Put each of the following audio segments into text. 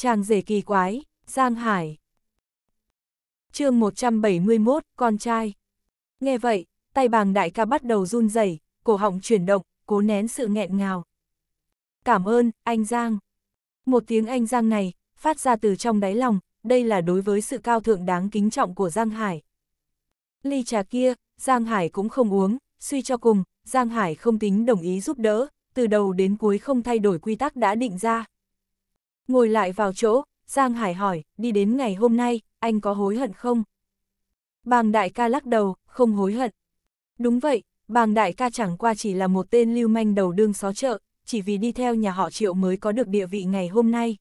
Chàng rể kỳ quái, Giang Hải. chương 171, con trai. Nghe vậy, tay bàng đại ca bắt đầu run rẩy cổ họng chuyển động, cố nén sự nghẹn ngào. Cảm ơn, anh Giang. Một tiếng anh Giang này, phát ra từ trong đáy lòng, đây là đối với sự cao thượng đáng kính trọng của Giang Hải. Ly trà kia, Giang Hải cũng không uống, suy cho cùng, Giang Hải không tính đồng ý giúp đỡ, từ đầu đến cuối không thay đổi quy tắc đã định ra, Ngồi lại vào chỗ, Giang Hải hỏi, đi đến ngày hôm nay, anh có hối hận không? Bàng đại ca lắc đầu, không hối hận. Đúng vậy, bàng đại ca chẳng qua chỉ là một tên lưu manh đầu đương xó chợ, chỉ vì đi theo nhà họ triệu mới có được địa vị ngày hôm nay.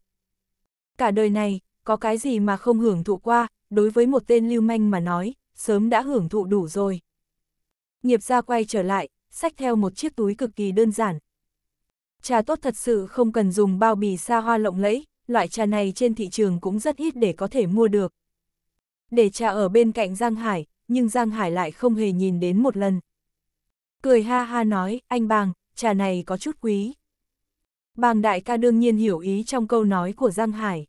Cả đời này, có cái gì mà không hưởng thụ qua, đối với một tên lưu manh mà nói, sớm đã hưởng thụ đủ rồi. Nghiệp ra quay trở lại, xách theo một chiếc túi cực kỳ đơn giản, Trà tốt thật sự không cần dùng bao bì xa hoa lộng lẫy, loại trà này trên thị trường cũng rất ít để có thể mua được. Để trà ở bên cạnh Giang Hải, nhưng Giang Hải lại không hề nhìn đến một lần. Cười ha ha nói, anh bàng, trà này có chút quý. Bàng đại ca đương nhiên hiểu ý trong câu nói của Giang Hải.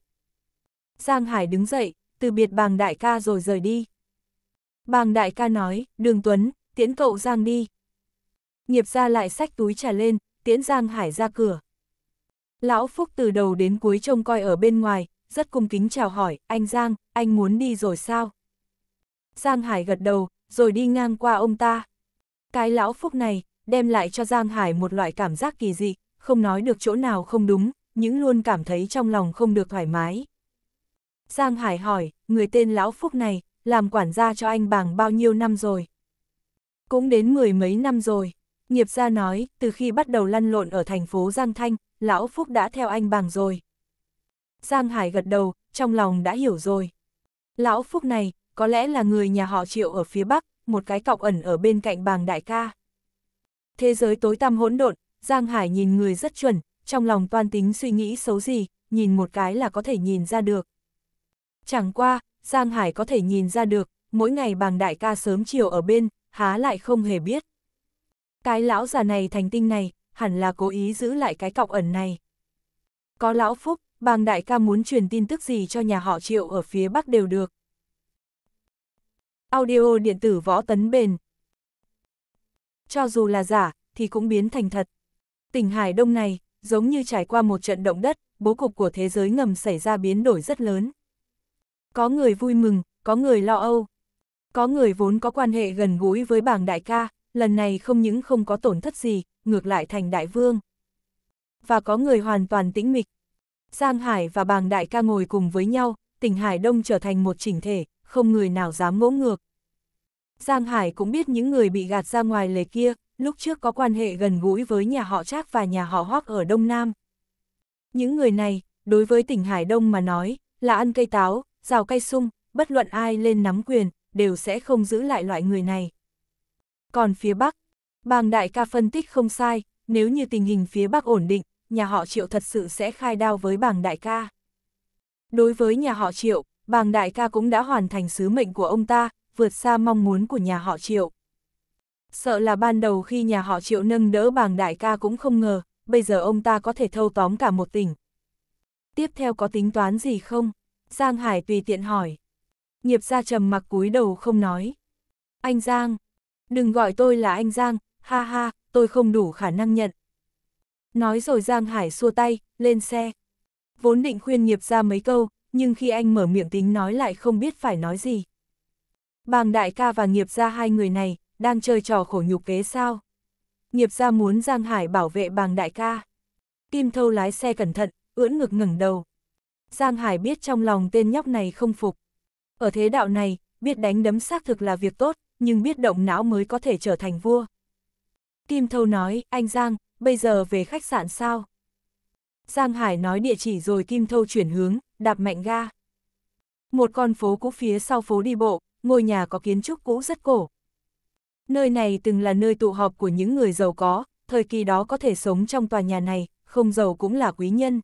Giang Hải đứng dậy, từ biệt bàng đại ca rồi rời đi. Bàng đại ca nói, đường Tuấn, tiễn cậu Giang đi. Nghiệp ra lại sách túi trà lên, tiễn Giang Hải ra cửa. Lão Phúc từ đầu đến cuối trông coi ở bên ngoài, rất cung kính chào hỏi, anh Giang, anh muốn đi rồi sao? Giang Hải gật đầu, rồi đi ngang qua ông ta. Cái lão Phúc này, đem lại cho Giang Hải một loại cảm giác kỳ dị, không nói được chỗ nào không đúng, nhưng luôn cảm thấy trong lòng không được thoải mái. Giang Hải hỏi, người tên lão Phúc này, làm quản gia cho anh bàng bao nhiêu năm rồi? Cũng đến mười mấy năm rồi. Nghiệp gia nói, từ khi bắt đầu lăn lộn ở thành phố Giang Thanh, Lão Phúc đã theo anh bằng rồi. Giang Hải gật đầu, trong lòng đã hiểu rồi. Lão Phúc này, có lẽ là người nhà họ Triệu ở phía Bắc, một cái cọc ẩn ở bên cạnh bàng đại ca. Thế giới tối tăm hỗn độn, Giang Hải nhìn người rất chuẩn, trong lòng toan tính suy nghĩ xấu gì, nhìn một cái là có thể nhìn ra được. Chẳng qua, Giang Hải có thể nhìn ra được, mỗi ngày bàng đại ca sớm chiều ở bên, há lại không hề biết. Cái lão già này thành tinh này, hẳn là cố ý giữ lại cái cọc ẩn này. Có lão Phúc, bàng đại ca muốn truyền tin tức gì cho nhà họ Triệu ở phía Bắc đều được. Audio điện tử võ tấn bền. Cho dù là giả, thì cũng biến thành thật. Tỉnh Hải Đông này, giống như trải qua một trận động đất, bố cục của thế giới ngầm xảy ra biến đổi rất lớn. Có người vui mừng, có người lo âu. Có người vốn có quan hệ gần gũi với bảng đại ca, lần này không những không có tổn thất gì, ngược lại thành đại vương. Và có người hoàn toàn tĩnh mịch. Giang Hải và bàng đại ca ngồi cùng với nhau, tỉnh Hải Đông trở thành một chỉnh thể, không người nào dám ngỗ ngược. Giang Hải cũng biết những người bị gạt ra ngoài lề kia, lúc trước có quan hệ gần gũi với nhà họ Trác và nhà họ Hoác ở Đông Nam. Những người này, đối với tỉnh Hải Đông mà nói, là ăn cây táo, rào cây sung, bất luận ai lên nắm quyền, đều sẽ không giữ lại loại người này. Còn phía Bắc, bàng đại ca phân tích không sai, nếu như tình hình phía Bắc ổn định, nhà họ triệu thật sự sẽ khai đao với bàng đại ca. Đối với nhà họ triệu, bàng đại ca cũng đã hoàn thành sứ mệnh của ông ta, vượt xa mong muốn của nhà họ triệu. Sợ là ban đầu khi nhà họ triệu nâng đỡ bàng đại ca cũng không ngờ, bây giờ ông ta có thể thâu tóm cả một tỉnh. Tiếp theo có tính toán gì không? Giang Hải tùy tiện hỏi. Nghiệp gia trầm mặc cúi đầu không nói. Anh Giang, đừng gọi tôi là anh Giang, ha ha, tôi không đủ khả năng nhận. Nói rồi Giang Hải xua tay, lên xe. Vốn định khuyên nghiệp ra mấy câu, nhưng khi anh mở miệng tính nói lại không biết phải nói gì. Bàng đại ca và nghiệp ra hai người này, đang chơi trò khổ nhục kế sao. Nghiệp ra muốn Giang Hải bảo vệ bàng đại ca. Kim thâu lái xe cẩn thận, ưỡn ngực ngẩng đầu. Giang Hải biết trong lòng tên nhóc này không phục. Ở thế đạo này, biết đánh đấm xác thực là việc tốt, nhưng biết động não mới có thể trở thành vua. Kim Thâu nói, anh Giang, bây giờ về khách sạn sao? Giang Hải nói địa chỉ rồi Kim Thâu chuyển hướng, đạp mạnh ga. Một con phố cũ phía sau phố đi bộ, ngôi nhà có kiến trúc cũ rất cổ. Nơi này từng là nơi tụ họp của những người giàu có, thời kỳ đó có thể sống trong tòa nhà này, không giàu cũng là quý nhân.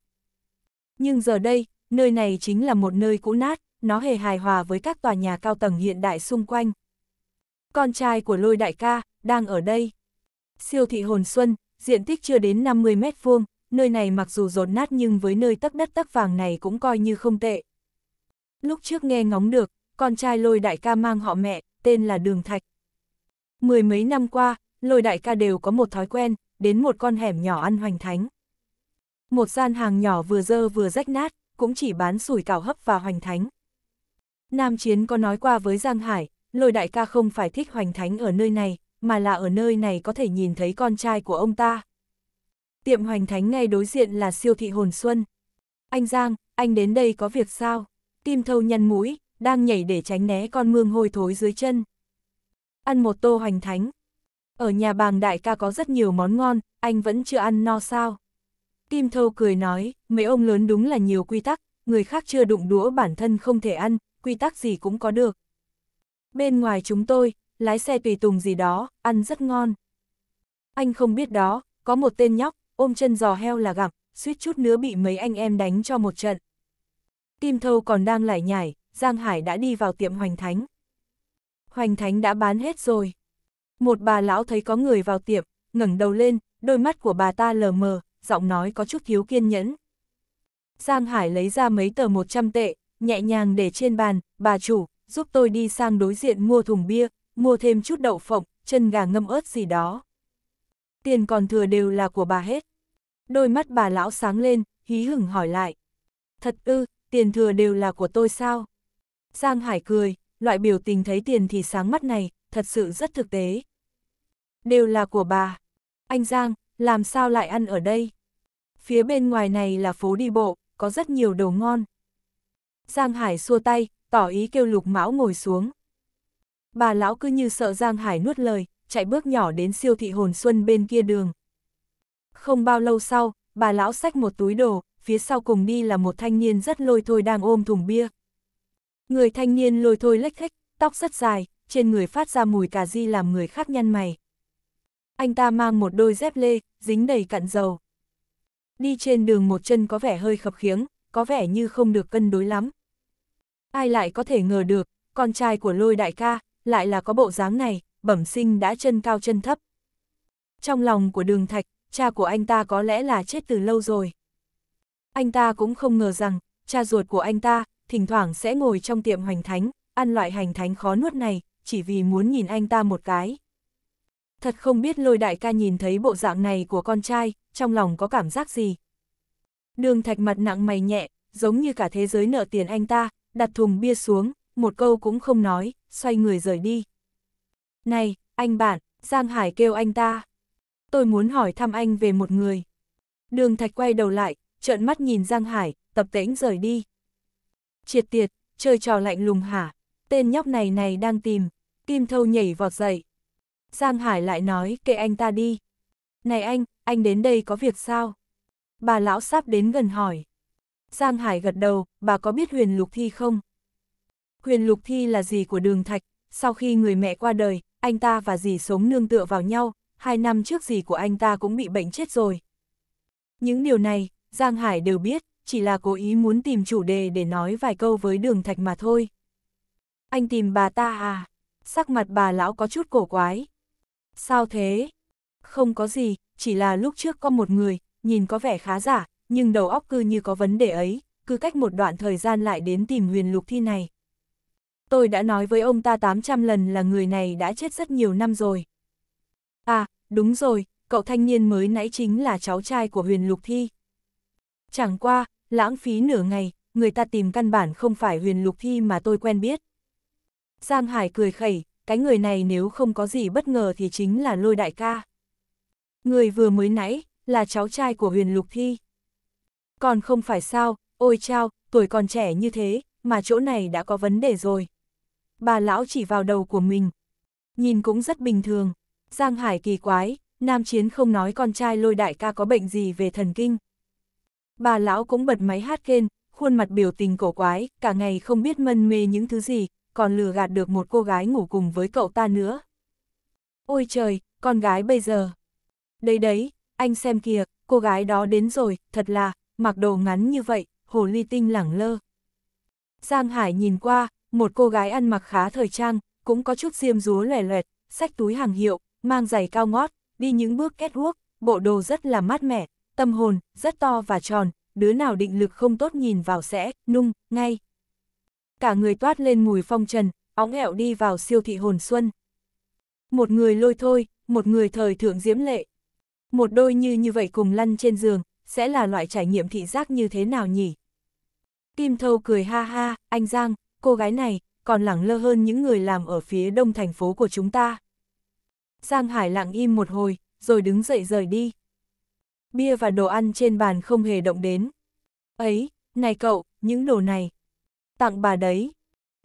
Nhưng giờ đây, nơi này chính là một nơi cũ nát, nó hề hài hòa với các tòa nhà cao tầng hiện đại xung quanh con trai của lôi đại ca, đang ở đây. Siêu thị Hồn Xuân, diện tích chưa đến 50 mét vuông, nơi này mặc dù rột nát nhưng với nơi tắc đất tắc vàng này cũng coi như không tệ. Lúc trước nghe ngóng được, con trai lôi đại ca mang họ mẹ, tên là Đường Thạch. Mười mấy năm qua, lôi đại ca đều có một thói quen, đến một con hẻm nhỏ ăn hoành thánh. Một gian hàng nhỏ vừa dơ vừa rách nát, cũng chỉ bán sủi cảo hấp và hoành thánh. Nam Chiến có nói qua với Giang Hải, lôi đại ca không phải thích hoành thánh ở nơi này, mà là ở nơi này có thể nhìn thấy con trai của ông ta. Tiệm hoành thánh ngay đối diện là siêu thị hồn xuân. Anh Giang, anh đến đây có việc sao? Kim thâu nhăn mũi, đang nhảy để tránh né con mương hôi thối dưới chân. Ăn một tô hoành thánh. Ở nhà bàng đại ca có rất nhiều món ngon, anh vẫn chưa ăn no sao? Kim thâu cười nói, mấy ông lớn đúng là nhiều quy tắc, người khác chưa đụng đũa bản thân không thể ăn, quy tắc gì cũng có được. Bên ngoài chúng tôi, lái xe tùy tùng gì đó, ăn rất ngon. Anh không biết đó, có một tên nhóc, ôm chân giò heo là gặp, suýt chút nữa bị mấy anh em đánh cho một trận. Kim Thâu còn đang lải nhải, Giang Hải đã đi vào tiệm Hoành Thánh. Hoành Thánh đã bán hết rồi. Một bà lão thấy có người vào tiệm, ngẩng đầu lên, đôi mắt của bà ta lờ mờ, giọng nói có chút thiếu kiên nhẫn. Giang Hải lấy ra mấy tờ 100 tệ, nhẹ nhàng để trên bàn, bà chủ, giúp tôi đi sang đối diện mua thùng bia, mua thêm chút đậu phộng, chân gà ngâm ớt gì đó. Tiền còn thừa đều là của bà hết. Đôi mắt bà lão sáng lên, hí hửng hỏi lại. Thật ư, tiền thừa đều là của tôi sao? Giang Hải cười, loại biểu tình thấy tiền thì sáng mắt này, thật sự rất thực tế. Đều là của bà. Anh Giang, làm sao lại ăn ở đây? Phía bên ngoài này là phố đi bộ, có rất nhiều đồ ngon. Giang Hải xua tay, tỏ ý kêu lục mão ngồi xuống. Bà lão cứ như sợ Giang Hải nuốt lời, chạy bước nhỏ đến siêu thị hồn xuân bên kia đường. Không bao lâu sau, bà lão xách một túi đồ, phía sau cùng đi là một thanh niên rất lôi thôi đang ôm thùng bia. Người thanh niên lôi thôi lếch khếch, tóc rất dài, trên người phát ra mùi cà di làm người khác nhăn mày. Anh ta mang một đôi dép lê, dính đầy cặn dầu. Đi trên đường một chân có vẻ hơi khập khiếng, có vẻ như không được cân đối lắm ai lại có thể ngờ được, con trai của lôi đại ca, lại là có bộ dáng này, bẩm sinh đã chân cao chân thấp. Trong lòng của đường thạch, cha của anh ta có lẽ là chết từ lâu rồi. Anh ta cũng không ngờ rằng, cha ruột của anh ta, thỉnh thoảng sẽ ngồi trong tiệm hoành thánh, ăn loại hành thánh khó nuốt này, chỉ vì muốn nhìn anh ta một cái. Thật không biết lôi đại ca nhìn thấy bộ dạng này của con trai, trong lòng có cảm giác gì. Đường thạch mặt nặng mày nhẹ, giống như cả thế giới nợ tiền anh ta, đặt thùng bia xuống, một câu cũng không nói, xoay người rời đi. Này, anh bạn, Giang Hải kêu anh ta. Tôi muốn hỏi thăm anh về một người. Đường Thạch quay đầu lại, trợn mắt nhìn Giang Hải, tập tễnh rời đi. Triệt tiệt, chơi trò lạnh lùng hả? Tên nhóc này này đang tìm. Kim Thâu nhảy vọt dậy. Giang Hải lại nói kệ anh ta đi. Này anh, anh đến đây có việc sao? Bà lão sắp đến gần hỏi. Giang Hải gật đầu, bà có biết huyền lục thi không? Huyền lục thi là gì của đường thạch, sau khi người mẹ qua đời, anh ta và dì sống nương tựa vào nhau, hai năm trước dì của anh ta cũng bị bệnh chết rồi. Những điều này, Giang Hải đều biết, chỉ là cố ý muốn tìm chủ đề để nói vài câu với đường thạch mà thôi. Anh tìm bà ta à? Sắc mặt bà lão có chút cổ quái. Sao thế? Không có gì, chỉ là lúc trước có một người, nhìn có vẻ khá giả, nhưng đầu óc cư như có vấn đề ấy, cứ cách một đoạn thời gian lại đến tìm huyền lục thi này. Tôi đã nói với ông ta 800 lần là người này đã chết rất nhiều năm rồi. À, đúng rồi, cậu thanh niên mới nãy chính là cháu trai của huyền lục thi. Chẳng qua, lãng phí nửa ngày, người ta tìm căn bản không phải huyền lục thi mà tôi quen biết. Giang Hải cười khẩy, cái người này nếu không có gì bất ngờ thì chính là lôi đại ca. Người vừa mới nãy, là cháu trai của huyền lục thi còn không phải sao, ôi chao, tuổi còn trẻ như thế, mà chỗ này đã có vấn đề rồi. Bà lão chỉ vào đầu của mình. Nhìn cũng rất bình thường. Giang Hải kỳ quái, Nam Chiến không nói con trai lôi đại ca có bệnh gì về thần kinh. Bà lão cũng bật máy hát kênh, khuôn mặt biểu tình cổ quái, cả ngày không biết mân mê những thứ gì, còn lừa gạt được một cô gái ngủ cùng với cậu ta nữa. Ôi trời, con gái bây giờ. Đấy đấy, anh xem kìa, cô gái đó đến rồi, thật là, mặc đồ ngắn như vậy, hồ ly tinh lẳng lơ. Giang Hải nhìn qua, một cô gái ăn mặc khá thời trang, cũng có chút xiêm rúa lòe loẹt, sách túi hàng hiệu, mang giày cao ngót, đi những bước catwalk, bộ đồ rất là mát mẻ, tâm hồn, rất to và tròn, đứa nào định lực không tốt nhìn vào sẽ, nung, ngay. Cả người toát lên mùi phong trần, óng ẹo đi vào siêu thị hồn xuân. Một người lôi thôi, một người thời thượng diễm lệ. Một đôi như như vậy cùng lăn trên giường, sẽ là loại trải nghiệm thị giác như thế nào nhỉ? Kim Thâu cười ha ha, anh Giang, cô gái này, còn lẳng lơ hơn những người làm ở phía đông thành phố của chúng ta. Giang Hải lặng im một hồi, rồi đứng dậy rời đi. Bia và đồ ăn trên bàn không hề động đến. Ấy, này cậu, những đồ này. Tặng bà đấy.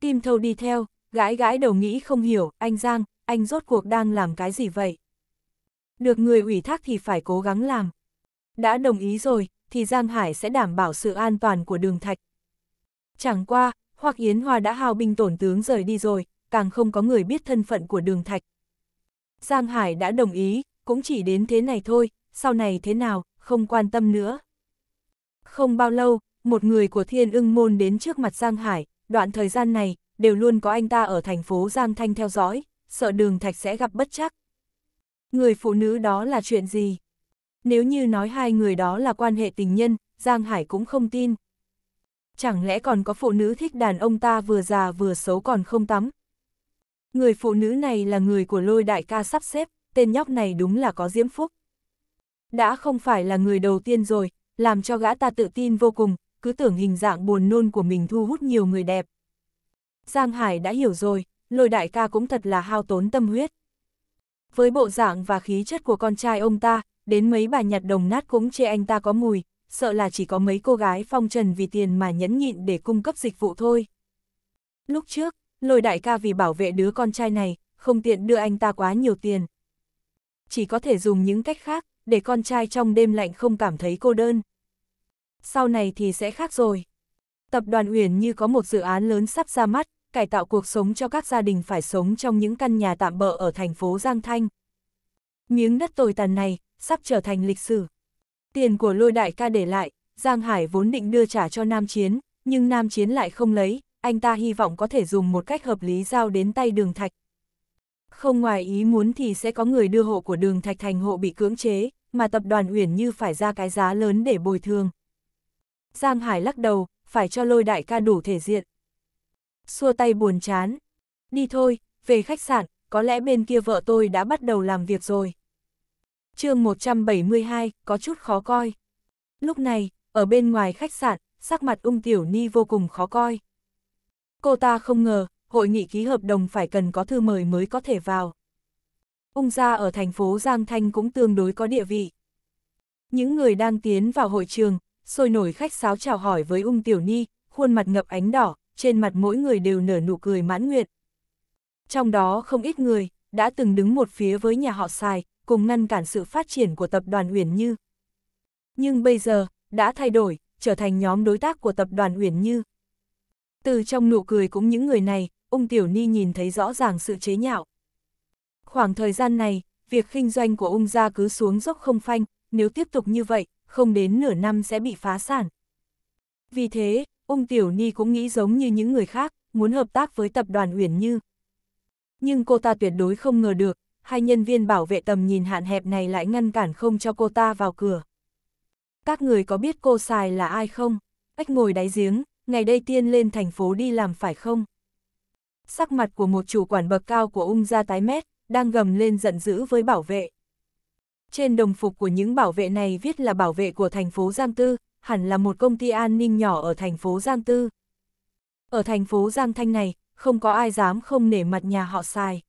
Kim Thâu đi theo, gãi gãi đầu nghĩ không hiểu, anh Giang, anh rốt cuộc đang làm cái gì vậy? Được người ủy thác thì phải cố gắng làm đã đồng ý rồi, thì Giang Hải sẽ đảm bảo sự an toàn của đường thạch. Chẳng qua, hoặc Yến Hoa đã hào binh tổn tướng rời đi rồi, càng không có người biết thân phận của đường thạch. Giang Hải đã đồng ý, cũng chỉ đến thế này thôi, sau này thế nào, không quan tâm nữa. Không bao lâu, một người của thiên ưng môn đến trước mặt Giang Hải, đoạn thời gian này, đều luôn có anh ta ở thành phố Giang Thanh theo dõi, sợ đường thạch sẽ gặp bất chắc. Người phụ nữ đó là chuyện gì? Nếu như nói hai người đó là quan hệ tình nhân, Giang Hải cũng không tin. Chẳng lẽ còn có phụ nữ thích đàn ông ta vừa già vừa xấu còn không tắm? Người phụ nữ này là người của lôi đại ca sắp xếp, tên nhóc này đúng là có diễm phúc. Đã không phải là người đầu tiên rồi, làm cho gã ta tự tin vô cùng, cứ tưởng hình dạng buồn nôn của mình thu hút nhiều người đẹp. Giang Hải đã hiểu rồi, lôi đại ca cũng thật là hao tốn tâm huyết. Với bộ dạng và khí chất của con trai ông ta, đến mấy bà nhặt đồng nát cũng chê anh ta có mùi, sợ là chỉ có mấy cô gái phong trần vì tiền mà nhẫn nhịn để cung cấp dịch vụ thôi. Lúc trước, lôi đại ca vì bảo vệ đứa con trai này, không tiện đưa anh ta quá nhiều tiền. Chỉ có thể dùng những cách khác, để con trai trong đêm lạnh không cảm thấy cô đơn. Sau này thì sẽ khác rồi. Tập đoàn Uyển như có một dự án lớn sắp ra mắt, cải tạo cuộc sống cho các gia đình phải sống trong những căn nhà tạm bỡ ở thành phố Giang Thanh. Miếng đất tồi tàn này, sắp trở thành lịch sử. Tiền của lôi đại ca để lại, Giang Hải vốn định đưa trả cho Nam Chiến, nhưng Nam Chiến lại không lấy, anh ta hy vọng có thể dùng một cách hợp lý giao đến tay đường thạch. Không ngoài ý muốn thì sẽ có người đưa hộ của đường thạch thành hộ bị cưỡng chế, mà tập đoàn Uyển Như phải ra cái giá lớn để bồi thường. Giang Hải lắc đầu, phải cho lôi đại ca đủ thể diện. Xua tay buồn chán. Đi thôi, về khách sạn, có lẽ bên kia vợ tôi đã bắt đầu làm việc rồi chương 172, có chút khó coi. Lúc này, ở bên ngoài khách sạn, sắc mặt ung tiểu ni vô cùng khó coi. Cô ta không ngờ, hội nghị ký hợp đồng phải cần có thư mời mới có thể vào. Ung gia ở thành phố Giang Thanh cũng tương đối có địa vị. Những người đang tiến vào hội trường, sôi nổi khách sáo chào hỏi với ung tiểu ni, khuôn mặt ngập ánh đỏ, trên mặt mỗi người đều nở nụ cười mãn nguyện. Trong đó không ít người, đã từng đứng một phía với nhà họ xài, cùng ngăn cản sự phát triển của tập đoàn Uyển Như. Nhưng bây giờ, đã thay đổi, trở thành nhóm đối tác của tập đoàn Uyển Như. Từ trong nụ cười cũng những người này, ung tiểu ni nhìn thấy rõ ràng sự chế nhạo. Khoảng thời gian này, việc kinh doanh của ung gia cứ xuống dốc không phanh, nếu tiếp tục như vậy, không đến nửa năm sẽ bị phá sản. Vì thế, ung tiểu ni cũng nghĩ giống như những người khác, muốn hợp tác với tập đoàn Uyển Như. Nhưng cô ta tuyệt đối không ngờ được, hai nhân viên bảo vệ tầm nhìn hạn hẹp này lại ngăn cản không cho cô ta vào cửa. Các người có biết cô xài là ai không? Ách ngồi đáy giếng, ngày đây tiên lên thành phố đi làm phải không? Sắc mặt của một chủ quản bậc cao của ung gia tái mét, đang gầm lên giận dữ với bảo vệ. Trên đồng phục của những bảo vệ này viết là bảo vệ của thành phố Giang Tư, hẳn là một công ty an ninh nhỏ ở thành phố Giang Tư. Ở thành phố Giang Thanh này, không có ai dám không nể mặt nhà họ xài.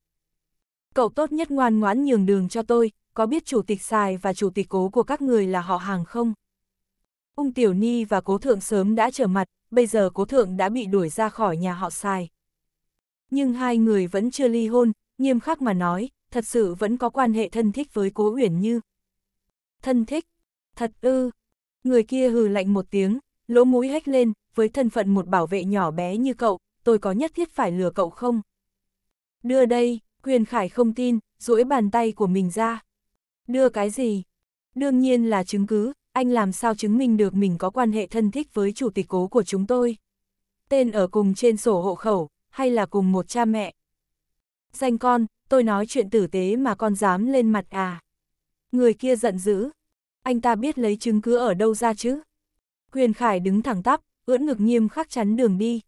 Cậu tốt nhất ngoan ngoãn nhường đường cho tôi, có biết chủ tịch xài và chủ tịch cố của các người là họ hàng không? Ung Tiểu Ni và cố thượng sớm đã trở mặt, bây giờ cố thượng đã bị đuổi ra khỏi nhà họ xài. Nhưng hai người vẫn chưa ly hôn, nghiêm khắc mà nói, thật sự vẫn có quan hệ thân thích với cố Uyển Như. Thân thích? Thật ư? Người kia hừ lạnh một tiếng, lỗ mũi hét lên, với thân phận một bảo vệ nhỏ bé như cậu, tôi có nhất thiết phải lừa cậu không? Đưa đây, Quyền Khải không tin, duỗi bàn tay của mình ra. Đưa cái gì? Đương nhiên là chứng cứ, anh làm sao chứng minh được mình có quan hệ thân thích với chủ tịch cố của chúng tôi? Tên ở cùng trên sổ hộ khẩu, hay là cùng một cha mẹ? Danh con, tôi nói chuyện tử tế mà con dám lên mặt à? Người kia giận dữ. Anh ta biết lấy chứng cứ ở đâu ra chứ? Quyền Khải đứng thẳng tắp, ưỡn ngực nghiêm khắc chắn đường đi.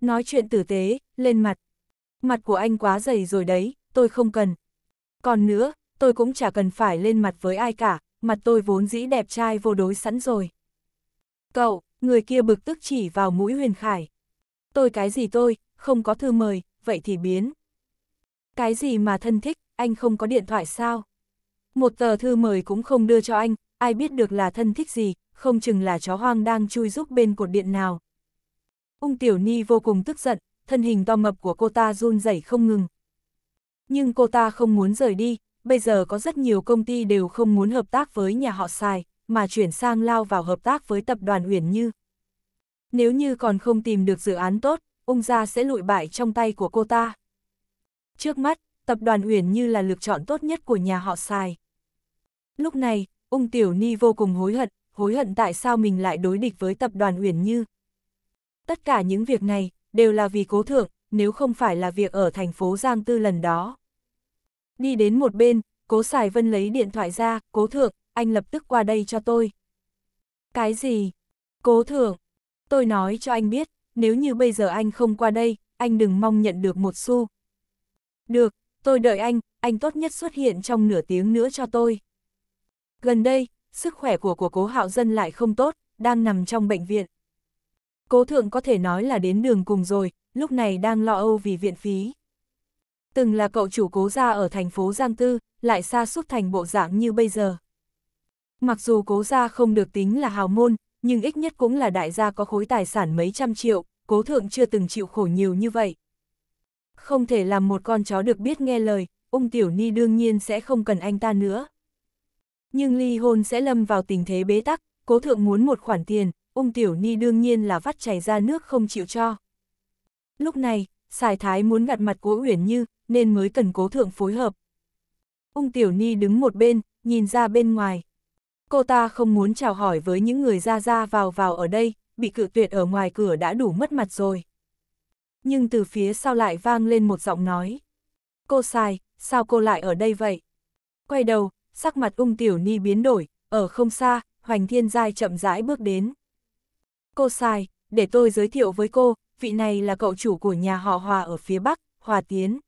Nói chuyện tử tế, lên mặt. Mặt của anh quá dày rồi đấy, tôi không cần. Còn nữa, tôi cũng chả cần phải lên mặt với ai cả, mặt tôi vốn dĩ đẹp trai vô đối sẵn rồi. Cậu, người kia bực tức chỉ vào mũi Huyền Khải. Tôi cái gì tôi, không có thư mời, vậy thì biến. Cái gì mà thân thích, anh không có điện thoại sao? Một tờ thư mời cũng không đưa cho anh, ai biết được là thân thích gì, không chừng là chó hoang đang chui giúp bên cột điện nào. Ung Tiểu Ni vô cùng tức giận, thân hình to mập của cô ta run rẩy không ngừng. Nhưng cô ta không muốn rời đi, bây giờ có rất nhiều công ty đều không muốn hợp tác với nhà họ xài, mà chuyển sang lao vào hợp tác với tập đoàn Uyển Như. Nếu như còn không tìm được dự án tốt, ung gia sẽ lụi bại trong tay của cô ta. Trước mắt, tập đoàn Uyển Như là lựa chọn tốt nhất của nhà họ xài. Lúc này, ung tiểu ni vô cùng hối hận, hối hận tại sao mình lại đối địch với tập đoàn Uyển Như. Tất cả những việc này, đều là vì cố thượng, nếu không phải là việc ở thành phố Giang Tư lần đó. Đi đến một bên, cố xài vân lấy điện thoại ra, cố thượng, anh lập tức qua đây cho tôi. Cái gì? Cố thượng, tôi nói cho anh biết, nếu như bây giờ anh không qua đây, anh đừng mong nhận được một xu. Được, tôi đợi anh, anh tốt nhất xuất hiện trong nửa tiếng nữa cho tôi. Gần đây, sức khỏe của của cố hạo dân lại không tốt, đang nằm trong bệnh viện. Cố thượng có thể nói là đến đường cùng rồi, lúc này đang lo âu vì viện phí. Từng là cậu chủ cố gia ở thành phố Giang Tư, lại xa suốt thành bộ dạng như bây giờ. Mặc dù cố gia không được tính là hào môn, nhưng ít nhất cũng là đại gia có khối tài sản mấy trăm triệu, cố thượng chưa từng chịu khổ nhiều như vậy. Không thể làm một con chó được biết nghe lời, ung tiểu ni đương nhiên sẽ không cần anh ta nữa. Nhưng ly hôn sẽ lâm vào tình thế bế tắc, cố thượng muốn một khoản tiền, Ung Tiểu Ni đương nhiên là vắt chảy ra nước không chịu cho. Lúc này, Sài Thái muốn gặt mặt Cố Uyển Như, nên mới cần cố thượng phối hợp. Ung Tiểu Ni đứng một bên, nhìn ra bên ngoài. Cô ta không muốn chào hỏi với những người ra ra vào vào ở đây, bị cự tuyệt ở ngoài cửa đã đủ mất mặt rồi. Nhưng từ phía sau lại vang lên một giọng nói. Cô Sài, sao cô lại ở đây vậy? Quay đầu, sắc mặt ung tiểu ni biến đổi, ở không xa, Hoành Thiên Giai chậm rãi bước đến. Cô sai, để tôi giới thiệu với cô, vị này là cậu chủ của nhà họ Hòa ở phía Bắc, Hòa Tiến.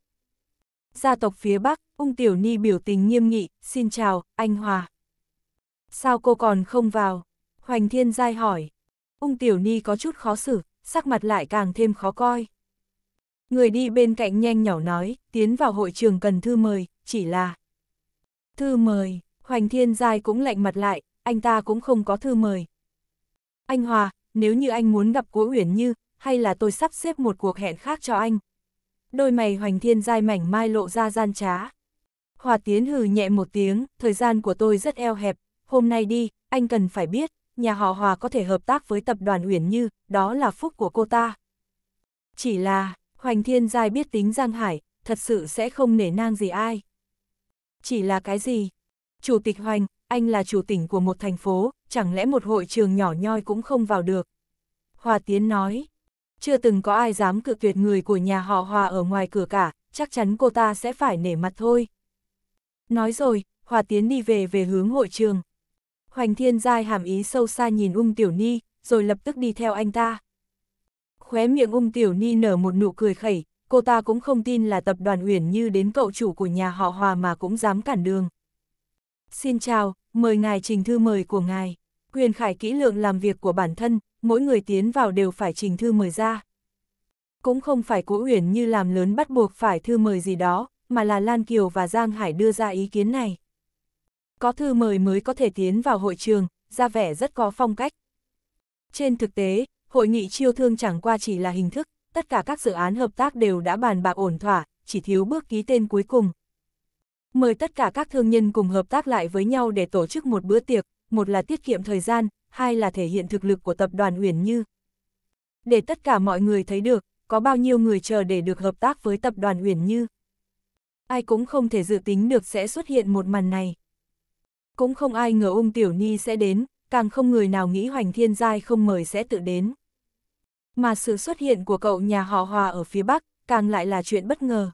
Gia tộc phía Bắc, ung tiểu ni biểu tình nghiêm nghị, xin chào, anh Hòa. Sao cô còn không vào? Hoành Thiên Giai hỏi. Ung tiểu ni có chút khó xử, sắc mặt lại càng thêm khó coi. Người đi bên cạnh nhanh nhỏ nói, tiến vào hội trường cần thư mời, chỉ là... Thư mời, Hoành Thiên Giai cũng lạnh mặt lại, anh ta cũng không có thư mời. Anh Hòa, nếu như anh muốn gặp Cố Uyển Như, hay là tôi sắp xếp một cuộc hẹn khác cho anh. Đôi mày hoành thiên dai mảnh mai lộ ra gian trá. Hòa tiến hừ nhẹ một tiếng, thời gian của tôi rất eo hẹp, hôm nay đi, anh cần phải biết, nhà họ Hòa có thể hợp tác với tập đoàn Uyển Như, đó là phúc của cô ta. Chỉ là, hoành thiên dai biết tính Giang Hải, thật sự sẽ không nể nang gì ai. Chỉ là cái gì? Chủ tịch Hoành, anh là chủ tỉnh của một thành phố, chẳng lẽ một hội trường nhỏ nhoi cũng không vào được. Hòa Tiến nói, chưa từng có ai dám cự tuyệt người của nhà họ Hòa ở ngoài cửa cả, chắc chắn cô ta sẽ phải nể mặt thôi. Nói rồi, Hòa Tiến đi về về hướng hội trường. Hoành Thiên Giai hàm ý sâu xa nhìn Ung Tiểu Ni, rồi lập tức đi theo anh ta. Khóe miệng Ung Tiểu Ni nở một nụ cười khẩy, cô ta cũng không tin là tập đoàn Uyển Như đến cậu chủ của nhà họ Hòa mà cũng dám cản đường. Xin chào, mời ngài trình thư mời của ngài. quyền Khải kỹ lượng làm việc của bản thân, mỗi người tiến vào đều phải trình thư mời ra. Cũng không phải cố Huyền như làm lớn bắt buộc phải thư mời gì đó, mà là Lan Kiều và Giang Hải đưa ra ý kiến này. Có thư mời mới có thể tiến vào hội trường, ra vẻ rất có phong cách. Trên thực tế, hội nghị chiêu thương chẳng qua chỉ là hình thức, tất cả các dự án hợp tác đều đã bàn bạc ổn thỏa, chỉ thiếu bước ký tên cuối cùng. Mời tất cả các thương nhân cùng hợp tác lại với nhau để tổ chức một bữa tiệc, một là tiết kiệm thời gian, hai là thể hiện thực lực của tập đoàn Uyển Như. Để tất cả mọi người thấy được, có bao nhiêu người chờ để được hợp tác với tập đoàn Uyển Như. Ai cũng không thể dự tính được sẽ xuất hiện một màn này. Cũng không ai ngờ Ung Tiểu Ni sẽ đến, càng không người nào nghĩ Hoành Thiên Giai không mời sẽ tự đến. Mà sự xuất hiện của cậu nhà họ Hòa ở phía Bắc, càng lại là chuyện bất ngờ.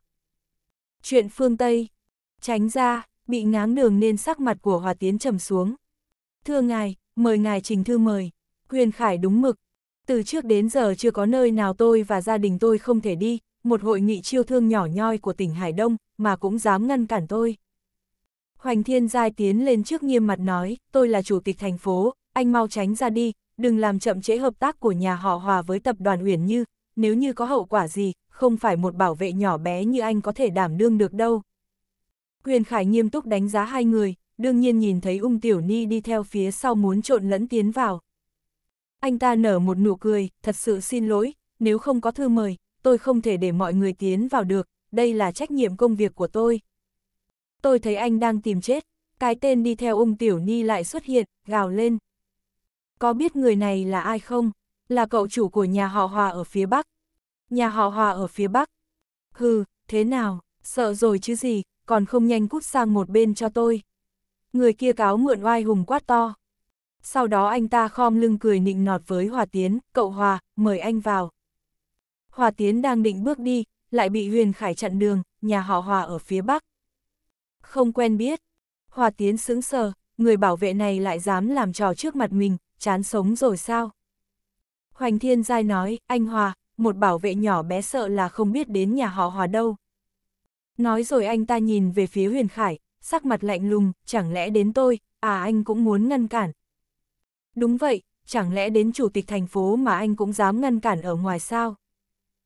Chuyện phương Tây Tránh ra, bị ngáng đường nên sắc mặt của Hòa Tiến trầm xuống. Thưa ngài, mời ngài trình thư mời. Huyền Khải đúng mực. Từ trước đến giờ chưa có nơi nào tôi và gia đình tôi không thể đi, một hội nghị chiêu thương nhỏ nhoi của tỉnh Hải Đông mà cũng dám ngăn cản tôi. Hoành Thiên Giai tiến lên trước nghiêm mặt nói, tôi là chủ tịch thành phố, anh mau tránh ra đi, đừng làm chậm trễ hợp tác của nhà họ Hòa với tập đoàn Uyển Như, nếu như có hậu quả gì, không phải một bảo vệ nhỏ bé như anh có thể đảm đương được đâu. Quyền Khải nghiêm túc đánh giá hai người, đương nhiên nhìn thấy Ung Tiểu Ni đi theo phía sau muốn trộn lẫn tiến vào. Anh ta nở một nụ cười, thật sự xin lỗi, nếu không có thư mời, tôi không thể để mọi người tiến vào được, đây là trách nhiệm công việc của tôi. Tôi thấy anh đang tìm chết, cái tên đi theo Ung Tiểu Ni lại xuất hiện, gào lên. Có biết người này là ai không? Là cậu chủ của nhà họ Hòa ở phía Bắc. Nhà họ Hòa ở phía Bắc. Hừ, thế nào, sợ rồi chứ gì, còn không nhanh cút sang một bên cho tôi. Người kia cáo mượn oai hùng quát to. Sau đó anh ta khom lưng cười nịnh nọt với Hòa Tiến, cậu Hòa, mời anh vào. Hòa Tiến đang định bước đi, lại bị Huyền Khải chặn đường, nhà họ Hòa ở phía Bắc. Không quen biết, Hòa Tiến sững sờ, người bảo vệ này lại dám làm trò trước mặt mình, chán sống rồi sao? Hoành Thiên Giai nói, anh Hòa, một bảo vệ nhỏ bé sợ là không biết đến nhà họ Hòa đâu. Nói rồi anh ta nhìn về phía Huyền Khải, sắc mặt lạnh lùng, chẳng lẽ đến tôi, à anh cũng muốn ngăn cản. Đúng vậy, chẳng lẽ đến chủ tịch thành phố mà anh cũng dám ngăn cản ở ngoài sao?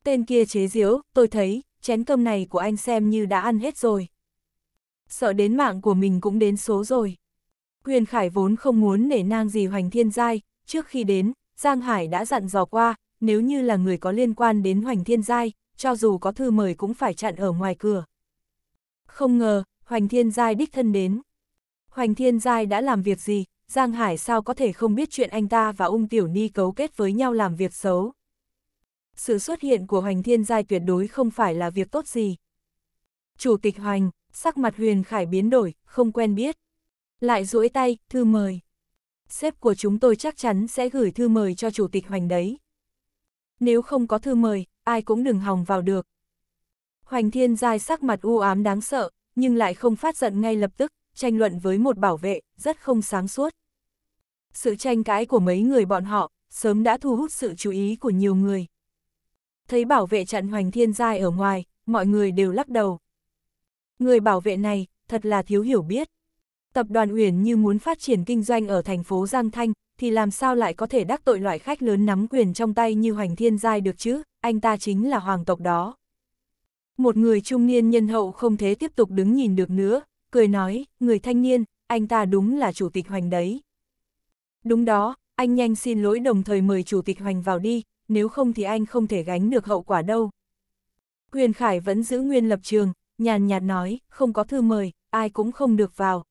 Tên kia chế giễu, tôi thấy, chén cơm này của anh xem như đã ăn hết rồi. Sợ đến mạng của mình cũng đến số rồi. Huyền Khải vốn không muốn nể nang gì Hoành Thiên Giai, trước khi đến, Giang Hải đã dặn dò qua, nếu như là người có liên quan đến Hoành Thiên Giai, cho dù có thư mời cũng phải chặn ở ngoài cửa. Không ngờ, Hoành Thiên Giai đích thân đến. Hoành Thiên Giai đã làm việc gì, Giang Hải sao có thể không biết chuyện anh ta và Ung Tiểu Ni cấu kết với nhau làm việc xấu. Sự xuất hiện của Hoành Thiên Giai tuyệt đối không phải là việc tốt gì. Chủ tịch Hoành, sắc mặt Huyền Khải biến đổi, không quen biết. Lại duỗi tay, thư mời. Sếp của chúng tôi chắc chắn sẽ gửi thư mời cho chủ tịch Hoành đấy. Nếu không có thư mời, ai cũng đừng hòng vào được, Hoành Thiên Giai sắc mặt u ám đáng sợ, nhưng lại không phát giận ngay lập tức, tranh luận với một bảo vệ, rất không sáng suốt. Sự tranh cãi của mấy người bọn họ, sớm đã thu hút sự chú ý của nhiều người. Thấy bảo vệ chặn Hoành Thiên Giai ở ngoài, mọi người đều lắc đầu. Người bảo vệ này, thật là thiếu hiểu biết. Tập đoàn Uyển như muốn phát triển kinh doanh ở thành phố Giang Thanh, thì làm sao lại có thể đắc tội loại khách lớn nắm quyền trong tay như Hoành Thiên Giai được chứ, anh ta chính là hoàng tộc đó. Một người trung niên nhân hậu không thế tiếp tục đứng nhìn được nữa, cười nói, người thanh niên, anh ta đúng là chủ tịch hoành đấy. Đúng đó, anh nhanh xin lỗi đồng thời mời chủ tịch hoành vào đi, nếu không thì anh không thể gánh được hậu quả đâu. quyền Khải vẫn giữ nguyên lập trường, nhàn nhạt nói, không có thư mời, ai cũng không được vào.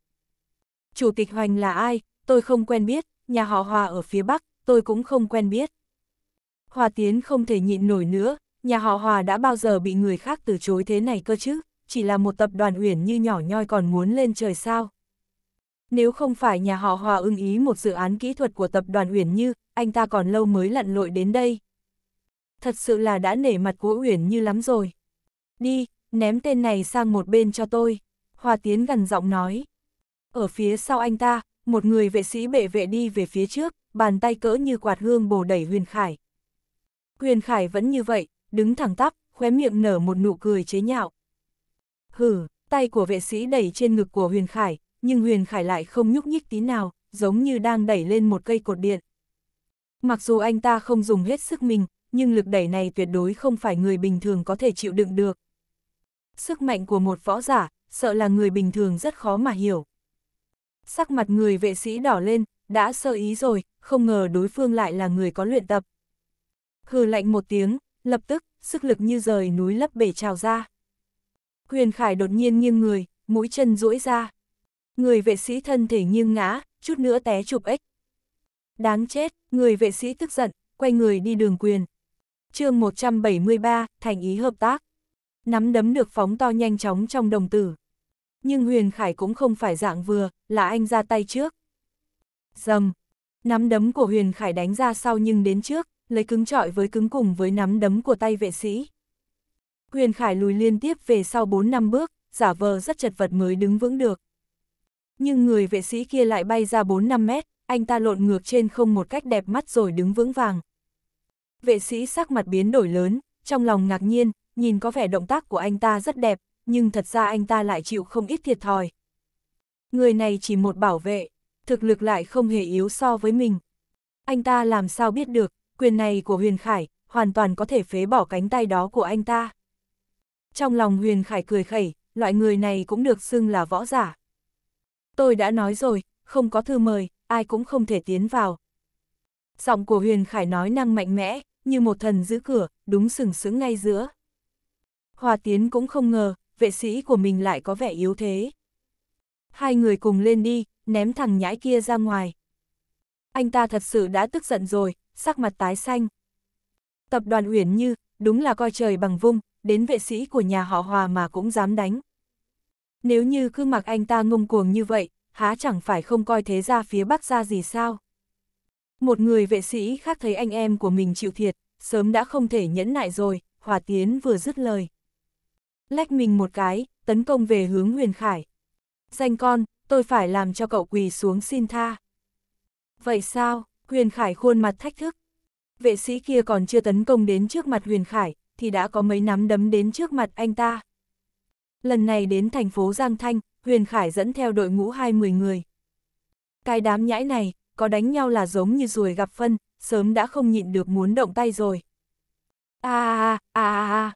Chủ tịch hoành là ai, tôi không quen biết, nhà họ Hòa ở phía Bắc, tôi cũng không quen biết. Hòa Tiến không thể nhịn nổi nữa, nhà họ Hòa đã bao giờ bị người khác từ chối thế này cơ chứ, chỉ là một tập đoàn uyển như nhỏ nhoi còn muốn lên trời sao. Nếu không phải nhà họ Hòa ưng ý một dự án kỹ thuật của tập đoàn uyển như, anh ta còn lâu mới lặn lội đến đây. Thật sự là đã nể mặt của uyển như lắm rồi. Đi, ném tên này sang một bên cho tôi. Hòa Tiến gần giọng nói. Ở phía sau anh ta, một người vệ sĩ bệ vệ đi về phía trước, bàn tay cỡ như quạt hương bồ đẩy Huyền Khải. Huyền Khải vẫn như vậy, đứng thẳng tắp, khóe miệng nở một nụ cười chế nhạo. Hừ, tay của vệ sĩ đẩy trên ngực của Huyền Khải, nhưng Huyền Khải lại không nhúc nhích tí nào, giống như đang đẩy lên một cây cột điện. Mặc dù anh ta không dùng hết sức mình, nhưng lực đẩy này tuyệt đối không phải người bình thường có thể chịu đựng được. Sức mạnh của một võ giả, sợ là người bình thường rất khó mà hiểu. Sắc mặt người vệ sĩ đỏ lên, đã sơ ý rồi, không ngờ đối phương lại là người có luyện tập. Hừ lạnh một tiếng, lập tức, sức lực như rời núi lấp bể trào ra. Huyền Khải đột nhiên nghiêng người, mũi chân duỗi ra. Người vệ sĩ thân thể nghiêng ngã, chút nữa té chụp ếch. Đáng chết, người vệ sĩ tức giận, quay người đi đường quyền. chương 173, thành ý hợp tác. Nắm đấm được phóng to nhanh chóng trong đồng tử. Nhưng Huyền Khải cũng không phải dạng vừa, là anh ra tay trước. Dầm, nắm đấm của Huyền Khải đánh ra sau nhưng đến trước, lấy cứng trọi với cứng cùng với nắm đấm của tay vệ sĩ. Huyền Khải lùi liên tiếp về sau 4 năm bước, giả vờ rất chật vật mới đứng vững được. Nhưng người vệ sĩ kia lại bay ra 4-5 mét, anh ta lộn ngược trên không một cách đẹp mắt rồi đứng vững vàng. Vệ sĩ sắc mặt biến đổi lớn, trong lòng ngạc nhiên, nhìn có vẻ động tác của anh ta rất đẹp, nhưng thật ra anh ta lại chịu không ít thiệt thòi. Người này chỉ một bảo vệ, thực lực lại không hề yếu so với mình. Anh ta làm sao biết được, quyền này của Huyền Khải, hoàn toàn có thể phế bỏ cánh tay đó của anh ta. Trong lòng Huyền Khải cười khẩy, loại người này cũng được xưng là võ giả. Tôi đã nói rồi, không có thư mời, ai cũng không thể tiến vào. Giọng của Huyền Khải nói năng mạnh mẽ, như một thần giữ cửa, đúng sừng sững ngay giữa. Hòa Tiến cũng không ngờ, vệ sĩ của mình lại có vẻ yếu thế. Hai người cùng lên đi, ném thằng nhãi kia ra ngoài. Anh ta thật sự đã tức giận rồi, sắc mặt tái xanh. Tập đoàn Uyển Như, đúng là coi trời bằng vung, đến vệ sĩ của nhà họ Hòa mà cũng dám đánh. Nếu như cứ mặc anh ta ngông cuồng như vậy, há chẳng phải không coi thế ra phía Bắc ra gì sao? Một người vệ sĩ khác thấy anh em của mình chịu thiệt, sớm đã không thể nhẫn nại rồi, Hòa Tiến vừa dứt lời. Lách mình một cái, tấn công về hướng Huyền Khải. Danh con, tôi phải làm cho cậu quỳ xuống xin tha. Vậy sao? Huyền Khải khuôn mặt thách thức. Vệ sĩ kia còn chưa tấn công đến trước mặt Huyền Khải, thì đã có mấy nắm đấm đến trước mặt anh ta. Lần này đến thành phố Giang Thanh, Huyền Khải dẫn theo đội ngũ 20 người. Cái đám nhãi này, có đánh nhau là giống như ruồi gặp phân, sớm đã không nhịn được muốn động tay rồi. a a a a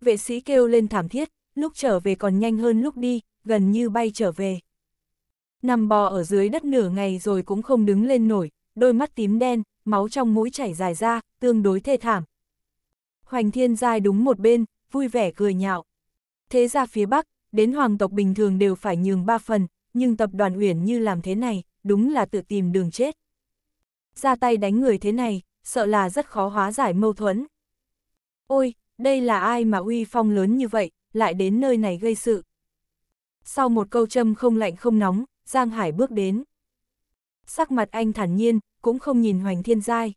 Vệ sĩ kêu lên thảm thiết, lúc trở về còn nhanh hơn lúc đi, gần như bay trở về. Nằm bò ở dưới đất nửa ngày rồi cũng không đứng lên nổi, đôi mắt tím đen, máu trong mũi chảy dài ra, tương đối thê thảm. Hoành thiên giai đúng một bên, vui vẻ cười nhạo. Thế ra phía Bắc, đến hoàng tộc bình thường đều phải nhường ba phần, nhưng tập đoàn uyển như làm thế này, đúng là tự tìm đường chết. Ra tay đánh người thế này, sợ là rất khó hóa giải mâu thuẫn. Ôi, đây là ai mà uy phong lớn như vậy, lại đến nơi này gây sự. Sau một câu châm không lạnh không nóng, Giang Hải bước đến sắc mặt anh thản nhiên, cũng không nhìn Hoành Thiên Giai.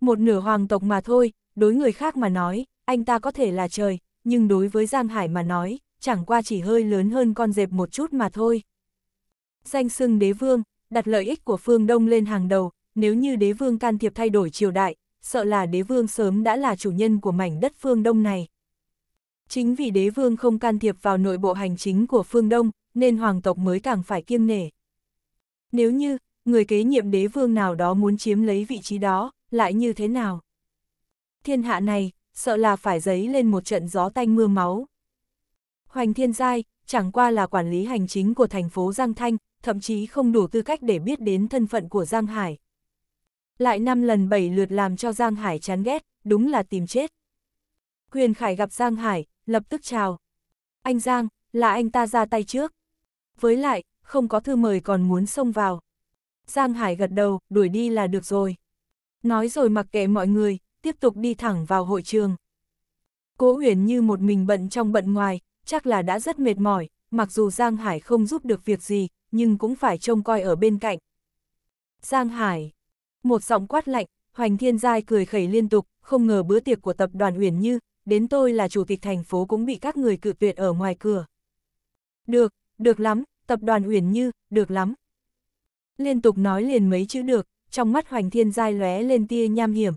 Một nửa hoàng tộc mà thôi, đối người khác mà nói, anh ta có thể là trời, nhưng đối với Giang Hải mà nói, chẳng qua chỉ hơi lớn hơn con dẹp một chút mà thôi. Danh xưng đế vương, đặt lợi ích của phương Đông lên hàng đầu, nếu như đế vương can thiệp thay đổi triều đại, sợ là đế vương sớm đã là chủ nhân của mảnh đất phương Đông này. Chính vì đế vương không can thiệp vào nội bộ hành chính của phương Đông, nên hoàng tộc mới càng phải kiêng nể. Nếu như, người kế nhiệm đế vương nào đó muốn chiếm lấy vị trí đó, lại như thế nào? Thiên hạ này, sợ là phải giấy lên một trận gió tanh mưa máu. Hoành Thiên Giai, chẳng qua là quản lý hành chính của thành phố Giang Thanh, thậm chí không đủ tư cách để biết đến thân phận của Giang Hải. Lại năm lần bảy lượt làm cho Giang Hải chán ghét, đúng là tìm chết. quyền Khải gặp Giang Hải, lập tức chào. Anh Giang, là anh ta ra tay trước. Với lại, không có thư mời còn muốn xông vào. Giang Hải gật đầu, đuổi đi là được rồi. Nói rồi mặc kệ mọi người, tiếp tục đi thẳng vào hội trường. Cố Huyền như một mình bận trong bận ngoài, chắc là đã rất mệt mỏi, mặc dù Giang Hải không giúp được việc gì, nhưng cũng phải trông coi ở bên cạnh. Giang Hải, một giọng quát lạnh, Hoành Thiên Giai cười khẩy liên tục, không ngờ bữa tiệc của tập đoàn Huyền Như, đến tôi là chủ tịch thành phố cũng bị các người cự tuyệt ở ngoài cửa. Được, được lắm, tập đoàn Uyển Như, được lắm. Liên tục nói liền mấy chữ được, trong mắt Hoành Thiên dai lóe lên tia nham hiểm.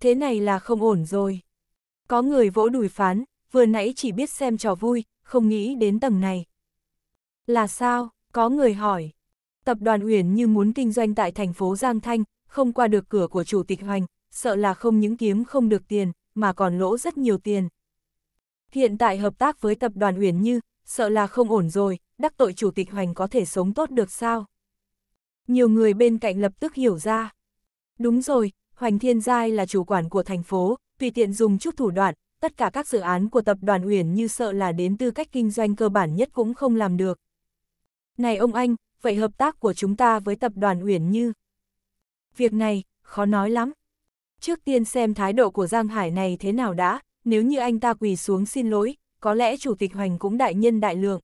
Thế này là không ổn rồi. Có người vỗ đùi phán, vừa nãy chỉ biết xem trò vui, không nghĩ đến tầng này. Là sao? Có người hỏi. Tập đoàn Uyển Như muốn kinh doanh tại thành phố Giang Thanh, không qua được cửa của chủ tịch Hoành, sợ là không những kiếm không được tiền, mà còn lỗ rất nhiều tiền. Hiện tại hợp tác với tập đoàn Uyển Như, sợ là không ổn rồi, đắc tội chủ tịch hoành có thể sống tốt được sao? Nhiều người bên cạnh lập tức hiểu ra. Đúng rồi, Hoành Thiên Giai là chủ quản của thành phố, tùy tiện dùng chút thủ đoạn, tất cả các dự án của tập đoàn Uyển như sợ là đến tư cách kinh doanh cơ bản nhất cũng không làm được. Này ông anh, vậy hợp tác của chúng ta với tập đoàn Uyển như? Việc này, khó nói lắm. Trước tiên xem thái độ của Giang Hải này thế nào đã, nếu như anh ta quỳ xuống xin lỗi, có lẽ Chủ tịch Hoành cũng đại nhân đại lượng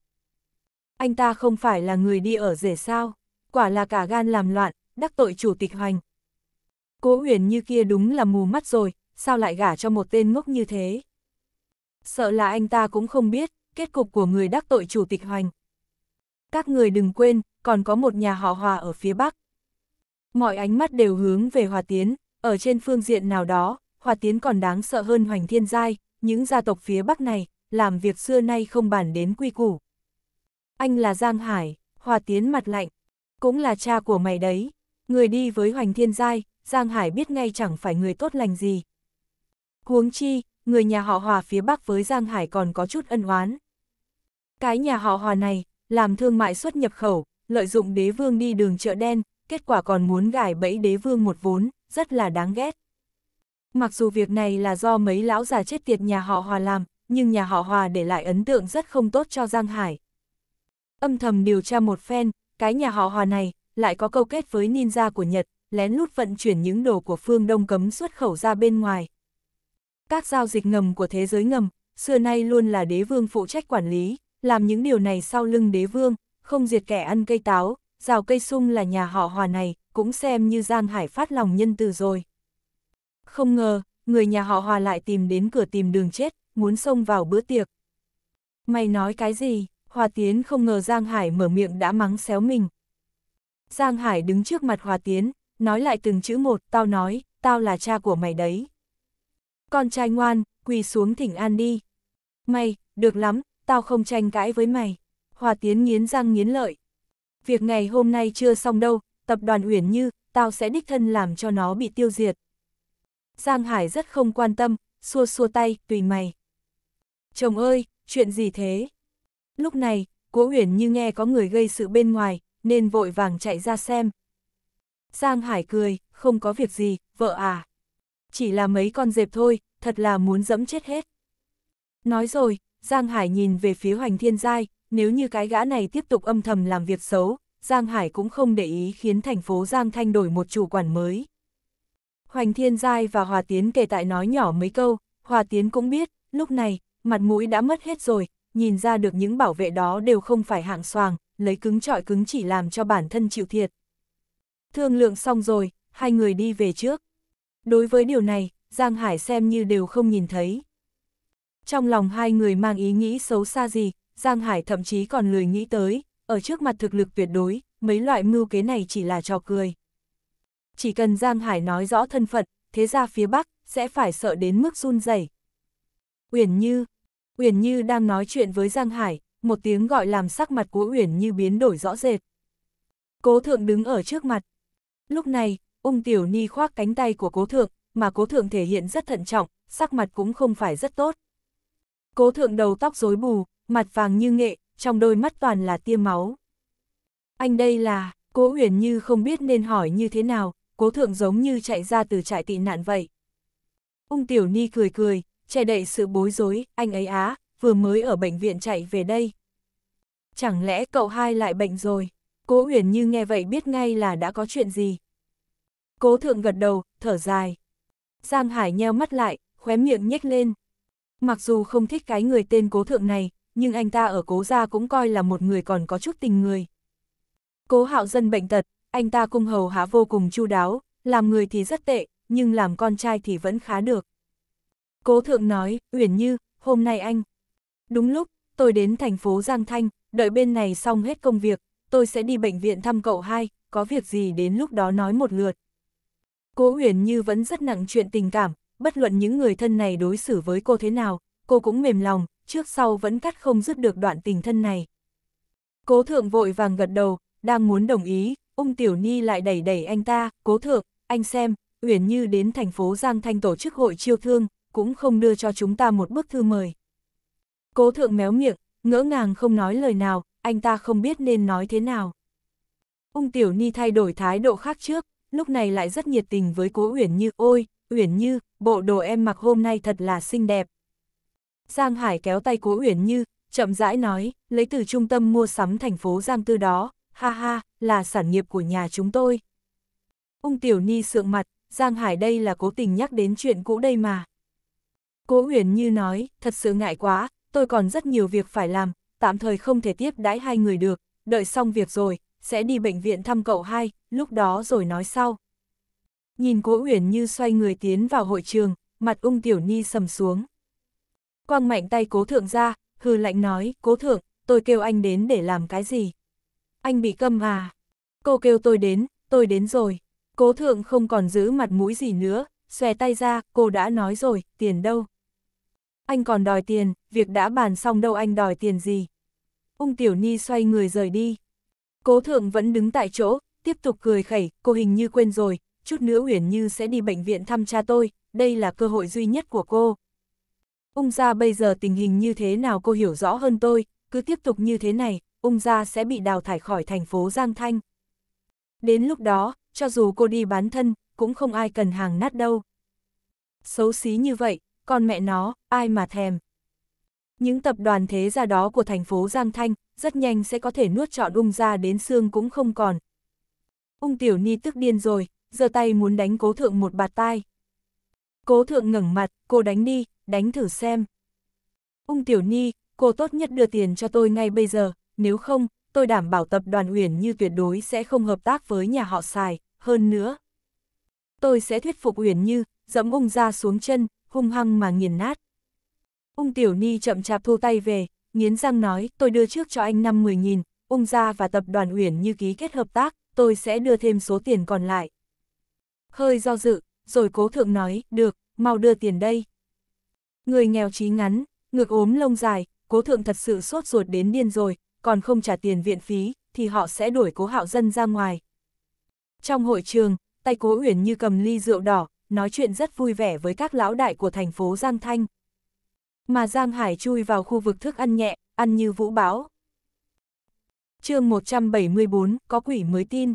anh ta không phải là người đi ở rể sao, quả là cả gan làm loạn, đắc tội chủ tịch hoành. Cố huyền như kia đúng là mù mắt rồi, sao lại gả cho một tên ngốc như thế. Sợ là anh ta cũng không biết, kết cục của người đắc tội chủ tịch hoành. Các người đừng quên, còn có một nhà họ hòa ở phía Bắc. Mọi ánh mắt đều hướng về hòa tiến, ở trên phương diện nào đó, hòa tiến còn đáng sợ hơn hoành thiên giai, những gia tộc phía Bắc này, làm việc xưa nay không bàn đến quy củ anh là Giang Hải, Hòa Tiến mặt lạnh, cũng là cha của mày đấy, người đi với Hoành Thiên Giai, Giang Hải biết ngay chẳng phải người tốt lành gì. Huống chi, người nhà họ Hòa phía Bắc với Giang Hải còn có chút ân oán. Cái nhà họ Hòa này, làm thương mại xuất nhập khẩu, lợi dụng đế vương đi đường chợ đen, kết quả còn muốn gài bẫy đế vương một vốn, rất là đáng ghét. Mặc dù việc này là do mấy lão già chết tiệt nhà họ Hòa làm, nhưng nhà họ Hòa để lại ấn tượng rất không tốt cho Giang Hải. Âm thầm điều tra một phen, cái nhà họ hòa này lại có câu kết với ninja của Nhật, lén lút vận chuyển những đồ của phương Đông cấm xuất khẩu ra bên ngoài. Các giao dịch ngầm của thế giới ngầm, xưa nay luôn là đế vương phụ trách quản lý, làm những điều này sau lưng đế vương, không diệt kẻ ăn cây táo, rào cây sung là nhà họ hòa này, cũng xem như Giang Hải phát lòng nhân từ rồi. Không ngờ, người nhà họ hòa lại tìm đến cửa tìm đường chết, muốn xông vào bữa tiệc. Mày nói cái gì? Hòa Tiến không ngờ Giang Hải mở miệng đã mắng xéo mình. Giang Hải đứng trước mặt Hòa Tiến, nói lại từng chữ một, tao nói, tao là cha của mày đấy. Con trai ngoan, quỳ xuống thỉnh an đi. Mày, được lắm, tao không tranh cãi với mày. Hòa Tiến nghiến răng nghiến lợi. Việc ngày hôm nay chưa xong đâu, tập đoàn Uyển Như, tao sẽ đích thân làm cho nó bị tiêu diệt. Giang Hải rất không quan tâm, xua xua tay, tùy mày. Chồng ơi, chuyện gì thế? Lúc này, Cố Huyền như nghe có người gây sự bên ngoài, nên vội vàng chạy ra xem. Giang Hải cười, không có việc gì, vợ à. Chỉ là mấy con dẹp thôi, thật là muốn dẫm chết hết. Nói rồi, Giang Hải nhìn về phía Hoành Thiên Giai, nếu như cái gã này tiếp tục âm thầm làm việc xấu, Giang Hải cũng không để ý khiến thành phố Giang Thanh đổi một chủ quản mới. Hoành Thiên Giai và Hòa Tiến kể tại nói nhỏ mấy câu, Hòa Tiến cũng biết, lúc này, mặt mũi đã mất hết rồi, nhìn ra được những bảo vệ đó đều không phải hạng soàng, lấy cứng trọi cứng chỉ làm cho bản thân chịu thiệt. Thương lượng xong rồi, hai người đi về trước. Đối với điều này, Giang Hải xem như đều không nhìn thấy. Trong lòng hai người mang ý nghĩ xấu xa gì, Giang Hải thậm chí còn lười nghĩ tới, ở trước mặt thực lực tuyệt đối, mấy loại mưu kế này chỉ là trò cười. Chỉ cần Giang Hải nói rõ thân phận, thế ra phía Bắc, sẽ phải sợ đến mức run rẩy. Uyển Như, Uyển Như đang nói chuyện với Giang Hải, một tiếng gọi làm sắc mặt của Uyển Như biến đổi rõ rệt. Cố thượng đứng ở trước mặt. Lúc này, ung tiểu ni khoác cánh tay của cố thượng, mà cố thượng thể hiện rất thận trọng, sắc mặt cũng không phải rất tốt. Cố thượng đầu tóc rối bù, mặt vàng như nghệ, trong đôi mắt toàn là tiêm máu. Anh đây là, cố Uyển Như không biết nên hỏi như thế nào, cố thượng giống như chạy ra từ trại tị nạn vậy. Ung tiểu ni cười cười, che đậy sự bối rối, anh ấy á, vừa mới ở bệnh viện chạy về đây. Chẳng lẽ cậu hai lại bệnh rồi? Cố Uyển như nghe vậy biết ngay là đã có chuyện gì. Cố thượng gật đầu, thở dài. Giang Hải nheo mắt lại, khóe miệng nhếch lên. Mặc dù không thích cái người tên cố thượng này, nhưng anh ta ở cố gia cũng coi là một người còn có chút tình người. Cố hạo dân bệnh tật, anh ta cung hầu há vô cùng chu đáo, làm người thì rất tệ, nhưng làm con trai thì vẫn khá được. Cố thượng nói, Uyển Như, hôm nay anh. Đúng lúc, tôi đến thành phố Giang Thanh, đợi bên này xong hết công việc, tôi sẽ đi bệnh viện thăm cậu hai, có việc gì đến lúc đó nói một lượt. Cố Uyển Như vẫn rất nặng chuyện tình cảm, bất luận những người thân này đối xử với cô thế nào, cô cũng mềm lòng, trước sau vẫn cắt không dứt được đoạn tình thân này. Cố thượng vội vàng gật đầu, đang muốn đồng ý, ung tiểu ni lại đẩy đẩy anh ta, cố thượng, anh xem, Uyển Như đến thành phố Giang Thanh tổ chức hội chiêu thương, cũng không đưa cho chúng ta một bức thư mời. Cố thượng méo miệng, ngỡ ngàng không nói lời nào, anh ta không biết nên nói thế nào. Ung Tiểu Ni thay đổi thái độ khác trước, lúc này lại rất nhiệt tình với cố Uyển Như, ôi, Uyển Như, bộ đồ em mặc hôm nay thật là xinh đẹp. Giang Hải kéo tay cố Uyển Như, chậm rãi nói, lấy từ trung tâm mua sắm thành phố Giang Tư đó, ha ha, là sản nghiệp của nhà chúng tôi. Ung Tiểu Ni sượng mặt, Giang Hải đây là cố tình nhắc đến chuyện cũ đây mà. Cố Huyền Như nói, thật sự ngại quá, tôi còn rất nhiều việc phải làm, tạm thời không thể tiếp đãi hai người được, đợi xong việc rồi, sẽ đi bệnh viện thăm cậu hai, lúc đó rồi nói sau. Nhìn Cố Huyền Như xoay người tiến vào hội trường, mặt ung tiểu ni sầm xuống. Quang mạnh tay cố thượng ra, hư lạnh nói, cố thượng, tôi kêu anh đến để làm cái gì? Anh bị câm à? Cô kêu tôi đến, tôi đến rồi. Cố thượng không còn giữ mặt mũi gì nữa, xòe tay ra, cô đã nói rồi, tiền đâu? anh còn đòi tiền, việc đã bàn xong đâu anh đòi tiền gì. Ung Tiểu Ni xoay người rời đi. Cố thượng vẫn đứng tại chỗ, tiếp tục cười khẩy, cô hình như quên rồi, chút nữa Huyền Như sẽ đi bệnh viện thăm cha tôi, đây là cơ hội duy nhất của cô. Ung gia bây giờ tình hình như thế nào cô hiểu rõ hơn tôi, cứ tiếp tục như thế này, ung gia sẽ bị đào thải khỏi thành phố Giang Thanh. Đến lúc đó, cho dù cô đi bán thân, cũng không ai cần hàng nát đâu. Xấu xí như vậy, con mẹ nó, ai mà thèm. Những tập đoàn thế gia đó của thành phố Giang Thanh, rất nhanh sẽ có thể nuốt trọn ung ra đến xương cũng không còn. Ung tiểu ni tức điên rồi, giơ tay muốn đánh cố thượng một bạt tai. Cố thượng ngẩng mặt, cô đánh đi, đánh thử xem. Ung tiểu ni, cô tốt nhất đưa tiền cho tôi ngay bây giờ, nếu không, tôi đảm bảo tập đoàn uyển như tuyệt đối sẽ không hợp tác với nhà họ xài, hơn nữa. Tôi sẽ thuyết phục uyển như, dẫm ung ra xuống chân, hung hăng mà nghiền nát. Ung Tiểu Ni chậm chạp thu tay về, nghiến răng nói, tôi đưa trước cho anh năm 10.000, ung gia và tập đoàn uyển như ký kết hợp tác, tôi sẽ đưa thêm số tiền còn lại. Hơi do dự, rồi cố thượng nói, được, mau đưa tiền đây. Người nghèo trí ngắn, ngược ốm lông dài, cố thượng thật sự sốt ruột đến điên rồi, còn không trả tiền viện phí, thì họ sẽ đuổi cố hạo dân ra ngoài. Trong hội trường, tay cố uyển như cầm ly rượu đỏ, nói chuyện rất vui vẻ với các lão đại của thành phố Giang Thanh. Mà Giang Hải chui vào khu vực thức ăn nhẹ, ăn như vũ báo. chương 174, có quỷ mới tin.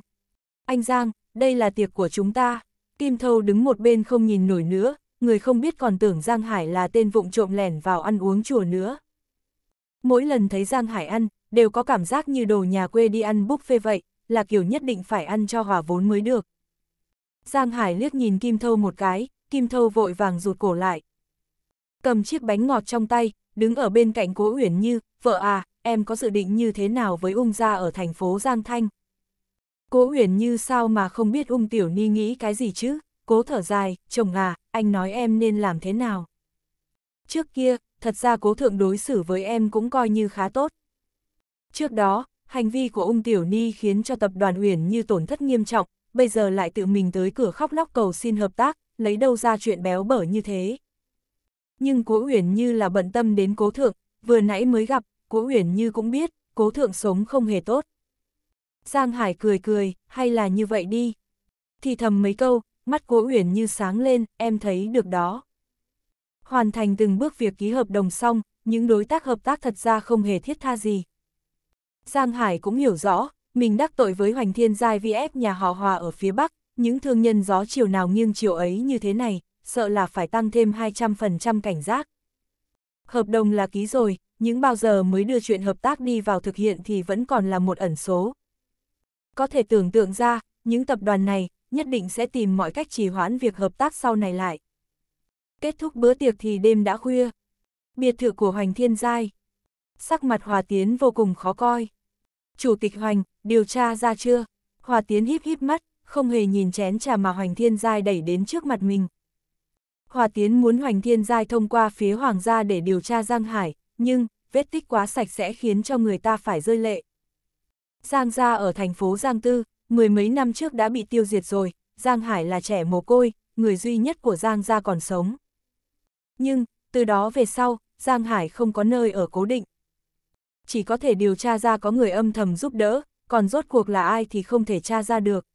Anh Giang, đây là tiệc của chúng ta. Kim Thâu đứng một bên không nhìn nổi nữa, người không biết còn tưởng Giang Hải là tên vụng trộm lẻn vào ăn uống chùa nữa. Mỗi lần thấy Giang Hải ăn, đều có cảm giác như đồ nhà quê đi ăn buffet vậy, là kiểu nhất định phải ăn cho hòa vốn mới được. Giang Hải liếc nhìn Kim Thâu một cái, Kim Thâu vội vàng rụt cổ lại. Cầm chiếc bánh ngọt trong tay, đứng ở bên cạnh Cố Uyển Như, vợ à, em có dự định như thế nào với ung gia ở thành phố Giang Thanh? Cố Uyển Như sao mà không biết ung tiểu ni nghĩ cái gì chứ, cố thở dài, chồng à, anh nói em nên làm thế nào? Trước kia, thật ra cố thượng đối xử với em cũng coi như khá tốt. Trước đó, hành vi của ung tiểu ni khiến cho tập đoàn Uyển Như tổn thất nghiêm trọng, bây giờ lại tự mình tới cửa khóc lóc cầu xin hợp tác, lấy đâu ra chuyện béo bở như thế. Nhưng Cố Uyển Như là bận tâm đến Cố Thượng, vừa nãy mới gặp, Cố Uyển Như cũng biết, Cố Thượng sống không hề tốt. Giang Hải cười cười, hay là như vậy đi. Thì thầm mấy câu, mắt Cố Uyển Như sáng lên, em thấy được đó. Hoàn thành từng bước việc ký hợp đồng xong, những đối tác hợp tác thật ra không hề thiết tha gì. Giang Hải cũng hiểu rõ, mình đắc tội với Hoành Thiên Giai VF nhà họ Hòa ở phía Bắc, những thương nhân gió chiều nào nghiêng chiều ấy như thế này, sợ là phải tăng thêm 200% cảnh giác. Hợp đồng là ký rồi, những bao giờ mới đưa chuyện hợp tác đi vào thực hiện thì vẫn còn là một ẩn số. Có thể tưởng tượng ra, những tập đoàn này nhất định sẽ tìm mọi cách trì hoãn việc hợp tác sau này lại. Kết thúc bữa tiệc thì đêm đã khuya. Biệt thự của Hoành Thiên Giai. Sắc mặt Hòa Tiến vô cùng khó coi. Chủ tịch Hoành, điều tra ra chưa? Hòa Tiến híp híp mắt, không hề nhìn chén trà mà Hoành Thiên Giai đẩy đến trước mặt mình. Hòa Tiến muốn Hoành Thiên Giai thông qua phía Hoàng gia để điều tra Giang Hải, nhưng, vết tích quá sạch sẽ khiến cho người ta phải rơi lệ. Giang gia ở thành phố Giang Tư, mười mấy năm trước đã bị tiêu diệt rồi, Giang Hải là trẻ mồ côi, người duy nhất của Giang gia còn sống. Nhưng, từ đó về sau, Giang Hải không có nơi ở cố định chỉ có thể điều tra ra có người âm thầm giúp đỡ, còn rốt cuộc là ai thì không thể tra ra được.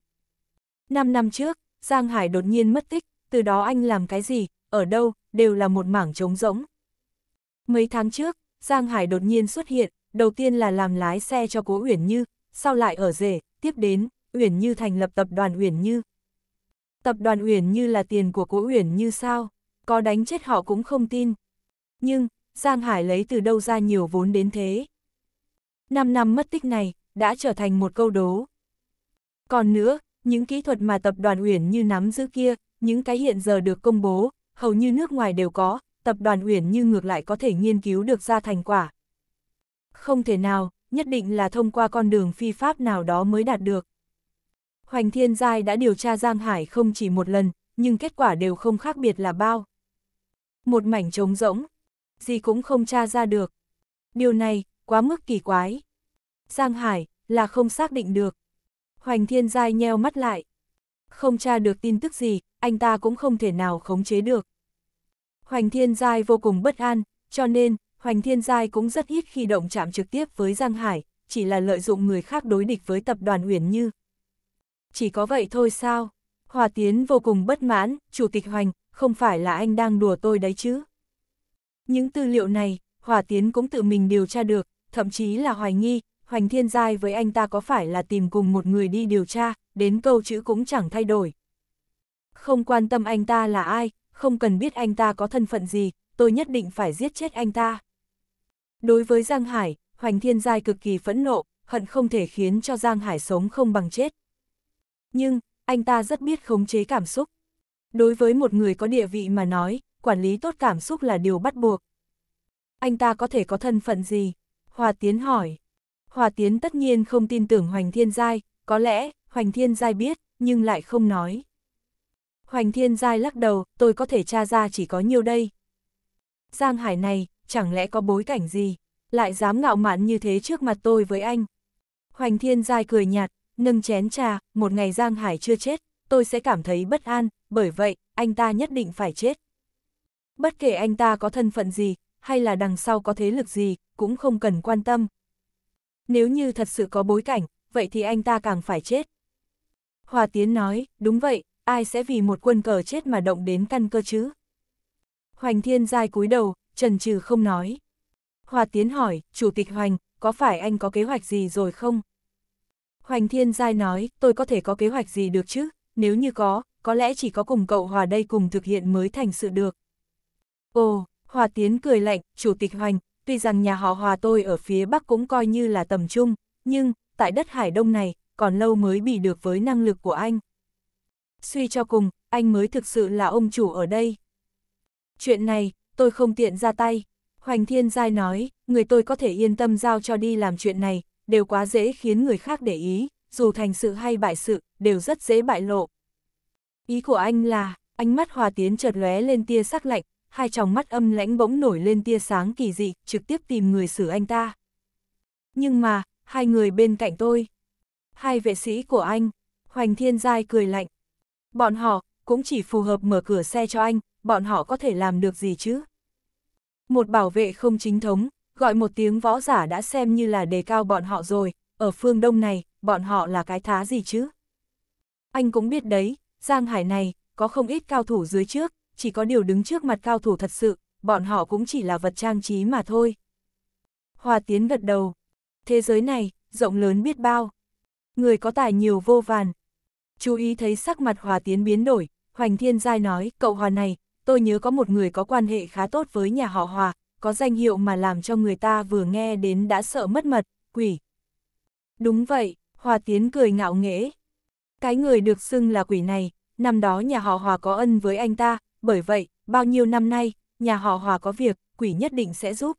Năm năm trước, Giang Hải đột nhiên mất tích, từ đó anh làm cái gì, ở đâu, đều là một mảng trống rỗng. Mấy tháng trước, Giang Hải đột nhiên xuất hiện, đầu tiên là làm lái xe cho cố Uyển Như, sau lại ở rể, tiếp đến, Uyển Như thành lập tập đoàn Uyển Như. Tập đoàn Uyển Như là tiền của cố Uyển Như sao, có đánh chết họ cũng không tin. Nhưng, Giang Hải lấy từ đâu ra nhiều vốn đến thế? 5 năm mất tích này đã trở thành một câu đố. Còn nữa, những kỹ thuật mà tập đoàn Uyển Như nắm giữ kia, những cái hiện giờ được công bố, hầu như nước ngoài đều có, tập đoàn Uyển Như ngược lại có thể nghiên cứu được ra thành quả. Không thể nào, nhất định là thông qua con đường phi pháp nào đó mới đạt được. Hoành Thiên Giai đã điều tra Giang Hải không chỉ một lần, nhưng kết quả đều không khác biệt là bao. Một mảnh trống rỗng, gì cũng không tra ra được. Điều này, quá mức kỳ quái. Giang Hải, là không xác định được. Hoành Thiên Giai nheo mắt lại. Không tra được tin tức gì, anh ta cũng không thể nào khống chế được. Hoành Thiên Giai vô cùng bất an, cho nên, Hoành Thiên Giai cũng rất ít khi động chạm trực tiếp với Giang Hải, chỉ là lợi dụng người khác đối địch với tập đoàn Uyển Như. Chỉ có vậy thôi sao? Hòa Tiến vô cùng bất mãn, Chủ tịch Hoành, không phải là anh đang đùa tôi đấy chứ? Những tư liệu này, Hòa Tiến cũng tự mình điều tra được, thậm chí là hoài nghi, Hoành Thiên Giai với anh ta có phải là tìm cùng một người đi điều tra, đến câu chữ cũng chẳng thay đổi. Không quan tâm anh ta là ai, không cần biết anh ta có thân phận gì, tôi nhất định phải giết chết anh ta. Đối với Giang Hải, Hoành Thiên Giai cực kỳ phẫn nộ, hận không thể khiến cho Giang Hải sống không bằng chết. Nhưng, anh ta rất biết khống chế cảm xúc. Đối với một người có địa vị mà nói, quản lý tốt cảm xúc là điều bắt buộc. Anh ta có thể có thân phận gì? Hòa Tiến hỏi. Hòa Tiến tất nhiên không tin tưởng Hoành Thiên Giai, có lẽ, Hoành Thiên Giai biết, nhưng lại không nói. Hoành Thiên Giai lắc đầu, tôi có thể tra ra chỉ có nhiêu đây. Giang Hải này, chẳng lẽ có bối cảnh gì, lại dám ngạo mạn như thế trước mặt tôi với anh. Hoành Thiên Giai cười nhạt, nâng chén trà, một ngày Giang Hải chưa chết, tôi sẽ cảm thấy bất an, bởi vậy, anh ta nhất định phải chết. Bất kể anh ta có thân phận gì, hay là đằng sau có thế lực gì, cũng không cần quan tâm. Nếu như thật sự có bối cảnh, vậy thì anh ta càng phải chết. Hòa Tiến nói, đúng vậy, ai sẽ vì một quân cờ chết mà động đến căn cơ chứ? Hoành Thiên Giai cúi đầu, trần trừ không nói. Hòa Tiến hỏi, Chủ tịch Hoành, có phải anh có kế hoạch gì rồi không? Hoành Thiên Giai nói, tôi có thể có kế hoạch gì được chứ, nếu như có, có lẽ chỉ có cùng cậu Hòa đây cùng thực hiện mới thành sự được. Ồ, Hòa Tiến cười lạnh, Chủ tịch Hoành, tuy rằng nhà họ Hòa tôi ở phía Bắc cũng coi như là tầm trung, nhưng, tại đất Hải Đông này, còn lâu mới bị được với năng lực của anh. Suy cho cùng, anh mới thực sự là ông chủ ở đây. Chuyện này, tôi không tiện ra tay. Hoành Thiên Giai nói, người tôi có thể yên tâm giao cho đi làm chuyện này, đều quá dễ khiến người khác để ý, dù thành sự hay bại sự, đều rất dễ bại lộ. Ý của anh là, ánh mắt Hòa Tiến chợt lóe lên tia sắc lạnh, hai tròng mắt âm lãnh bỗng nổi lên tia sáng kỳ dị, trực tiếp tìm người xử anh ta. Nhưng mà, hai người bên cạnh tôi, hai vệ sĩ của anh, Hoành Thiên Giai cười lạnh. Bọn họ, cũng chỉ phù hợp mở cửa xe cho anh, bọn họ có thể làm được gì chứ? Một bảo vệ không chính thống, gọi một tiếng võ giả đã xem như là đề cao bọn họ rồi, ở phương đông này, bọn họ là cái thá gì chứ? Anh cũng biết đấy, Giang Hải này, có không ít cao thủ dưới trước, chỉ có điều đứng trước mặt cao thủ thật sự, bọn họ cũng chỉ là vật trang trí mà thôi. Hòa Tiến gật đầu. Thế giới này, rộng lớn biết bao. Người có tài nhiều vô vàn. Chú ý thấy sắc mặt Hòa Tiến biến đổi, Hoành Thiên Giai nói, cậu Hòa này, tôi nhớ có một người có quan hệ khá tốt với nhà họ Hòa, có danh hiệu mà làm cho người ta vừa nghe đến đã sợ mất mật, quỷ. Đúng vậy, Hòa Tiến cười ngạo nghễ. Cái người được xưng là quỷ này, năm đó nhà họ Hòa có ân với anh ta, bởi vậy, bao nhiêu năm nay, nhà họ hòa có việc, quỷ nhất định sẽ giúp.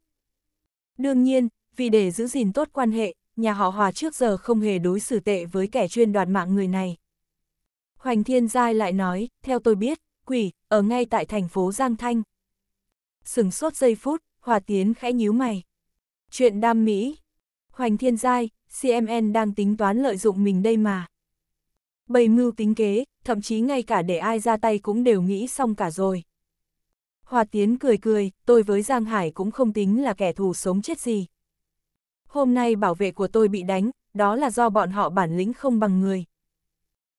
Đương nhiên, vì để giữ gìn tốt quan hệ, nhà họ hòa trước giờ không hề đối xử tệ với kẻ chuyên đoạt mạng người này. Hoành Thiên Giai lại nói, theo tôi biết, quỷ, ở ngay tại thành phố Giang Thanh. Sừng sốt giây phút, Hòa Tiến khẽ nhíu mày. Chuyện đam mỹ. Hoành Thiên Giai, CMN đang tính toán lợi dụng mình đây mà bày mưu tính kế, thậm chí ngay cả để ai ra tay cũng đều nghĩ xong cả rồi. Hòa Tiến cười cười, tôi với Giang Hải cũng không tính là kẻ thù sống chết gì. Hôm nay bảo vệ của tôi bị đánh, đó là do bọn họ bản lĩnh không bằng người.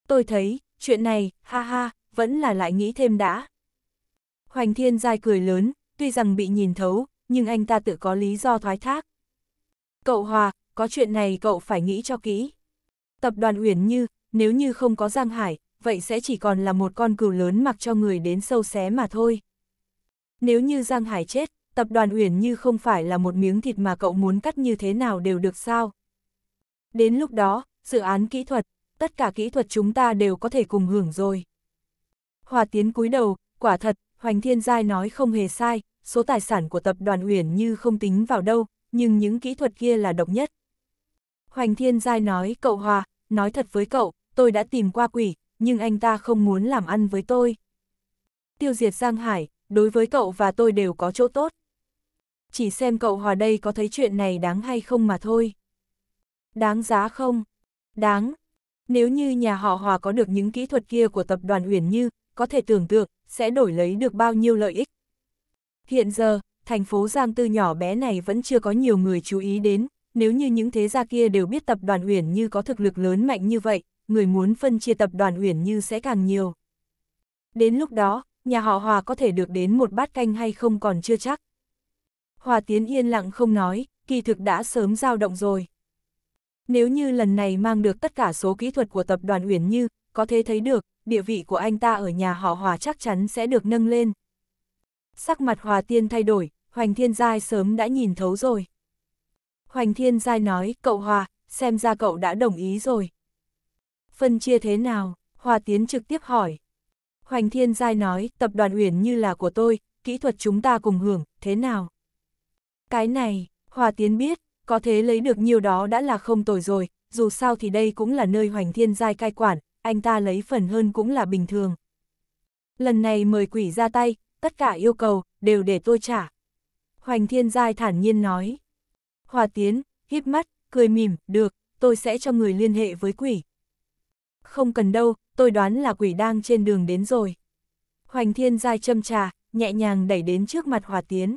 Tôi thấy, chuyện này, ha ha, vẫn là lại nghĩ thêm đã. Hoành Thiên Giai cười lớn, tuy rằng bị nhìn thấu, nhưng anh ta tự có lý do thoái thác. Cậu Hòa, có chuyện này cậu phải nghĩ cho kỹ. Tập đoàn Uyển Như, nếu như không có Giang Hải, vậy sẽ chỉ còn là một con cừu lớn mặc cho người đến sâu xé mà thôi. Nếu như Giang Hải chết, tập đoàn Uyển như không phải là một miếng thịt mà cậu muốn cắt như thế nào đều được sao. Đến lúc đó, dự án kỹ thuật, tất cả kỹ thuật chúng ta đều có thể cùng hưởng rồi. Hòa Tiến cúi đầu, quả thật, Hoành Thiên Giai nói không hề sai, số tài sản của tập đoàn Uyển như không tính vào đâu, nhưng những kỹ thuật kia là độc nhất. Hoành Thiên Giai nói, cậu Hòa, nói thật với cậu, tôi đã tìm qua quỷ, nhưng anh ta không muốn làm ăn với tôi. Tiêu diệt Giang Hải, đối với cậu và tôi đều có chỗ tốt. Chỉ xem cậu hòa đây có thấy chuyện này đáng hay không mà thôi. Đáng giá không? Đáng. Nếu như nhà họ hòa có được những kỹ thuật kia của tập đoàn Uyển Như, có thể tưởng tượng, sẽ đổi lấy được bao nhiêu lợi ích. Hiện giờ, thành phố Giang Tư nhỏ bé này vẫn chưa có nhiều người chú ý đến, nếu như những thế gia kia đều biết tập đoàn Uyển Như có thực lực lớn mạnh như vậy, người muốn phân chia tập đoàn Uyển Như sẽ càng nhiều. Đến lúc đó, nhà họ Hòa có thể được đến một bát canh hay không còn chưa chắc. Hòa Tiến yên lặng không nói, kỳ thực đã sớm dao động rồi. Nếu như lần này mang được tất cả số kỹ thuật của tập đoàn Uyển Như, có thể thấy được, địa vị của anh ta ở nhà họ Hòa chắc chắn sẽ được nâng lên. Sắc mặt Hòa Tiên thay đổi, Hoành Thiên Giai sớm đã nhìn thấu rồi. Hoành Thiên Giai nói, cậu Hòa, xem ra cậu đã đồng ý rồi phân chia thế nào? Hoa Tiến trực tiếp hỏi. Hoành Thiên Giai nói, tập đoàn Uyển như là của tôi, kỹ thuật chúng ta cùng hưởng, thế nào? Cái này, Hoa Tiến biết, có thế lấy được nhiều đó đã là không tồi rồi, dù sao thì đây cũng là nơi Hoành Thiên Giai cai quản, anh ta lấy phần hơn cũng là bình thường. Lần này mời quỷ ra tay, tất cả yêu cầu, đều để tôi trả. Hoành Thiên Giai thản nhiên nói. Hoa Tiến, híp mắt, cười mỉm, được, tôi sẽ cho người liên hệ với quỷ, không cần đâu, tôi đoán là quỷ đang trên đường đến rồi. Hoành thiên giai châm trà, nhẹ nhàng đẩy đến trước mặt hòa tiến.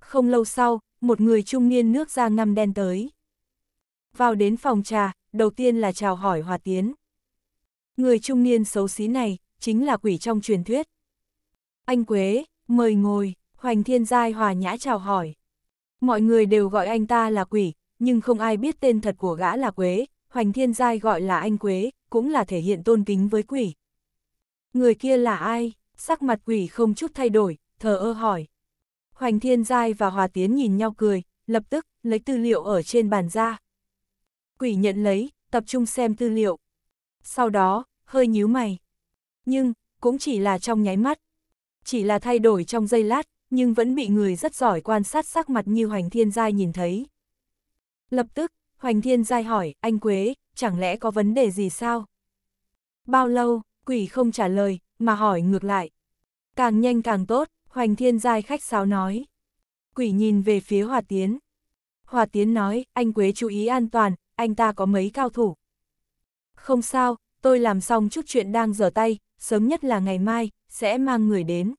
Không lâu sau, một người trung niên nước da ngăm đen tới. Vào đến phòng trà, đầu tiên là chào hỏi hòa tiến. Người trung niên xấu xí này, chính là quỷ trong truyền thuyết. Anh Quế, mời ngồi, Hoành Thiên Giai hòa nhã chào hỏi. Mọi người đều gọi anh ta là quỷ, nhưng không ai biết tên thật của gã là Quế, Hoành Thiên Giai gọi là anh Quế, cũng là thể hiện tôn kính với quỷ. Người kia là ai? Sắc mặt quỷ không chút thay đổi, thờ ơ hỏi. Hoành Thiên Giai và Hòa Tiến nhìn nhau cười, lập tức lấy tư liệu ở trên bàn ra. Quỷ nhận lấy, tập trung xem tư liệu. Sau đó, hơi nhíu mày. Nhưng, cũng chỉ là trong nháy mắt. Chỉ là thay đổi trong giây lát, nhưng vẫn bị người rất giỏi quan sát sắc mặt như Hoành Thiên Giai nhìn thấy. Lập tức, Hoành Thiên Giai hỏi, anh Quế, chẳng lẽ có vấn đề gì sao? Bao lâu, quỷ không trả lời, mà hỏi ngược lại. Càng nhanh càng tốt, Hoành Thiên Giai khách sáo nói. Quỷ nhìn về phía Hòa Tiến. Hòa Tiến nói, anh Quế chú ý an toàn, anh ta có mấy cao thủ. Không sao, tôi làm xong chút chuyện đang dở tay, sớm nhất là ngày mai, sẽ mang người đến.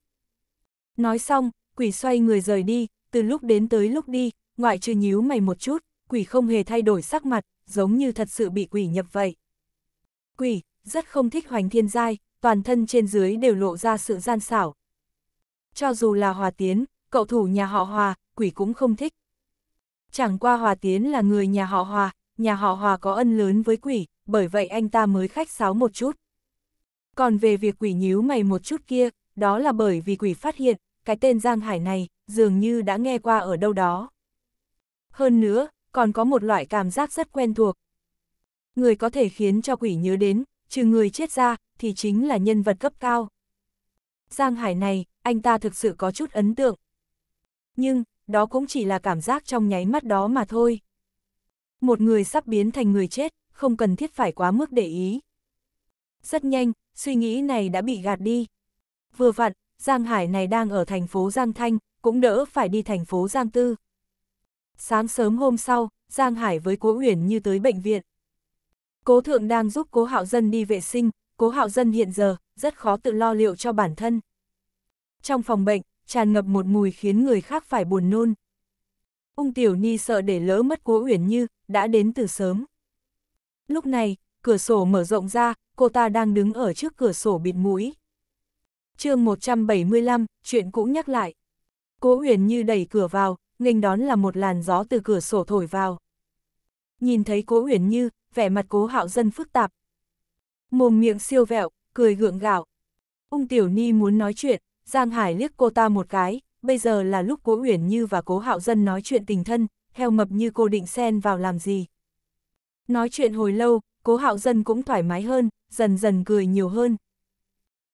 Nói xong, quỷ xoay người rời đi, từ lúc đến tới lúc đi, ngoại trừ nhíu mày một chút, quỷ không hề thay đổi sắc mặt, giống như thật sự bị quỷ nhập vậy. Quỷ, rất không thích hoành thiên giai, toàn thân trên dưới đều lộ ra sự gian xảo. Cho dù là hòa tiến, cậu thủ nhà họ hòa, quỷ cũng không thích. Chẳng qua hòa tiến là người nhà họ hòa, nhà họ hòa có ân lớn với quỷ, bởi vậy anh ta mới khách sáo một chút. Còn về việc quỷ nhíu mày một chút kia, đó là bởi vì quỷ phát hiện, cái tên Giang Hải này, dường như đã nghe qua ở đâu đó. Hơn nữa, còn có một loại cảm giác rất quen thuộc. Người có thể khiến cho quỷ nhớ đến, trừ người chết ra, thì chính là nhân vật cấp cao. Giang Hải này, anh ta thực sự có chút ấn tượng. Nhưng, đó cũng chỉ là cảm giác trong nháy mắt đó mà thôi. Một người sắp biến thành người chết, không cần thiết phải quá mức để ý. Rất nhanh, suy nghĩ này đã bị gạt đi. Vừa vặn, Giang Hải này đang ở thành phố Giang Thanh, cũng đỡ phải đi thành phố Giang Tư sáng sớm hôm sau, Giang Hải với Cố Uyển Như tới bệnh viện. Cố Thượng đang giúp Cố Hạo Dân đi vệ sinh, Cố Hạo Dân hiện giờ rất khó tự lo liệu cho bản thân. Trong phòng bệnh, tràn ngập một mùi khiến người khác phải buồn nôn. Ung Tiểu Ni sợ để lỡ mất Cố Uyển Như, đã đến từ sớm. Lúc này, cửa sổ mở rộng ra, cô ta đang đứng ở trước cửa sổ bịt mũi. chương 175, chuyện cũ nhắc lại. Cố Uyển Như đẩy cửa vào, nghênh đón là một làn gió từ cửa sổ thổi vào. Nhìn thấy cố uyển như, vẻ mặt cố hạo dân phức tạp. Mồm miệng siêu vẹo, cười gượng gạo. Ung tiểu ni muốn nói chuyện, Giang Hải liếc cô ta một cái, bây giờ là lúc cố uyển như và cố hạo dân nói chuyện tình thân, heo mập như cô định xen vào làm gì. Nói chuyện hồi lâu, cố hạo dân cũng thoải mái hơn, dần dần cười nhiều hơn.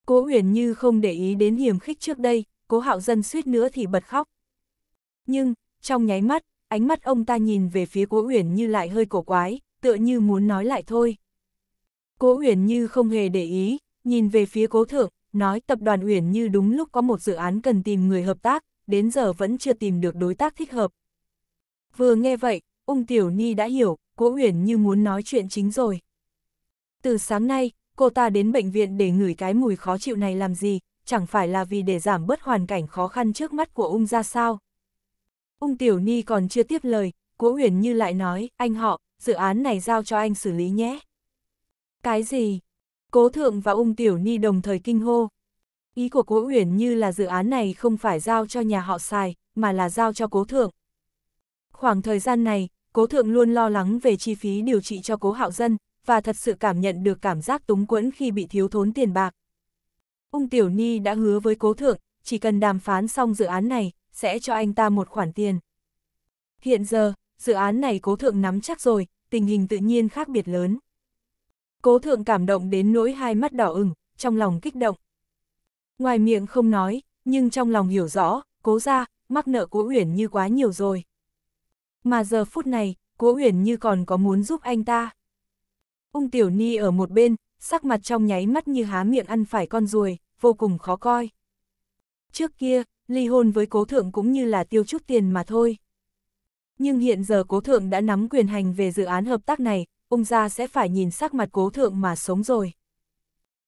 Cố uyển như không để ý đến hiểm khích trước đây, cố hạo dân suýt nữa thì bật khóc nhưng, trong nháy mắt, ánh mắt ông ta nhìn về phía Cố Uyển Như lại hơi cổ quái, tựa như muốn nói lại thôi. Cố Uyển Như không hề để ý, nhìn về phía Cố Thượng, nói tập đoàn Uyển Như đúng lúc có một dự án cần tìm người hợp tác, đến giờ vẫn chưa tìm được đối tác thích hợp. Vừa nghe vậy, ung tiểu ni đã hiểu, Cố Uyển Như muốn nói chuyện chính rồi. Từ sáng nay, cô ta đến bệnh viện để ngửi cái mùi khó chịu này làm gì, chẳng phải là vì để giảm bớt hoàn cảnh khó khăn trước mắt của ung ra sao. Ung Tiểu Ni còn chưa tiếp lời, Cố Uyển Như lại nói, anh họ, dự án này giao cho anh xử lý nhé. Cái gì? Cố Thượng và Ung Tiểu Ni đồng thời kinh hô. Ý của Cố Uyển Như là dự án này không phải giao cho nhà họ xài, mà là giao cho Cố Thượng. Khoảng thời gian này, Cố Thượng luôn lo lắng về chi phí điều trị cho Cố Hạo Dân, và thật sự cảm nhận được cảm giác túng quẫn khi bị thiếu thốn tiền bạc. Ung Tiểu Ni đã hứa với Cố Thượng, chỉ cần đàm phán xong dự án này, sẽ cho anh ta một khoản tiền. Hiện giờ, dự án này cố thượng nắm chắc rồi, tình hình tự nhiên khác biệt lớn. Cố thượng cảm động đến nỗi hai mắt đỏ ửng, trong lòng kích động. Ngoài miệng không nói, nhưng trong lòng hiểu rõ, cố ra, mắc nợ cố uyển như quá nhiều rồi. Mà giờ phút này, cố uyển như còn có muốn giúp anh ta. Ung tiểu ni ở một bên, sắc mặt trong nháy mắt như há miệng ăn phải con ruồi, vô cùng khó coi. Trước kia, ly hôn với cố thượng cũng như là tiêu chút tiền mà thôi. Nhưng hiện giờ cố thượng đã nắm quyền hành về dự án hợp tác này, ông gia sẽ phải nhìn sắc mặt cố thượng mà sống rồi.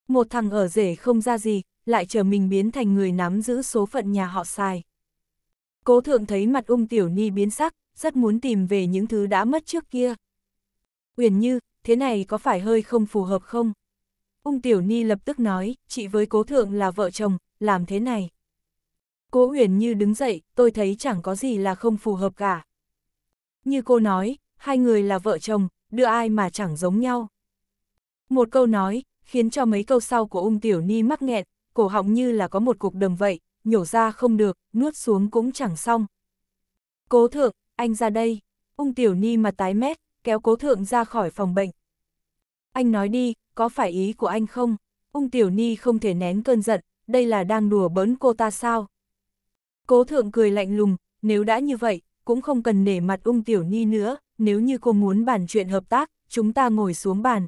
Một thằng ở rể không ra gì, lại chờ mình biến thành người nắm giữ số phận nhà họ xài. Cố thượng thấy mặt ung tiểu ni biến sắc, rất muốn tìm về những thứ đã mất trước kia. Uyển như, thế này có phải hơi không phù hợp không? Ung tiểu ni lập tức nói, chị với cố thượng là vợ chồng, làm thế này. Cố huyền như đứng dậy, tôi thấy chẳng có gì là không phù hợp cả. Như cô nói, hai người là vợ chồng, đưa ai mà chẳng giống nhau. Một câu nói, khiến cho mấy câu sau của ung tiểu ni mắc nghẹn, cổ họng như là có một cục đầm vậy, nhổ ra không được, nuốt xuống cũng chẳng xong. Cố thượng, anh ra đây. Ung tiểu ni mà tái mét, kéo cố thượng ra khỏi phòng bệnh. Anh nói đi, có phải ý của anh không? Ung tiểu ni không thể nén cơn giận, đây là đang đùa bỡn cô ta sao? Cố thượng cười lạnh lùng, nếu đã như vậy, cũng không cần nể mặt ung tiểu ni nữa, nếu như cô muốn bàn chuyện hợp tác, chúng ta ngồi xuống bàn.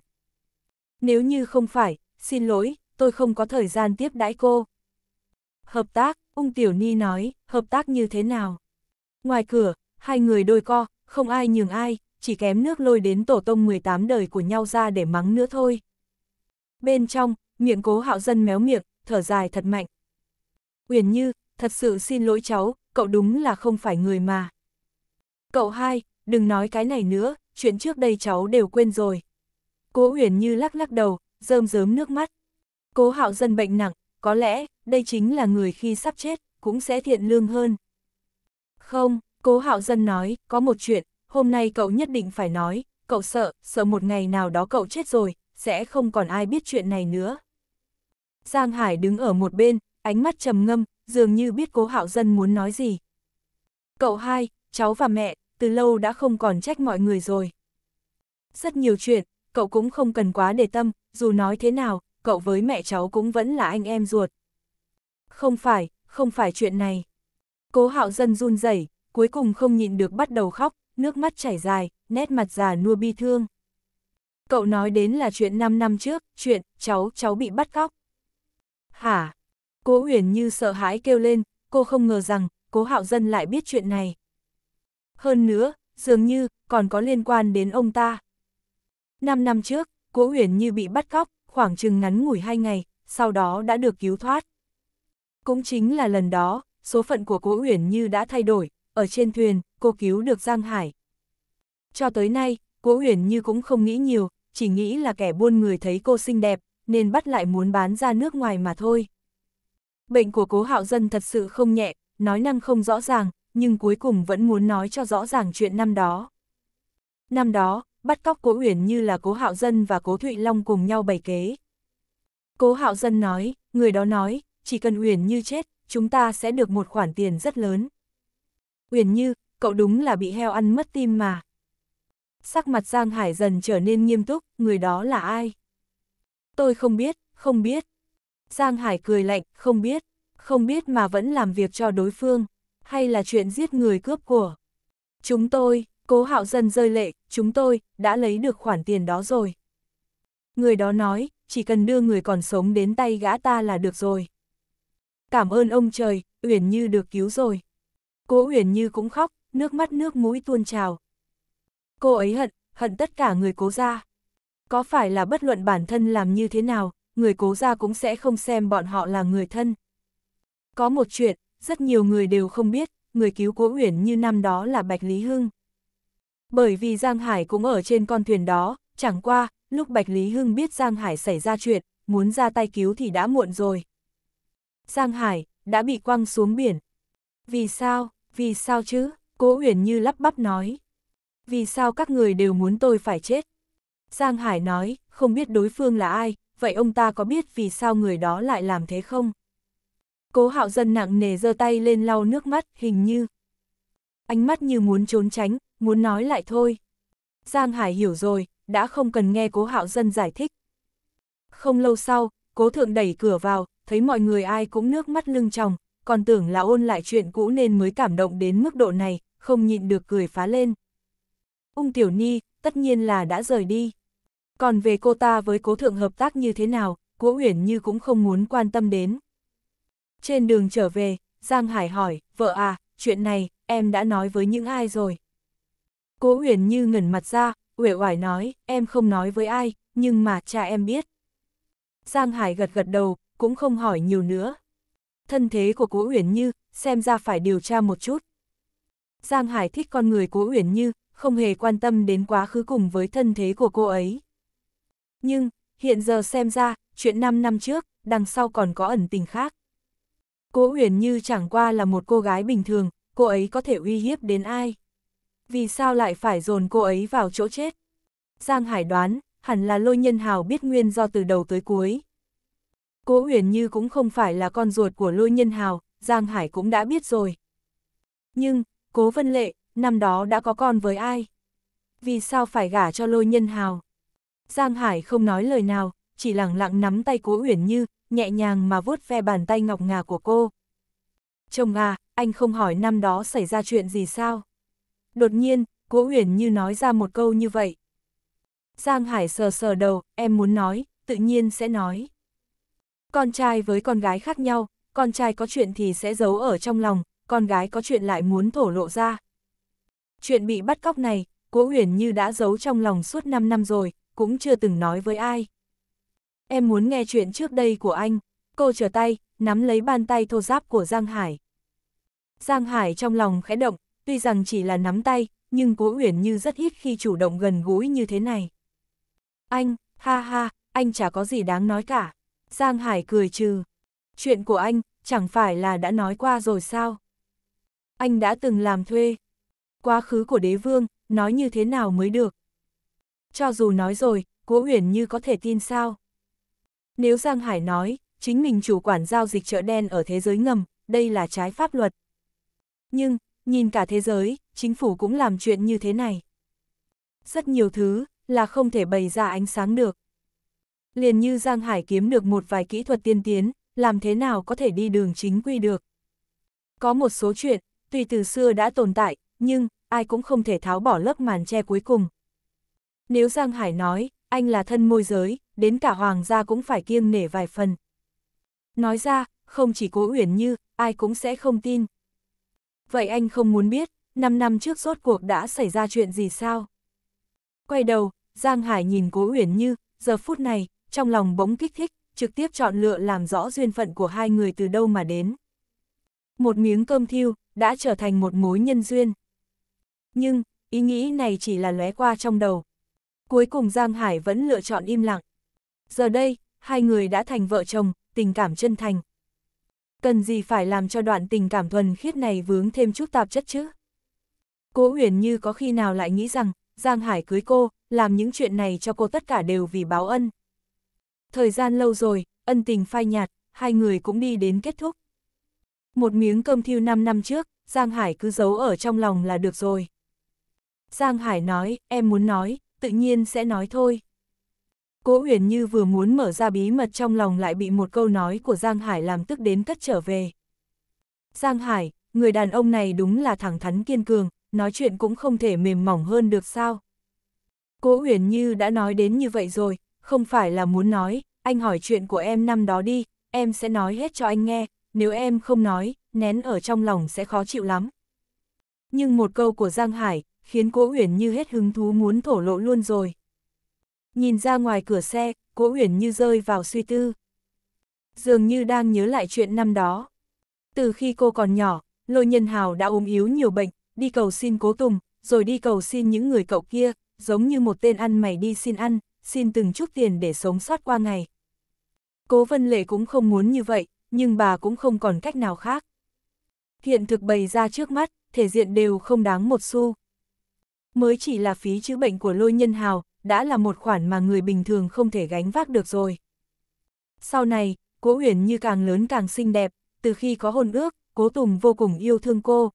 Nếu như không phải, xin lỗi, tôi không có thời gian tiếp đãi cô. Hợp tác, ung tiểu ni nói, hợp tác như thế nào? Ngoài cửa, hai người đôi co, không ai nhường ai, chỉ kém nước lôi đến tổ tông 18 đời của nhau ra để mắng nữa thôi. Bên trong, miệng cố hạo dân méo miệng, thở dài thật mạnh. Uyển Như, thật sự xin lỗi cháu, cậu đúng là không phải người mà. Cậu hai, đừng nói cái này nữa, chuyện trước đây cháu đều quên rồi. Cố Uyển như lắc lắc đầu, rơm rớm nước mắt. Cố hạo dân bệnh nặng, có lẽ, đây chính là người khi sắp chết, cũng sẽ thiện lương hơn. Không, cố hạo dân nói, có một chuyện, hôm nay cậu nhất định phải nói, cậu sợ, sợ một ngày nào đó cậu chết rồi, sẽ không còn ai biết chuyện này nữa. Giang Hải đứng ở một bên, ánh mắt trầm ngâm, dường như biết cố hạo dân muốn nói gì. Cậu hai, cháu và mẹ, từ lâu đã không còn trách mọi người rồi. Rất nhiều chuyện, cậu cũng không cần quá để tâm, dù nói thế nào, cậu với mẹ cháu cũng vẫn là anh em ruột. Không phải, không phải chuyện này. Cố hạo dân run rẩy, cuối cùng không nhịn được bắt đầu khóc, nước mắt chảy dài, nét mặt già nua bi thương. Cậu nói đến là chuyện 5 năm trước, chuyện cháu, cháu bị bắt cóc. Hả? Cố Huyền Như sợ hãi kêu lên, cô không ngờ rằng, cố hạo dân lại biết chuyện này. Hơn nữa, dường như, còn có liên quan đến ông ta. Năm năm trước, cố Huyền Như bị bắt cóc, khoảng chừng ngắn ngủi hai ngày, sau đó đã được cứu thoát. Cũng chính là lần đó, số phận của cố Huyền Như đã thay đổi, ở trên thuyền, cô cứu được Giang Hải. Cho tới nay, cố Huyền Như cũng không nghĩ nhiều, chỉ nghĩ là kẻ buôn người thấy cô xinh đẹp, nên bắt lại muốn bán ra nước ngoài mà thôi. Bệnh của cố hạo dân thật sự không nhẹ, nói năng không rõ ràng, nhưng cuối cùng vẫn muốn nói cho rõ ràng chuyện năm đó. Năm đó, bắt cóc cố Uyển như là cố hạo dân và cố Thụy Long cùng nhau bày kế. Cố hạo dân nói, người đó nói, chỉ cần Uyển như chết, chúng ta sẽ được một khoản tiền rất lớn. Uyển như, cậu đúng là bị heo ăn mất tim mà. Sắc mặt Giang Hải dần trở nên nghiêm túc, người đó là ai? Tôi không biết, không biết. Giang Hải cười lạnh, không biết, không biết mà vẫn làm việc cho đối phương, hay là chuyện giết người cướp của. Chúng tôi, cố hạo dân rơi lệ, chúng tôi, đã lấy được khoản tiền đó rồi. Người đó nói, chỉ cần đưa người còn sống đến tay gã ta là được rồi. Cảm ơn ông trời, Uyển Như được cứu rồi. Cố Uyển Như cũng khóc, nước mắt nước mũi tuôn trào. Cô ấy hận, hận tất cả người cố ra. Có phải là bất luận bản thân làm như thế nào, người cố gia cũng sẽ không xem bọn họ là người thân. Có một chuyện, rất nhiều người đều không biết, người cứu cố uyển như năm đó là Bạch Lý Hưng. Bởi vì Giang Hải cũng ở trên con thuyền đó, chẳng qua, lúc Bạch Lý Hưng biết Giang Hải xảy ra chuyện, muốn ra tay cứu thì đã muộn rồi. Giang Hải, đã bị quăng xuống biển. Vì sao, vì sao chứ, cố uyển như lắp bắp nói. Vì sao các người đều muốn tôi phải chết? Giang Hải nói, không biết đối phương là ai, vậy ông ta có biết vì sao người đó lại làm thế không? Cố hạo dân nặng nề giơ tay lên lau nước mắt, hình như. Ánh mắt như muốn trốn tránh, muốn nói lại thôi. Giang Hải hiểu rồi, đã không cần nghe cố hạo dân giải thích. Không lâu sau, cố thượng đẩy cửa vào, thấy mọi người ai cũng nước mắt lưng tròng, còn tưởng là ôn lại chuyện cũ nên mới cảm động đến mức độ này, không nhịn được cười phá lên. Ung Tiểu Ni, tất nhiên là đã rời đi. Còn về cô ta với cố thượng hợp tác như thế nào, Cố Uyển Như cũng không muốn quan tâm đến. Trên đường trở về, Giang Hải hỏi, vợ à, chuyện này, em đã nói với những ai rồi? Cố Uyển Như ngẩn mặt ra, uể oải nói, em không nói với ai, nhưng mà cha em biết. Giang Hải gật gật đầu, cũng không hỏi nhiều nữa. Thân thế của Cố Uyển Như, xem ra phải điều tra một chút. Giang Hải thích con người Cố Uyển Như, không hề quan tâm đến quá khứ cùng với thân thế của cô ấy nhưng, hiện giờ xem ra, chuyện 5 năm trước, đằng sau còn có ẩn tình khác. Cố Uyển Như chẳng qua là một cô gái bình thường, cô ấy có thể uy hiếp đến ai? Vì sao lại phải dồn cô ấy vào chỗ chết? Giang Hải đoán, hẳn là lôi nhân hào biết nguyên do từ đầu tới cuối. Cố Uyển Như cũng không phải là con ruột của lôi nhân hào, Giang Hải cũng đã biết rồi. Nhưng, Cố Vân Lệ, năm đó đã có con với ai? Vì sao phải gả cho lôi nhân hào? Giang Hải không nói lời nào, chỉ lặng lặng nắm tay cố Uyển Như, nhẹ nhàng mà vuốt ve bàn tay ngọc ngà của cô. Chồng à, anh không hỏi năm đó xảy ra chuyện gì sao? Đột nhiên, cố Uyển Như nói ra một câu như vậy. Giang Hải sờ sờ đầu, em muốn nói, tự nhiên sẽ nói. Con trai với con gái khác nhau, con trai có chuyện thì sẽ giấu ở trong lòng, con gái có chuyện lại muốn thổ lộ ra. Chuyện bị bắt cóc này, Cố Uyển Như đã giấu trong lòng suốt 5 năm rồi, cũng chưa từng nói với ai. Em muốn nghe chuyện trước đây của anh, cô trở tay, nắm lấy bàn tay thô giáp của Giang Hải. Giang Hải trong lòng khẽ động, tuy rằng chỉ là nắm tay, nhưng cố uyển như rất ít khi chủ động gần gũi như thế này. Anh, ha ha, anh chả có gì đáng nói cả. Giang Hải cười trừ. Chuyện của anh, chẳng phải là đã nói qua rồi sao? Anh đã từng làm thuê. Quá khứ của đế vương, nói như thế nào mới được? cho dù nói rồi, Cố Uyển Như có thể tin sao? Nếu Giang Hải nói, chính mình chủ quản giao dịch chợ đen ở thế giới ngầm, đây là trái pháp luật. Nhưng, nhìn cả thế giới, chính phủ cũng làm chuyện như thế này. Rất nhiều thứ, là không thể bày ra ánh sáng được. Liền như Giang Hải kiếm được một vài kỹ thuật tiên tiến, làm thế nào có thể đi đường chính quy được. Có một số chuyện, tùy từ xưa đã tồn tại, nhưng, ai cũng không thể tháo bỏ lớp màn che cuối cùng, nếu Giang Hải nói, anh là thân môi giới, đến cả hoàng gia cũng phải kiêng nể vài phần. Nói ra, không chỉ cố uyển như, ai cũng sẽ không tin. Vậy anh không muốn biết, 5 năm trước rốt cuộc đã xảy ra chuyện gì sao? Quay đầu, Giang Hải nhìn cố uyển như, giờ phút này, trong lòng bỗng kích thích, trực tiếp chọn lựa làm rõ duyên phận của hai người từ đâu mà đến. Một miếng cơm thiêu, đã trở thành một mối nhân duyên. Nhưng, ý nghĩ này chỉ là lóe qua trong đầu, cuối cùng Giang Hải vẫn lựa chọn im lặng. Giờ đây, hai người đã thành vợ chồng, tình cảm chân thành. Cần gì phải làm cho đoạn tình cảm thuần khiết này vướng thêm chút tạp chất chứ? Cố Huyền như có khi nào lại nghĩ rằng, Giang Hải cưới cô, làm những chuyện này cho cô tất cả đều vì báo ân. Thời gian lâu rồi, ân tình phai nhạt, hai người cũng đi đến kết thúc. Một miếng cơm thiêu 5 năm trước, Giang Hải cứ giấu ở trong lòng là được rồi. Giang Hải nói, em muốn nói, tự nhiên sẽ nói thôi. Cố Huyền Như vừa muốn mở ra bí mật trong lòng lại bị một câu nói của Giang Hải làm tức đến cất trở về. Giang Hải, người đàn ông này đúng là thẳng thắn kiên cường, nói chuyện cũng không thể mềm mỏng hơn được sao. Cố Huyền Như đã nói đến như vậy rồi, không phải là muốn nói, anh hỏi chuyện của em năm đó đi, em sẽ nói hết cho anh nghe, nếu em không nói, nén ở trong lòng sẽ khó chịu lắm. Nhưng một câu của Giang Hải, khiến Cố Uyển Như hết hứng thú muốn thổ lộ luôn rồi. Nhìn ra ngoài cửa xe, Cố Uyển Như rơi vào suy tư. Dường như đang nhớ lại chuyện năm đó. Từ khi cô còn nhỏ, Lôi Nhân Hào đã ốm yếu nhiều bệnh, đi cầu xin Cố Tùng, rồi đi cầu xin những người cậu kia, giống như một tên ăn mày đi xin ăn, xin từng chút tiền để sống sót qua ngày. Cố Vân Lệ cũng không muốn như vậy, nhưng bà cũng không còn cách nào khác. Hiện thực bày ra trước mắt, thể diện đều không đáng một xu. Mới chỉ là phí chữa bệnh của lôi nhân hào, đã là một khoản mà người bình thường không thể gánh vác được rồi. Sau này, Cố Uyển như càng lớn càng xinh đẹp, từ khi có hôn ước, Cố Tùng vô cùng yêu thương cô.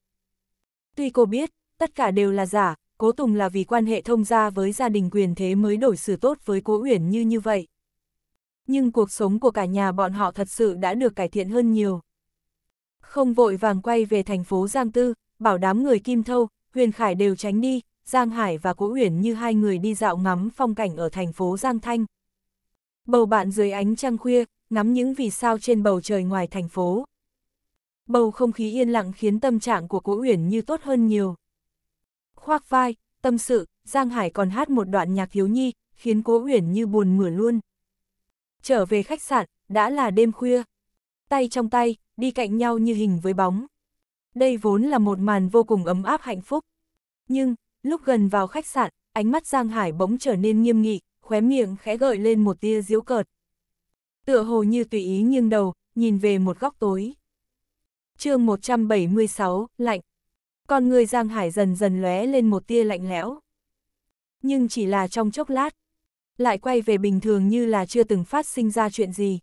Tuy cô biết, tất cả đều là giả, Cố Tùng là vì quan hệ thông gia với gia đình quyền thế mới đổi xử tốt với Cố Uyển như như vậy. Nhưng cuộc sống của cả nhà bọn họ thật sự đã được cải thiện hơn nhiều. Không vội vàng quay về thành phố Giang Tư, bảo đám người Kim Thâu, Huyền Khải đều tránh đi, Giang Hải và Cố Uyển như hai người đi dạo ngắm phong cảnh ở thành phố Giang Thanh. Bầu bạn dưới ánh trăng khuya, ngắm những vì sao trên bầu trời ngoài thành phố. Bầu không khí yên lặng khiến tâm trạng của Cố Uyển như tốt hơn nhiều. Khoác vai, tâm sự, Giang Hải còn hát một đoạn nhạc thiếu nhi, khiến Cố Uyển như buồn mửa luôn. Trở về khách sạn, đã là đêm khuya. Tay trong tay, đi cạnh nhau như hình với bóng. Đây vốn là một màn vô cùng ấm áp hạnh phúc. Nhưng, Lúc gần vào khách sạn, ánh mắt Giang Hải bỗng trở nên nghiêm nghị, khóe miệng khẽ gợi lên một tia diễu cợt. Tựa hồ như tùy ý nghiêng đầu, nhìn về một góc tối. chương 176, lạnh. Con người Giang Hải dần dần lóe lên một tia lạnh lẽo. Nhưng chỉ là trong chốc lát, lại quay về bình thường như là chưa từng phát sinh ra chuyện gì.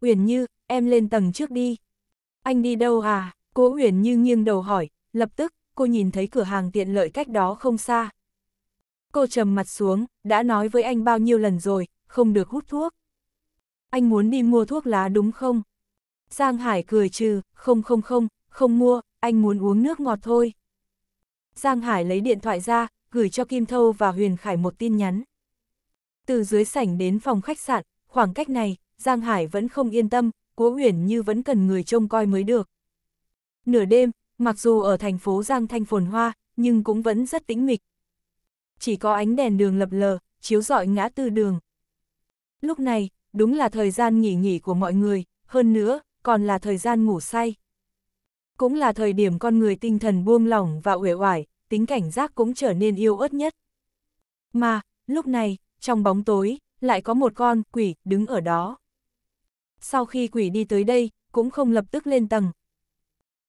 Uyển Như, em lên tầng trước đi. Anh đi đâu à? Cố Uyển Như nghiêng đầu hỏi, lập tức, cô nhìn thấy cửa hàng tiện lợi cách đó không xa. Cô trầm mặt xuống, đã nói với anh bao nhiêu lần rồi, không được hút thuốc. Anh muốn đi mua thuốc lá đúng không? Giang Hải cười trừ, không không không, không mua, anh muốn uống nước ngọt thôi. Giang Hải lấy điện thoại ra, gửi cho Kim Thâu và Huyền Khải một tin nhắn. Từ dưới sảnh đến phòng khách sạn, khoảng cách này, Giang Hải vẫn không yên tâm, Cố Uyển Như vẫn cần người trông coi mới được. Nửa đêm, mặc dù ở thành phố Giang Thanh phồn hoa, nhưng cũng vẫn rất tĩnh mịch. Chỉ có ánh đèn đường lập lờ, chiếu rọi ngã tư đường. Lúc này, đúng là thời gian nghỉ nghỉ của mọi người, hơn nữa, còn là thời gian ngủ say. Cũng là thời điểm con người tinh thần buông lỏng và uể oải, tính cảnh giác cũng trở nên yêu ớt nhất. Mà, lúc này, trong bóng tối, lại có một con quỷ đứng ở đó. Sau khi quỷ đi tới đây, cũng không lập tức lên tầng,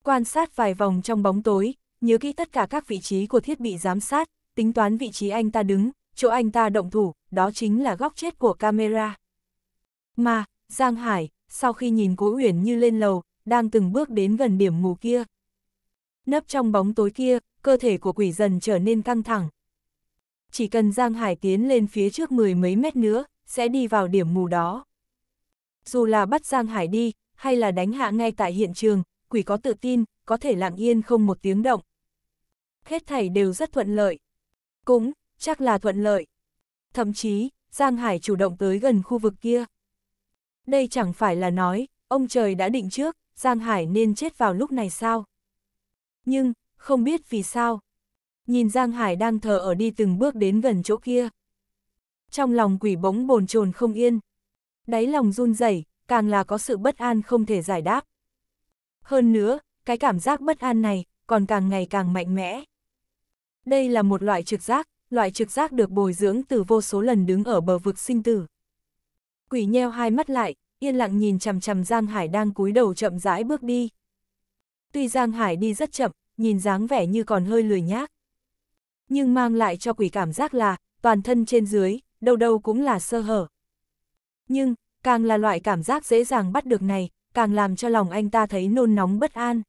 Quan sát vài vòng trong bóng tối, nhớ kỹ tất cả các vị trí của thiết bị giám sát, tính toán vị trí anh ta đứng, chỗ anh ta động thủ, đó chính là góc chết của camera. Mà, Giang Hải, sau khi nhìn Cố Uyển như lên lầu, đang từng bước đến gần điểm mù kia. Nấp trong bóng tối kia, cơ thể của quỷ dần trở nên căng thẳng. Chỉ cần Giang Hải tiến lên phía trước mười mấy mét nữa, sẽ đi vào điểm mù đó. Dù là bắt Giang Hải đi, hay là đánh hạ ngay tại hiện trường, quỷ có tự tin, có thể lặng yên không một tiếng động. Hết thảy đều rất thuận lợi. Cũng, chắc là thuận lợi. Thậm chí, Giang Hải chủ động tới gần khu vực kia. Đây chẳng phải là nói, ông trời đã định trước, Giang Hải nên chết vào lúc này sao? Nhưng, không biết vì sao. Nhìn Giang Hải đang thờ ở đi từng bước đến gần chỗ kia. Trong lòng quỷ bóng bồn chồn không yên. Đáy lòng run rẩy càng là có sự bất an không thể giải đáp. Hơn nữa, cái cảm giác bất an này còn càng ngày càng mạnh mẽ. Đây là một loại trực giác, loại trực giác được bồi dưỡng từ vô số lần đứng ở bờ vực sinh tử. Quỷ nheo hai mắt lại, yên lặng nhìn chằm chằm Giang Hải đang cúi đầu chậm rãi bước đi. Tuy Giang Hải đi rất chậm, nhìn dáng vẻ như còn hơi lười nhác. Nhưng mang lại cho quỷ cảm giác là, toàn thân trên dưới, đâu đâu cũng là sơ hở. Nhưng, càng là loại cảm giác dễ dàng bắt được này, càng làm cho lòng anh ta thấy nôn nóng bất an.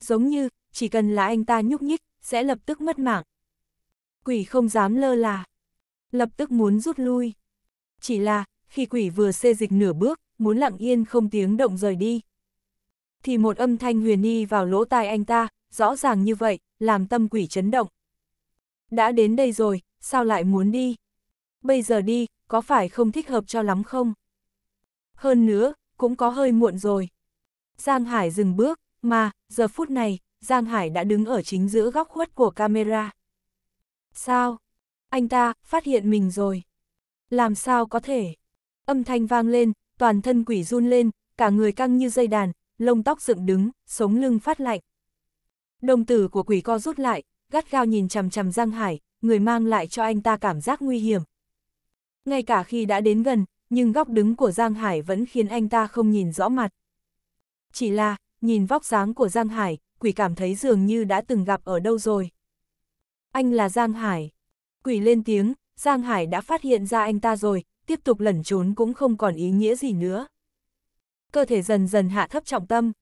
Giống như, chỉ cần là anh ta nhúc nhích, sẽ lập tức mất mạng. Quỷ không dám lơ là, lập tức muốn rút lui. Chỉ là, khi quỷ vừa xê dịch nửa bước, muốn lặng yên không tiếng động rời đi. Thì một âm thanh huyền ni vào lỗ tai anh ta, rõ ràng như vậy, làm tâm quỷ chấn động. Đã đến đây rồi, sao lại muốn đi? Bây giờ đi, có phải không thích hợp cho lắm không? Hơn nữa, cũng có hơi muộn rồi. Giang Hải dừng bước, mà, giờ phút này, Giang Hải đã đứng ở chính giữa góc khuất của camera. Sao? Anh ta, phát hiện mình rồi. Làm sao có thể? Âm thanh vang lên, toàn thân quỷ run lên, cả người căng như dây đàn, lông tóc dựng đứng, sống lưng phát lạnh. Đồng tử của quỷ co rút lại, gắt gao nhìn chằm chằm Giang Hải, người mang lại cho anh ta cảm giác nguy hiểm. Ngay cả khi đã đến gần, nhưng góc đứng của Giang Hải vẫn khiến anh ta không nhìn rõ mặt. Chỉ là, nhìn vóc dáng của Giang Hải, quỷ cảm thấy dường như đã từng gặp ở đâu rồi. Anh là Giang Hải. Quỷ lên tiếng, Giang Hải đã phát hiện ra anh ta rồi, tiếp tục lẩn trốn cũng không còn ý nghĩa gì nữa. Cơ thể dần dần hạ thấp trọng tâm.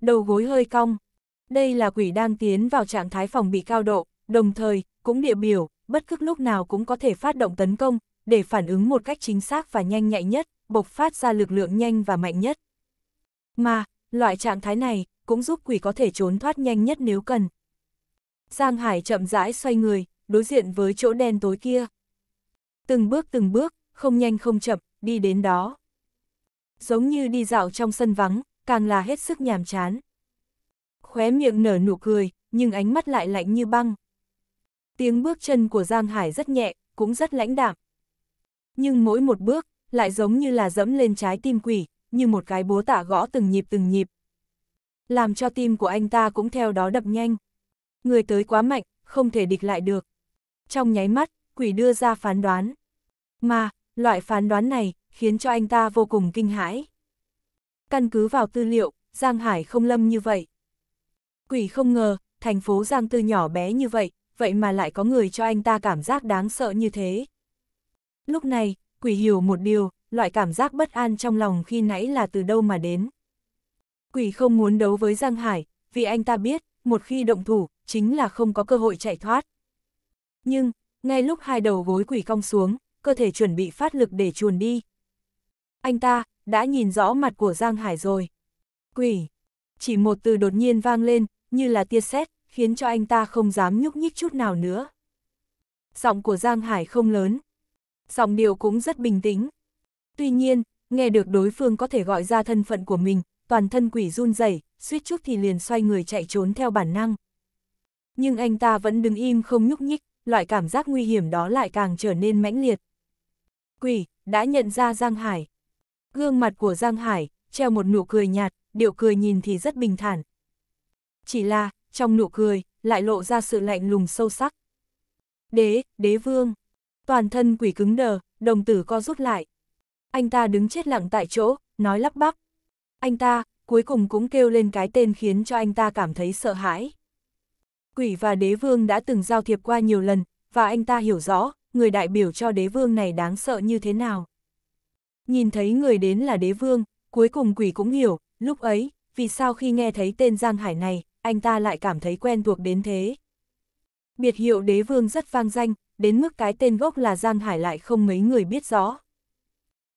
Đầu gối hơi cong. Đây là quỷ đang tiến vào trạng thái phòng bị cao độ, đồng thời, cũng địa biểu, bất cứ lúc nào cũng có thể phát động tấn công, để phản ứng một cách chính xác và nhanh nhạy nhất, bộc phát ra lực lượng nhanh và mạnh nhất. Mà, loại trạng thái này cũng giúp quỷ có thể trốn thoát nhanh nhất nếu cần. Giang Hải chậm rãi xoay người, đối diện với chỗ đen tối kia. Từng bước từng bước, không nhanh không chậm, đi đến đó. Giống như đi dạo trong sân vắng, càng là hết sức nhàm chán. Khóe miệng nở nụ cười, nhưng ánh mắt lại lạnh như băng. Tiếng bước chân của Giang Hải rất nhẹ, cũng rất lãnh đạm. Nhưng mỗi một bước, lại giống như là dẫm lên trái tim quỷ, như một cái búa tạ gõ từng nhịp từng nhịp. Làm cho tim của anh ta cũng theo đó đập nhanh. Người tới quá mạnh, không thể địch lại được. Trong nháy mắt, quỷ đưa ra phán đoán. Mà, loại phán đoán này, khiến cho anh ta vô cùng kinh hãi. Căn cứ vào tư liệu, Giang Hải không lâm như vậy. Quỷ không ngờ, thành phố Giang Tư nhỏ bé như vậy, vậy mà lại có người cho anh ta cảm giác đáng sợ như thế. Lúc này, quỷ hiểu một điều, loại cảm giác bất an trong lòng khi nãy là từ đâu mà đến. Quỷ không muốn đấu với Giang Hải, vì anh ta biết, một khi động thủ, chính là không có cơ hội chạy thoát. Nhưng, ngay lúc hai đầu gối quỷ cong xuống, cơ thể chuẩn bị phát lực để chuồn đi. Anh ta, đã nhìn rõ mặt của Giang Hải rồi. Quỷ. Chỉ một từ đột nhiên vang lên, như là tia sét, khiến cho anh ta không dám nhúc nhích chút nào nữa. Giọng của Giang Hải không lớn, giọng điệu cũng rất bình tĩnh. Tuy nhiên, nghe được đối phương có thể gọi ra thân phận của mình, toàn thân quỷ run rẩy, suýt chút thì liền xoay người chạy trốn theo bản năng. Nhưng anh ta vẫn đứng im không nhúc nhích, loại cảm giác nguy hiểm đó lại càng trở nên mãnh liệt. Quỷ, đã nhận ra Giang Hải. Gương mặt của Giang Hải, treo một nụ cười nhạt, điệu cười nhìn thì rất bình thản. Chỉ là, trong nụ cười, lại lộ ra sự lạnh lùng sâu sắc. Đế, đế vương. Toàn thân quỷ cứng đờ, đồng tử co rút lại. Anh ta đứng chết lặng tại chỗ, nói lắp bắp. Anh ta, cuối cùng cũng kêu lên cái tên khiến cho anh ta cảm thấy sợ hãi. Quỷ và đế vương đã từng giao thiệp qua nhiều lần, và anh ta hiểu rõ, người đại biểu cho đế vương này đáng sợ như thế nào. Nhìn thấy người đến là đế vương, cuối cùng quỷ cũng hiểu, lúc ấy, vì sao khi nghe thấy tên Giang Hải này, anh ta lại cảm thấy quen thuộc đến thế. Biệt hiệu đế vương rất vang danh, đến mức cái tên gốc là Giang Hải lại không mấy người biết rõ.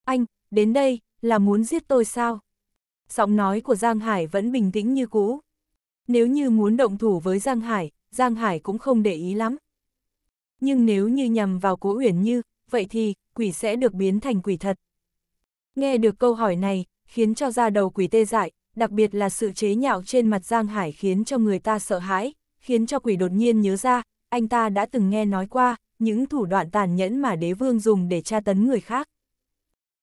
Anh, đến đây, là muốn giết tôi sao? Giọng nói của Giang Hải vẫn bình tĩnh như cũ. Nếu như muốn động thủ với Giang Hải, Giang Hải cũng không để ý lắm. Nhưng nếu như nhằm vào cố Uyển Như, vậy thì, quỷ sẽ được biến thành quỷ thật. Nghe được câu hỏi này, khiến cho ra đầu quỷ tê dại, đặc biệt là sự chế nhạo trên mặt Giang Hải khiến cho người ta sợ hãi, khiến cho quỷ đột nhiên nhớ ra, anh ta đã từng nghe nói qua, những thủ đoạn tàn nhẫn mà đế vương dùng để tra tấn người khác.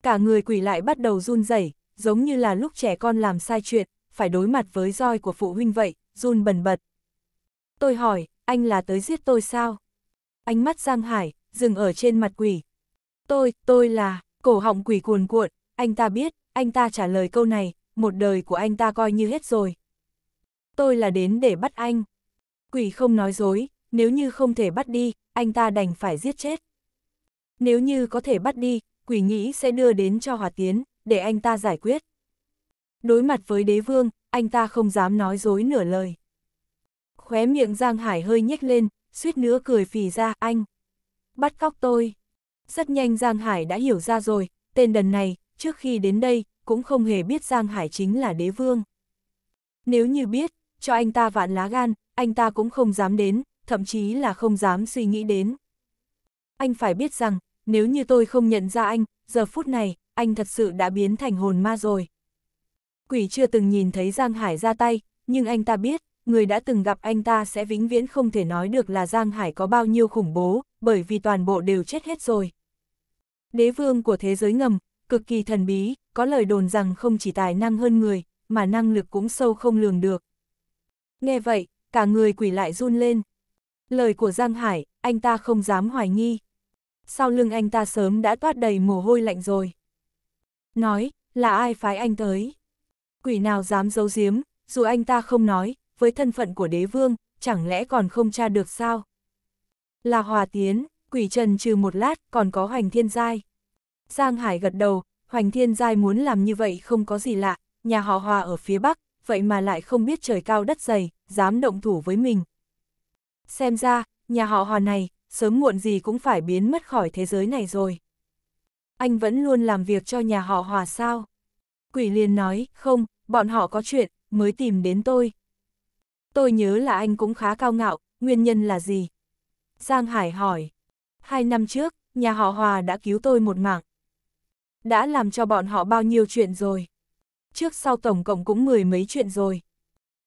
Cả người quỷ lại bắt đầu run rẩy, giống như là lúc trẻ con làm sai chuyện, phải đối mặt với roi của phụ huynh vậy, run bần bật. Tôi hỏi, anh là tới giết tôi sao? Ánh mắt Giang Hải, dừng ở trên mặt quỷ. Tôi, tôi là, cổ họng quỷ cuồn cuộn, anh ta biết, anh ta trả lời câu này, một đời của anh ta coi như hết rồi. Tôi là đến để bắt anh. Quỷ không nói dối, nếu như không thể bắt đi, anh ta đành phải giết chết. Nếu như có thể bắt đi, quỷ nghĩ sẽ đưa đến cho Hòa Tiến, để anh ta giải quyết. Đối mặt với đế vương, anh ta không dám nói dối nửa lời. Khóe miệng Giang Hải hơi nhếch lên, suýt nữa cười phì ra, anh. Bắt cóc tôi. Rất nhanh Giang Hải đã hiểu ra rồi, tên đần này, trước khi đến đây, cũng không hề biết Giang Hải chính là đế vương. Nếu như biết, cho anh ta vạn lá gan, anh ta cũng không dám đến, thậm chí là không dám suy nghĩ đến. Anh phải biết rằng, nếu như tôi không nhận ra anh, giờ phút này, anh thật sự đã biến thành hồn ma rồi. Quỷ chưa từng nhìn thấy Giang Hải ra tay, nhưng anh ta biết, người đã từng gặp anh ta sẽ vĩnh viễn không thể nói được là Giang Hải có bao nhiêu khủng bố, bởi vì toàn bộ đều chết hết rồi. Đế vương của thế giới ngầm, cực kỳ thần bí, có lời đồn rằng không chỉ tài năng hơn người, mà năng lực cũng sâu không lường được. Nghe vậy, cả người quỷ lại run lên. Lời của Giang Hải, anh ta không dám hoài nghi. Sau lưng anh ta sớm đã toát đầy mồ hôi lạnh rồi. Nói, là ai phái anh tới? Quỷ nào dám giấu giếm, dù anh ta không nói, với thân phận của đế vương, chẳng lẽ còn không tra được sao? Là Hòa Tiến, Quỷ Trần trừ một lát, còn có Hoành Thiên Giai. Giang Hải gật đầu, Hoành Thiên Giai muốn làm như vậy không có gì lạ, nhà họ Hòa ở phía Bắc, vậy mà lại không biết trời cao đất dày, dám động thủ với mình, Xem ra, nhà họ hòa này, sớm muộn gì cũng phải biến mất khỏi thế giới này rồi. Anh vẫn luôn làm việc cho nhà họ hòa sao? Quỷ liền nói, không, bọn họ có chuyện, mới tìm đến tôi. Tôi nhớ là anh cũng khá cao ngạo, nguyên nhân là gì? Giang Hải hỏi. Hai năm trước, nhà họ Hòa đã cứu tôi một mạng. Đã làm cho bọn họ bao nhiêu chuyện rồi. Trước sau tổng cộng cũng mười mấy chuyện rồi.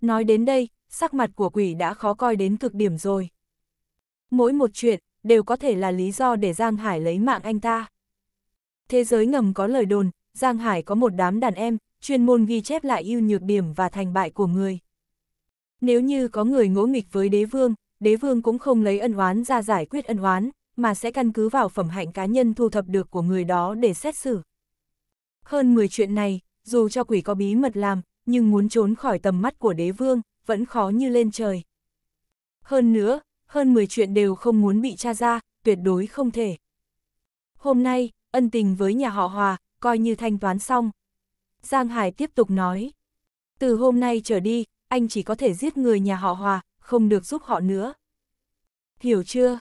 Nói đến đây, sắc mặt của quỷ đã khó coi đến cực điểm rồi. Mỗi một chuyện, đều có thể là lý do để Giang Hải lấy mạng anh ta. Thế giới ngầm có lời đồn, Giang Hải có một đám đàn em, chuyên môn ghi chép lại ưu nhược điểm và thành bại của người. Nếu như có người ngỗ nghịch với đế vương, đế vương cũng không lấy ân oán ra giải quyết ân oán, mà sẽ căn cứ vào phẩm hạnh cá nhân thu thập được của người đó để xét xử. Hơn 10 chuyện này, dù cho quỷ có bí mật làm, nhưng muốn trốn khỏi tầm mắt của đế vương, vẫn khó như lên trời. Hơn nữa, hơn 10 chuyện đều không muốn bị tra ra, tuyệt đối không thể. Hôm nay, ân tình với nhà họ Hòa, coi như thanh toán xong. Giang Hải tiếp tục nói, từ hôm nay trở đi, anh chỉ có thể giết người nhà họ Hòa, không được giúp họ nữa. Hiểu chưa?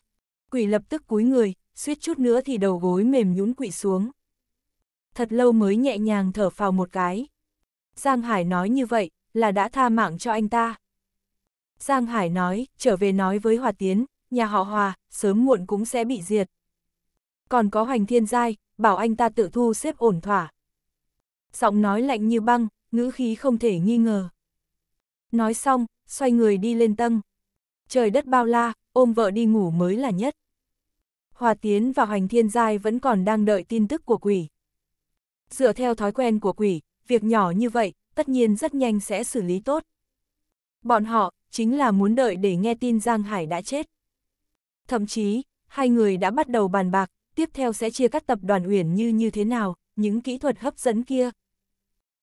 Quỷ lập tức cúi người, suýt chút nữa thì đầu gối mềm nhũn quỵ xuống. Thật lâu mới nhẹ nhàng thở phào một cái. Giang Hải nói như vậy, là đã tha mạng cho anh ta. Giang Hải nói, trở về nói với Hòa Tiến, nhà họ Hòa, sớm muộn cũng sẽ bị diệt. Còn có Hoành Thiên Giai, bảo anh ta tự thu xếp ổn thỏa. Giọng nói lạnh như băng, ngữ khí không thể nghi ngờ. Nói xong, xoay người đi lên tầng. Trời đất bao la, ôm vợ đi ngủ mới là nhất. Hòa Tiến và Hoành Thiên Giai vẫn còn đang đợi tin tức của quỷ. Dựa theo thói quen của quỷ, việc nhỏ như vậy, tất nhiên rất nhanh sẽ xử lý tốt. Bọn họ, chính là muốn đợi để nghe tin Giang Hải đã chết. Thậm chí, hai người đã bắt đầu bàn bạc, tiếp theo sẽ chia các tập đoàn uyển như như thế nào, những kỹ thuật hấp dẫn kia.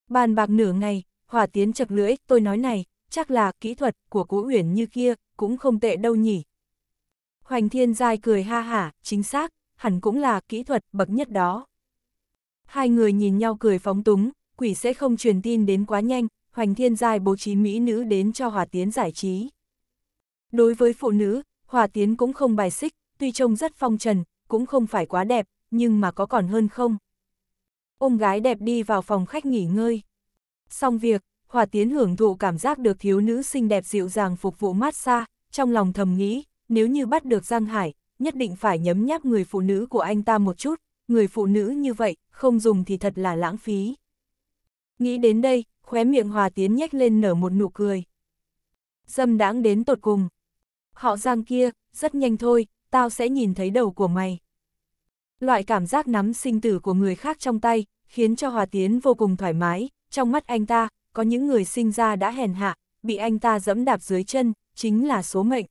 Bàn bạc nửa ngày, hỏa tiến chập lưỡi, tôi nói này, chắc là kỹ thuật của cố uyển như kia, cũng không tệ đâu nhỉ. Hoành thiên giai cười ha hả, chính xác, hẳn cũng là kỹ thuật bậc nhất đó. Hai người nhìn nhau cười phóng túng, quỷ sẽ không truyền tin đến quá nhanh, Hoành Thiên Giai bố trí mỹ nữ đến cho Hòa Tiến giải trí. Đối với phụ nữ, Hòa Tiến cũng không bài xích, tuy trông rất phong trần, cũng không phải quá đẹp, nhưng mà có còn hơn không. Ôm gái đẹp đi vào phòng khách nghỉ ngơi. Xong việc, Hòa Tiến hưởng thụ cảm giác được thiếu nữ xinh đẹp dịu dàng phục vụ massage, trong lòng thầm nghĩ, nếu như bắt được Giang Hải, nhất định phải nhấm nháp người phụ nữ của anh ta một chút, người phụ nữ như vậy, không dùng thì thật là lãng phí. Nghĩ đến đây, khóe miệng Hòa Tiến nhếch lên nở một nụ cười. Dâm đáng đến tột cùng. Họ giang kia, rất nhanh thôi, tao sẽ nhìn thấy đầu của mày. Loại cảm giác nắm sinh tử của người khác trong tay, khiến cho Hòa Tiến vô cùng thoải mái, trong mắt anh ta, có những người sinh ra đã hèn hạ, bị anh ta dẫm đạp dưới chân, chính là số mệnh.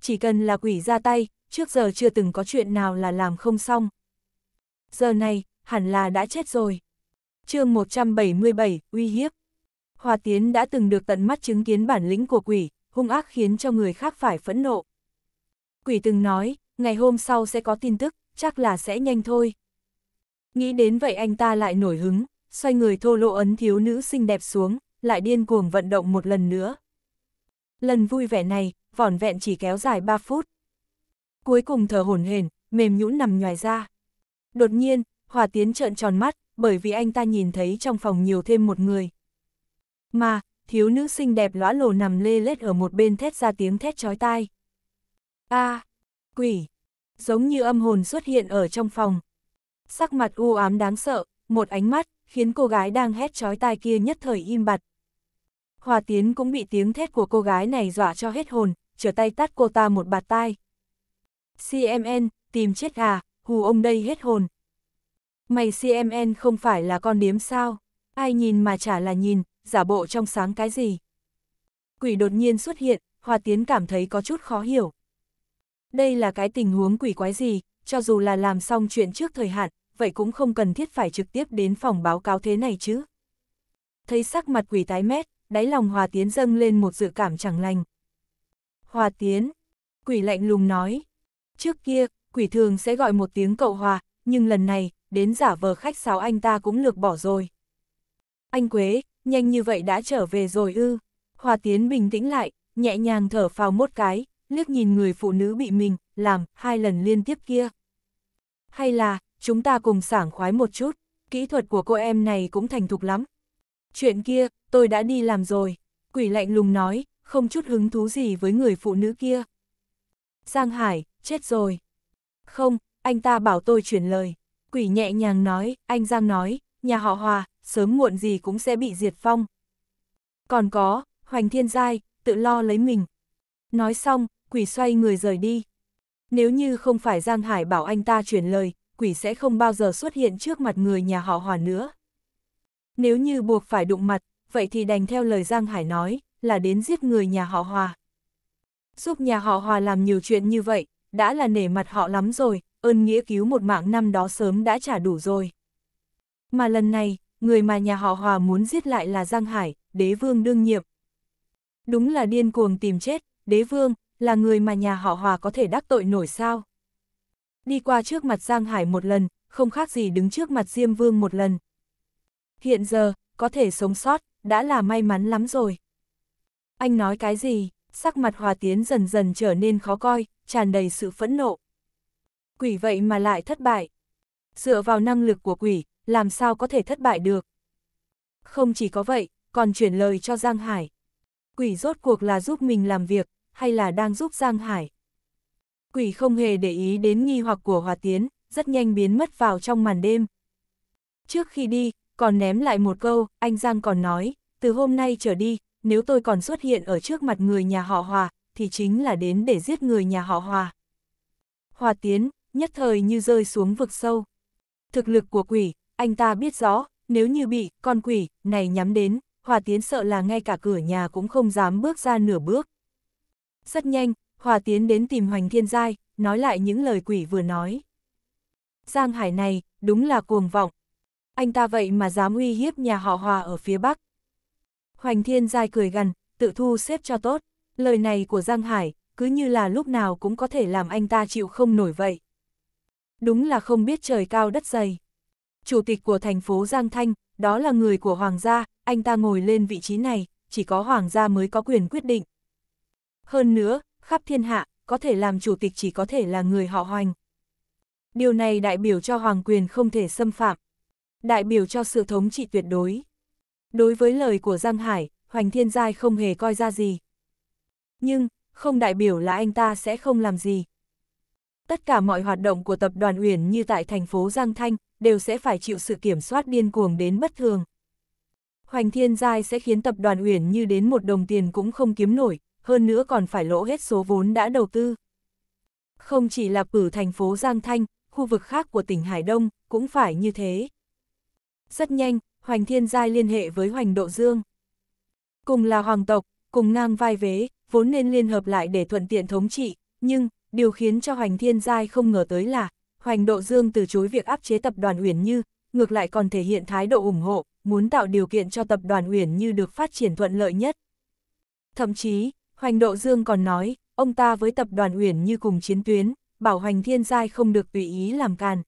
Chỉ cần là quỷ ra tay, trước giờ chưa từng có chuyện nào là làm không xong. Giờ này, hẳn là đã chết rồi chương 177, uy hiếp. Hòa Tiến đã từng được tận mắt chứng kiến bản lĩnh của quỷ, hung ác khiến cho người khác phải phẫn nộ. Quỷ từng nói, ngày hôm sau sẽ có tin tức, chắc là sẽ nhanh thôi. Nghĩ đến vậy anh ta lại nổi hứng, xoay người thô lộ ấn thiếu nữ xinh đẹp xuống, lại điên cuồng vận động một lần nữa. Lần vui vẻ này, vỏn vẹn chỉ kéo dài 3 phút. Cuối cùng thở hổn hển, mềm nhũn nằm nhòi ra. Đột nhiên, Hòa Tiến trợn tròn mắt, bởi vì anh ta nhìn thấy trong phòng nhiều thêm một người. Mà, thiếu nữ xinh đẹp lõa lồ nằm lê lết ở một bên thét ra tiếng thét chói tai. a à, quỷ! Giống như âm hồn xuất hiện ở trong phòng. Sắc mặt u ám đáng sợ, một ánh mắt, khiến cô gái đang hét chói tai kia nhất thời im bặt. Hòa Tiến cũng bị tiếng thét của cô gái này dọa cho hết hồn, trở tay tát cô ta một bạt tai. CMN, tìm chết à, hù ông đây hết hồn. Mày CMN không phải là con điếm sao? Ai nhìn mà chả là nhìn, giả bộ trong sáng cái gì? Quỷ đột nhiên xuất hiện, Hoa Tiến cảm thấy có chút khó hiểu. Đây là cái tình huống quỷ quái gì, cho dù là làm xong chuyện trước thời hạn, vậy cũng không cần thiết phải trực tiếp đến phòng báo cáo thế này chứ. Thấy sắc mặt quỷ tái mét, đáy lòng Hòa Tiến dâng lên một dự cảm chẳng lành. Hòa Tiến, quỷ lạnh lùng nói. Trước kia, quỷ thường sẽ gọi một tiếng cậu Hòa, nhưng lần này, đến giả vờ khách sáo anh ta cũng lược bỏ rồi. Anh Quế, nhanh như vậy đã trở về rồi ư. Hòa Tiến bình tĩnh lại, nhẹ nhàng thở phào một cái, liếc nhìn người phụ nữ bị mình, làm, hai lần liên tiếp kia. Hay là, chúng ta cùng sảng khoái một chút, kỹ thuật của cô em này cũng thành thục lắm. Chuyện kia, tôi đã đi làm rồi, quỷ lạnh lùng nói, không chút hứng thú gì với người phụ nữ kia. Giang Hải, chết rồi. Không, anh ta bảo tôi chuyển lời quỷ nhẹ nhàng nói, anh Giang nói, nhà họ Hòa, sớm muộn gì cũng sẽ bị diệt phong. Còn có, Hoành Thiên Giai, tự lo lấy mình. Nói xong, quỷ xoay người rời đi. Nếu như không phải Giang Hải bảo anh ta chuyển lời, quỷ sẽ không bao giờ xuất hiện trước mặt người nhà họ Hòa nữa. Nếu như buộc phải đụng mặt, vậy thì đành theo lời Giang Hải nói, là đến giết người nhà họ Hòa. Giúp nhà họ Hòa làm nhiều chuyện như vậy, đã là nể mặt họ lắm rồi, ơn nghĩa cứu một mạng năm đó sớm đã trả đủ rồi. Mà lần này, người mà nhà họ Hòa muốn giết lại là Giang Hải, đế vương đương nhiệm. Đúng là điên cuồng tìm chết, đế vương, là người mà nhà họ Hòa có thể đắc tội nổi sao. Đi qua trước mặt Giang Hải một lần, không khác gì đứng trước mặt Diêm Vương một lần. Hiện giờ, có thể sống sót, đã là may mắn lắm rồi. Anh nói cái gì, sắc mặt Hòa Tiến dần dần trở nên khó coi, tràn đầy sự phẫn nộ quỷ vậy mà lại thất bại. Dựa vào năng lực của quỷ, làm sao có thể thất bại được. Không chỉ có vậy, còn chuyển lời cho Giang Hải. Quỷ rốt cuộc là giúp mình làm việc, hay là đang giúp Giang Hải. Quỷ không hề để ý đến nghi hoặc của Hòa Tiến, rất nhanh biến mất vào trong màn đêm. Trước khi đi, còn ném lại một câu, anh Giang còn nói, từ hôm nay trở đi, nếu tôi còn xuất hiện ở trước mặt người nhà họ Hòa, thì chính là đến để giết người nhà họ Hòa. Hòa Tiến, nhất thời như rơi xuống vực sâu. Thực lực của quỷ, anh ta biết rõ, nếu như bị con quỷ này nhắm đến, Hòa Tiến sợ là ngay cả cửa nhà cũng không dám bước ra nửa bước. Rất nhanh, Hòa Tiến đến tìm Hoành Thiên Giai, nói lại những lời quỷ vừa nói. Giang Hải này, đúng là cuồng vọng. Anh ta vậy mà dám uy hiếp nhà họ Hòa ở phía Bắc. Hoành Thiên Giai cười gằn, tự thu xếp cho tốt. Lời này của Giang Hải, cứ như là lúc nào cũng có thể làm anh ta chịu không nổi vậy. Đúng là không biết trời cao đất dày. Chủ tịch của thành phố Giang Thanh, đó là người của Hoàng gia, anh ta ngồi lên vị trí này, chỉ có Hoàng gia mới có quyền quyết định. Hơn nữa, khắp thiên hạ, có thể làm chủ tịch chỉ có thể là người họ hoành. Điều này đại biểu cho Hoàng quyền không thể xâm phạm, đại biểu cho sự thống trị tuyệt đối. Đối với lời của Giang Hải, Hoành Thiên Giai không hề coi ra gì. Nhưng, không đại biểu là anh ta sẽ không làm gì, tất cả mọi hoạt động của tập đoàn Uyển như tại thành phố Giang Thanh đều sẽ phải chịu sự kiểm soát điên cuồng đến bất thường. Hoành Thiên Giai sẽ khiến tập đoàn Uyển như đến một đồng tiền cũng không kiếm nổi, hơn nữa còn phải lỗ hết số vốn đã đầu tư. Không chỉ là cử thành phố Giang Thanh, khu vực khác của tỉnh Hải Đông cũng phải như thế. Rất nhanh, Hoành Thiên Giai liên hệ với Hoành Độ Dương. Cùng là hoàng tộc, cùng ngang vai vế, vốn nên liên hợp lại để thuận tiện thống trị, nhưng điều khiến cho Hoành Thiên Giai không ngờ tới là, Hoành Độ Dương từ chối việc áp chế tập đoàn Uyển Như, ngược lại còn thể hiện thái độ ủng hộ, muốn tạo điều kiện cho tập đoàn Uyển Như được phát triển thuận lợi nhất. Thậm chí, Hoành Độ Dương còn nói, ông ta với tập đoàn Uyển Như cùng chiến tuyến, bảo Hoành Thiên Giai không được tùy ý làm càn.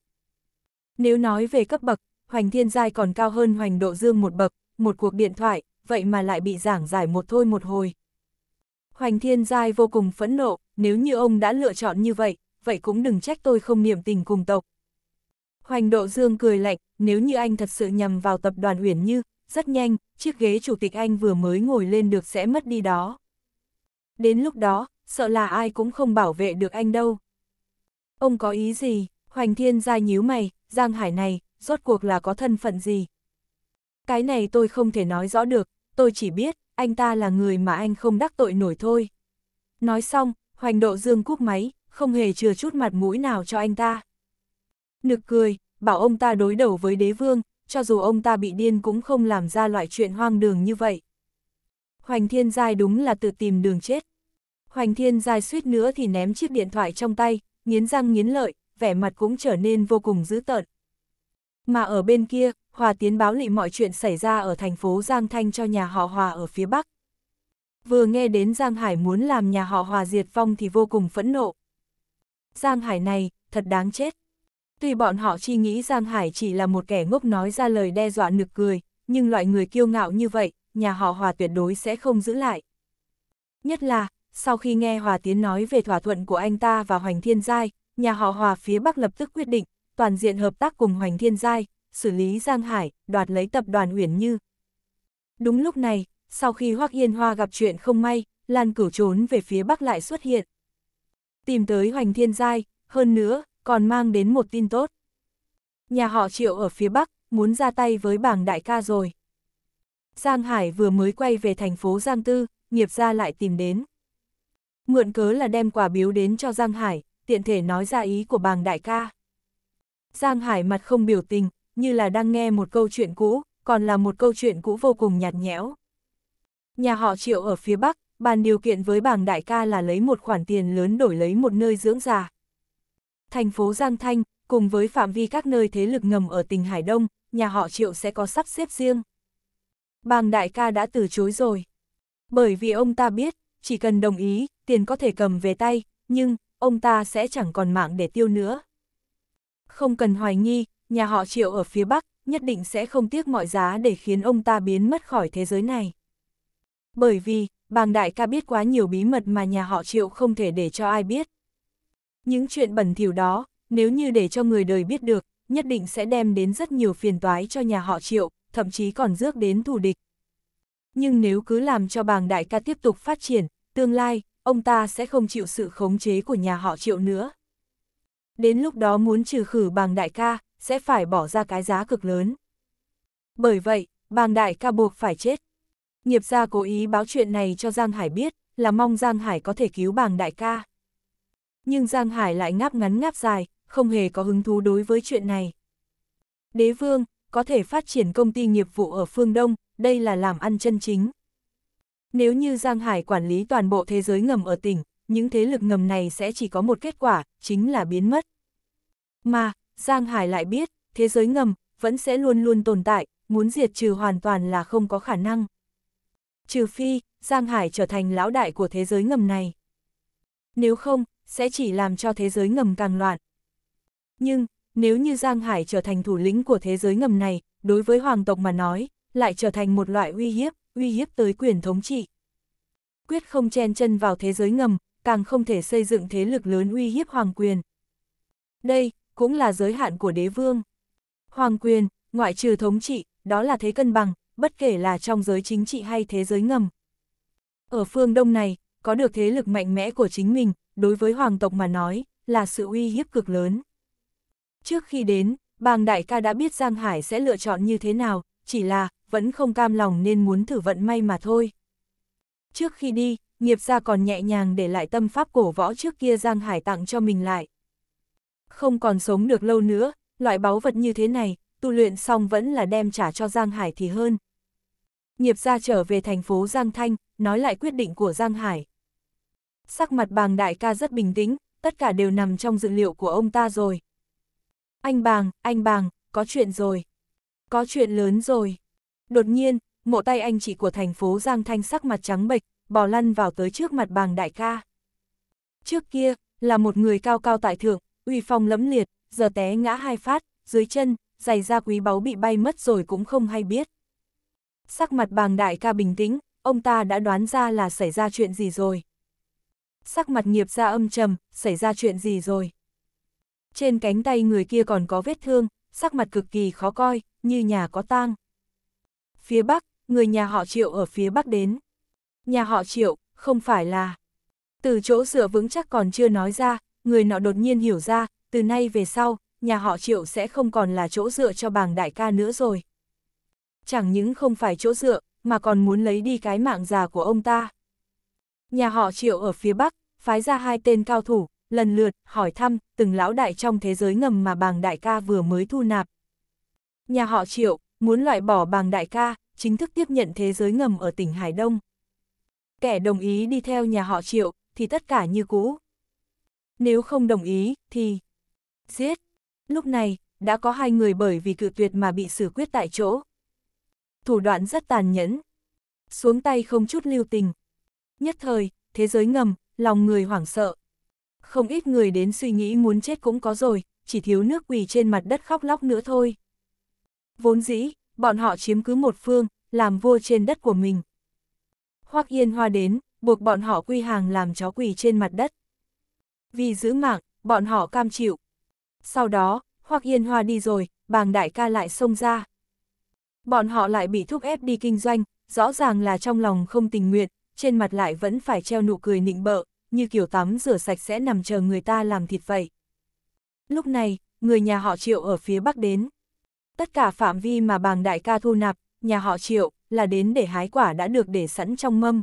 Nếu nói về cấp bậc, Hoành Thiên Giai còn cao hơn Hoành Độ Dương một bậc, một cuộc điện thoại, vậy mà lại bị giảng giải một thôi một hồi. Hoành Thiên Giai vô cùng phẫn nộ, nếu như ông đã lựa chọn như vậy, vậy cũng đừng trách tôi không niềm tình cùng tộc. Hoành Độ Dương cười lạnh, nếu như anh thật sự nhầm vào tập đoàn Uyển Như, rất nhanh, chiếc ghế chủ tịch anh vừa mới ngồi lên được sẽ mất đi đó. Đến lúc đó, sợ là ai cũng không bảo vệ được anh đâu. Ông có ý gì? Hoành Thiên Giai nhíu mày, Giang Hải này, rốt cuộc là có thân phận gì? Cái này tôi không thể nói rõ được, tôi chỉ biết, anh ta là người mà anh không đắc tội nổi thôi. Nói xong, hoành độ dương cúp máy, không hề chừa chút mặt mũi nào cho anh ta. Nực cười, bảo ông ta đối đầu với đế vương, cho dù ông ta bị điên cũng không làm ra loại chuyện hoang đường như vậy. Hoành thiên giai đúng là tự tìm đường chết. Hoành thiên giai suýt nữa thì ném chiếc điện thoại trong tay, nghiến răng nghiến lợi, vẻ mặt cũng trở nên vô cùng dữ tợn. Mà ở bên kia, Hòa tiến báo lị mọi chuyện xảy ra ở thành phố Giang Thanh cho nhà họ Hòa ở phía Bắc. Vừa nghe đến Giang Hải muốn làm nhà họ Hòa diệt vong thì vô cùng phẫn nộ. Giang Hải này, thật đáng chết. Tuy bọn họ chi nghĩ Giang Hải chỉ là một kẻ ngốc nói ra lời đe dọa nực cười, nhưng loại người kiêu ngạo như vậy, nhà họ Hòa tuyệt đối sẽ không giữ lại. Nhất là, sau khi nghe Hòa Tiến nói về thỏa thuận của anh ta và Hoành Thiên Giai, nhà họ Hòa phía Bắc lập tức quyết định, toàn diện hợp tác cùng Hoành Thiên Giai, xử lý Giang Hải, đoạt lấy tập đoàn Uyển Như. Đúng lúc này, sau khi Hoắc Yên Hoa gặp chuyện không may, Lan Cửu trốn về phía Bắc lại xuất hiện. Tìm tới Hoành Thiên Giai, hơn nữa, còn mang đến một tin tốt. Nhà họ Triệu ở phía Bắc, muốn ra tay với bảng đại ca rồi. Giang Hải vừa mới quay về thành phố Giang Tư, nghiệp gia lại tìm đến. Mượn cớ là đem quả biếu đến cho Giang Hải, tiện thể nói ra ý của bàng đại ca. Giang Hải mặt không biểu tình, như là đang nghe một câu chuyện cũ, còn là một câu chuyện cũ vô cùng nhạt nhẽo. Nhà họ Triệu ở phía Bắc, bàn điều kiện với bàng đại ca là lấy một khoản tiền lớn đổi lấy một nơi dưỡng già. Thành phố Giang Thanh, cùng với phạm vi các nơi thế lực ngầm ở tỉnh Hải Đông, nhà họ Triệu sẽ có sắp xếp riêng. Bàng đại ca đã từ chối rồi. Bởi vì ông ta biết, chỉ cần đồng ý, tiền có thể cầm về tay, nhưng, ông ta sẽ chẳng còn mạng để tiêu nữa. Không cần hoài nghi, nhà họ triệu ở phía Bắc, nhất định sẽ không tiếc mọi giá để khiến ông ta biến mất khỏi thế giới này. Bởi vì, bàng đại ca biết quá nhiều bí mật mà nhà họ triệu không thể để cho ai biết. Những chuyện bẩn thỉu đó, nếu như để cho người đời biết được, nhất định sẽ đem đến rất nhiều phiền toái cho nhà họ triệu, thậm chí còn rước đến thù địch. Nhưng nếu cứ làm cho bàng đại ca tiếp tục phát triển, tương lai, ông ta sẽ không chịu sự khống chế của nhà họ triệu nữa. Đến lúc đó muốn trừ khử bàng đại ca, sẽ phải bỏ ra cái giá cực lớn. Bởi vậy, bàng đại ca buộc phải chết. Nghiệp gia cố ý báo chuyện này cho Giang Hải biết, là mong Giang Hải có thể cứu bàng đại ca. Nhưng Giang Hải lại ngáp ngắn ngáp dài, không hề có hứng thú đối với chuyện này. Đế vương, có thể phát triển công ty nghiệp vụ ở phương Đông, đây là làm ăn chân chính. Nếu như Giang Hải quản lý toàn bộ thế giới ngầm ở tỉnh, những thế lực ngầm này sẽ chỉ có một kết quả, chính là biến mất. Mà, Giang Hải lại biết, thế giới ngầm, vẫn sẽ luôn luôn tồn tại, muốn diệt trừ hoàn toàn là không có khả năng. Trừ phi, Giang Hải trở thành lão đại của thế giới ngầm này. Nếu không, sẽ chỉ làm cho thế giới ngầm càng loạn. Nhưng, nếu như Giang Hải trở thành thủ lĩnh của thế giới ngầm này, đối với hoàng tộc mà nói, lại trở thành một loại uy hiếp, uy hiếp tới quyền thống trị. Quyết không chen chân vào thế giới ngầm, càng không thể xây dựng thế lực lớn uy hiếp hoàng quyền. Đây, cũng là giới hạn của đế vương. Hoàng quyền, ngoại trừ thống trị, đó là thế cân bằng, bất kể là trong giới chính trị hay thế giới ngầm. Ở phương Đông này, có được thế lực mạnh mẽ của chính mình, đối với hoàng tộc mà nói, là sự uy hiếp cực lớn. Trước khi đến, bàng đại ca đã biết Giang Hải sẽ lựa chọn như thế nào, chỉ là, vẫn không cam lòng nên muốn thử vận may mà thôi. Trước khi đi, nghiệp gia còn nhẹ nhàng để lại tâm pháp cổ võ trước kia Giang Hải tặng cho mình lại không còn sống được lâu nữa, loại báu vật như thế này, tu luyện xong vẫn là đem trả cho Giang Hải thì hơn. Nghiệp gia trở về thành phố Giang Thanh, nói lại quyết định của Giang Hải. Sắc mặt bàng đại ca rất bình tĩnh, tất cả đều nằm trong dự liệu của ông ta rồi. Anh bàng, anh bàng, có chuyện rồi. Có chuyện lớn rồi. Đột nhiên, mộ tay anh chị của thành phố Giang Thanh sắc mặt trắng bệch, bò lăn vào tới trước mặt bàng đại ca. Trước kia, là một người cao cao tại thượng, uy phong lẫm liệt, giờ té ngã hai phát, dưới chân, giày da quý báu bị bay mất rồi cũng không hay biết. Sắc mặt bàng đại ca bình tĩnh, ông ta đã đoán ra là xảy ra chuyện gì rồi. Sắc mặt nghiệp ra âm trầm, xảy ra chuyện gì rồi. Trên cánh tay người kia còn có vết thương, sắc mặt cực kỳ khó coi, như nhà có tang. Phía Bắc, người nhà họ Triệu ở phía Bắc đến. Nhà họ Triệu, không phải là... Từ chỗ dựa vững chắc còn chưa nói ra, người nọ đột nhiên hiểu ra, từ nay về sau, nhà họ triệu sẽ không còn là chỗ dựa cho bàng đại ca nữa rồi. Chẳng những không phải chỗ dựa, mà còn muốn lấy đi cái mạng già của ông ta. Nhà họ triệu ở phía Bắc, phái ra hai tên cao thủ, lần lượt hỏi thăm từng lão đại trong thế giới ngầm mà bàng đại ca vừa mới thu nạp. Nhà họ triệu, muốn loại bỏ bàng đại ca, chính thức tiếp nhận thế giới ngầm ở tỉnh Hải Đông. Kẻ đồng ý đi theo nhà họ triệu, thì tất cả như cũ nếu không đồng ý, thì giết. Lúc này, đã có hai người bởi vì cự tuyệt mà bị xử quyết tại chỗ. Thủ đoạn rất tàn nhẫn, xuống tay không chút lưu tình. Nhất thời, thế giới ngầm, lòng người hoảng sợ. Không ít người đến suy nghĩ muốn chết cũng có rồi, chỉ thiếu nước quỳ trên mặt đất khóc lóc nữa thôi. Vốn dĩ, bọn họ chiếm cứ một phương, làm vua trên đất của mình. Hoắc Yên Hoa đến, buộc bọn họ quy hàng làm chó quỳ trên mặt đất. Vì giữ mạng, bọn họ cam chịu. Sau đó, Hoắc Yên Hoa đi rồi, bàng đại ca lại xông ra. Bọn họ lại bị thúc ép đi kinh doanh, rõ ràng là trong lòng không tình nguyện, trên mặt lại vẫn phải treo nụ cười nịnh bợ, như kiểu tắm rửa sạch sẽ nằm chờ người ta làm thịt vậy. Lúc này, người nhà họ Triệu ở phía Bắc đến. Tất cả phạm vi mà bàng đại ca thu nạp, nhà họ Triệu, là đến để hái quả đã được để sẵn trong mâm.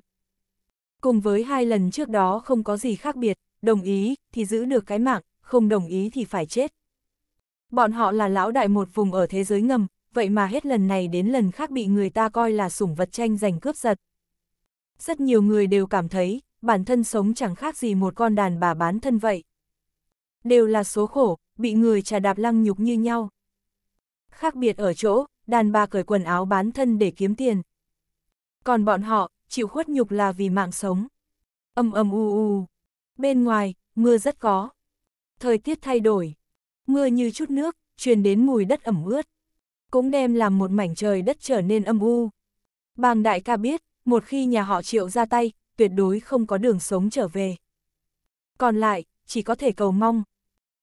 Cùng với hai lần trước đó không có gì khác biệt đồng ý thì giữ được cái mạng, không đồng ý thì phải chết. Bọn họ là lão đại một vùng ở thế giới ngầm, vậy mà hết lần này đến lần khác bị người ta coi là sủng vật tranh giành cướp giật. Rất nhiều người đều cảm thấy, bản thân sống chẳng khác gì một con đàn bà bán thân vậy. Đều là số khổ, bị người trà đạp lăng nhục như nhau. Khác biệt ở chỗ, đàn bà cởi quần áo bán thân để kiếm tiền. Còn bọn họ, chịu khuất nhục là vì mạng sống. Âm âm u u. Bên ngoài, mưa rất có. Thời tiết thay đổi. Mưa như chút nước, truyền đến mùi đất ẩm ướt. Cũng đem làm một mảnh trời đất trở nên âm u. Bàng đại ca biết, một khi nhà họ triệu ra tay, tuyệt đối không có đường sống trở về. Còn lại, chỉ có thể cầu mong.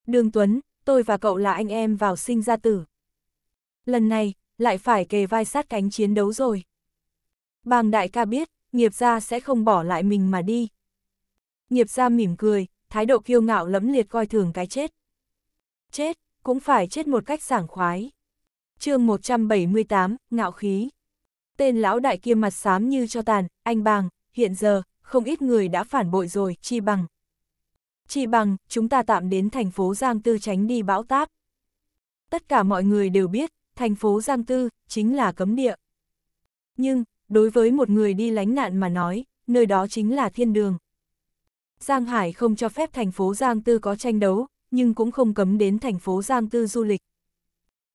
Đường Tuấn, tôi và cậu là anh em vào sinh ra tử. Lần này, lại phải kề vai sát cánh chiến đấu rồi. Bàng đại ca biết, nghiệp gia sẽ không bỏ lại mình mà đi, nghiệp gia mỉm cười, thái độ kiêu ngạo lẫm liệt coi thường cái chết. Chết, cũng phải chết một cách sảng khoái. chương 178, ngạo khí. Tên lão đại kia mặt xám như cho tàn, anh bàng, hiện giờ, không ít người đã phản bội rồi, chi bằng. Chi bằng, chúng ta tạm đến thành phố Giang Tư tránh đi bão táp. Tất cả mọi người đều biết, thành phố Giang Tư, chính là cấm địa. Nhưng, đối với một người đi lánh nạn mà nói, nơi đó chính là thiên đường. Giang Hải không cho phép thành phố Giang Tư có tranh đấu, nhưng cũng không cấm đến thành phố Giang Tư du lịch.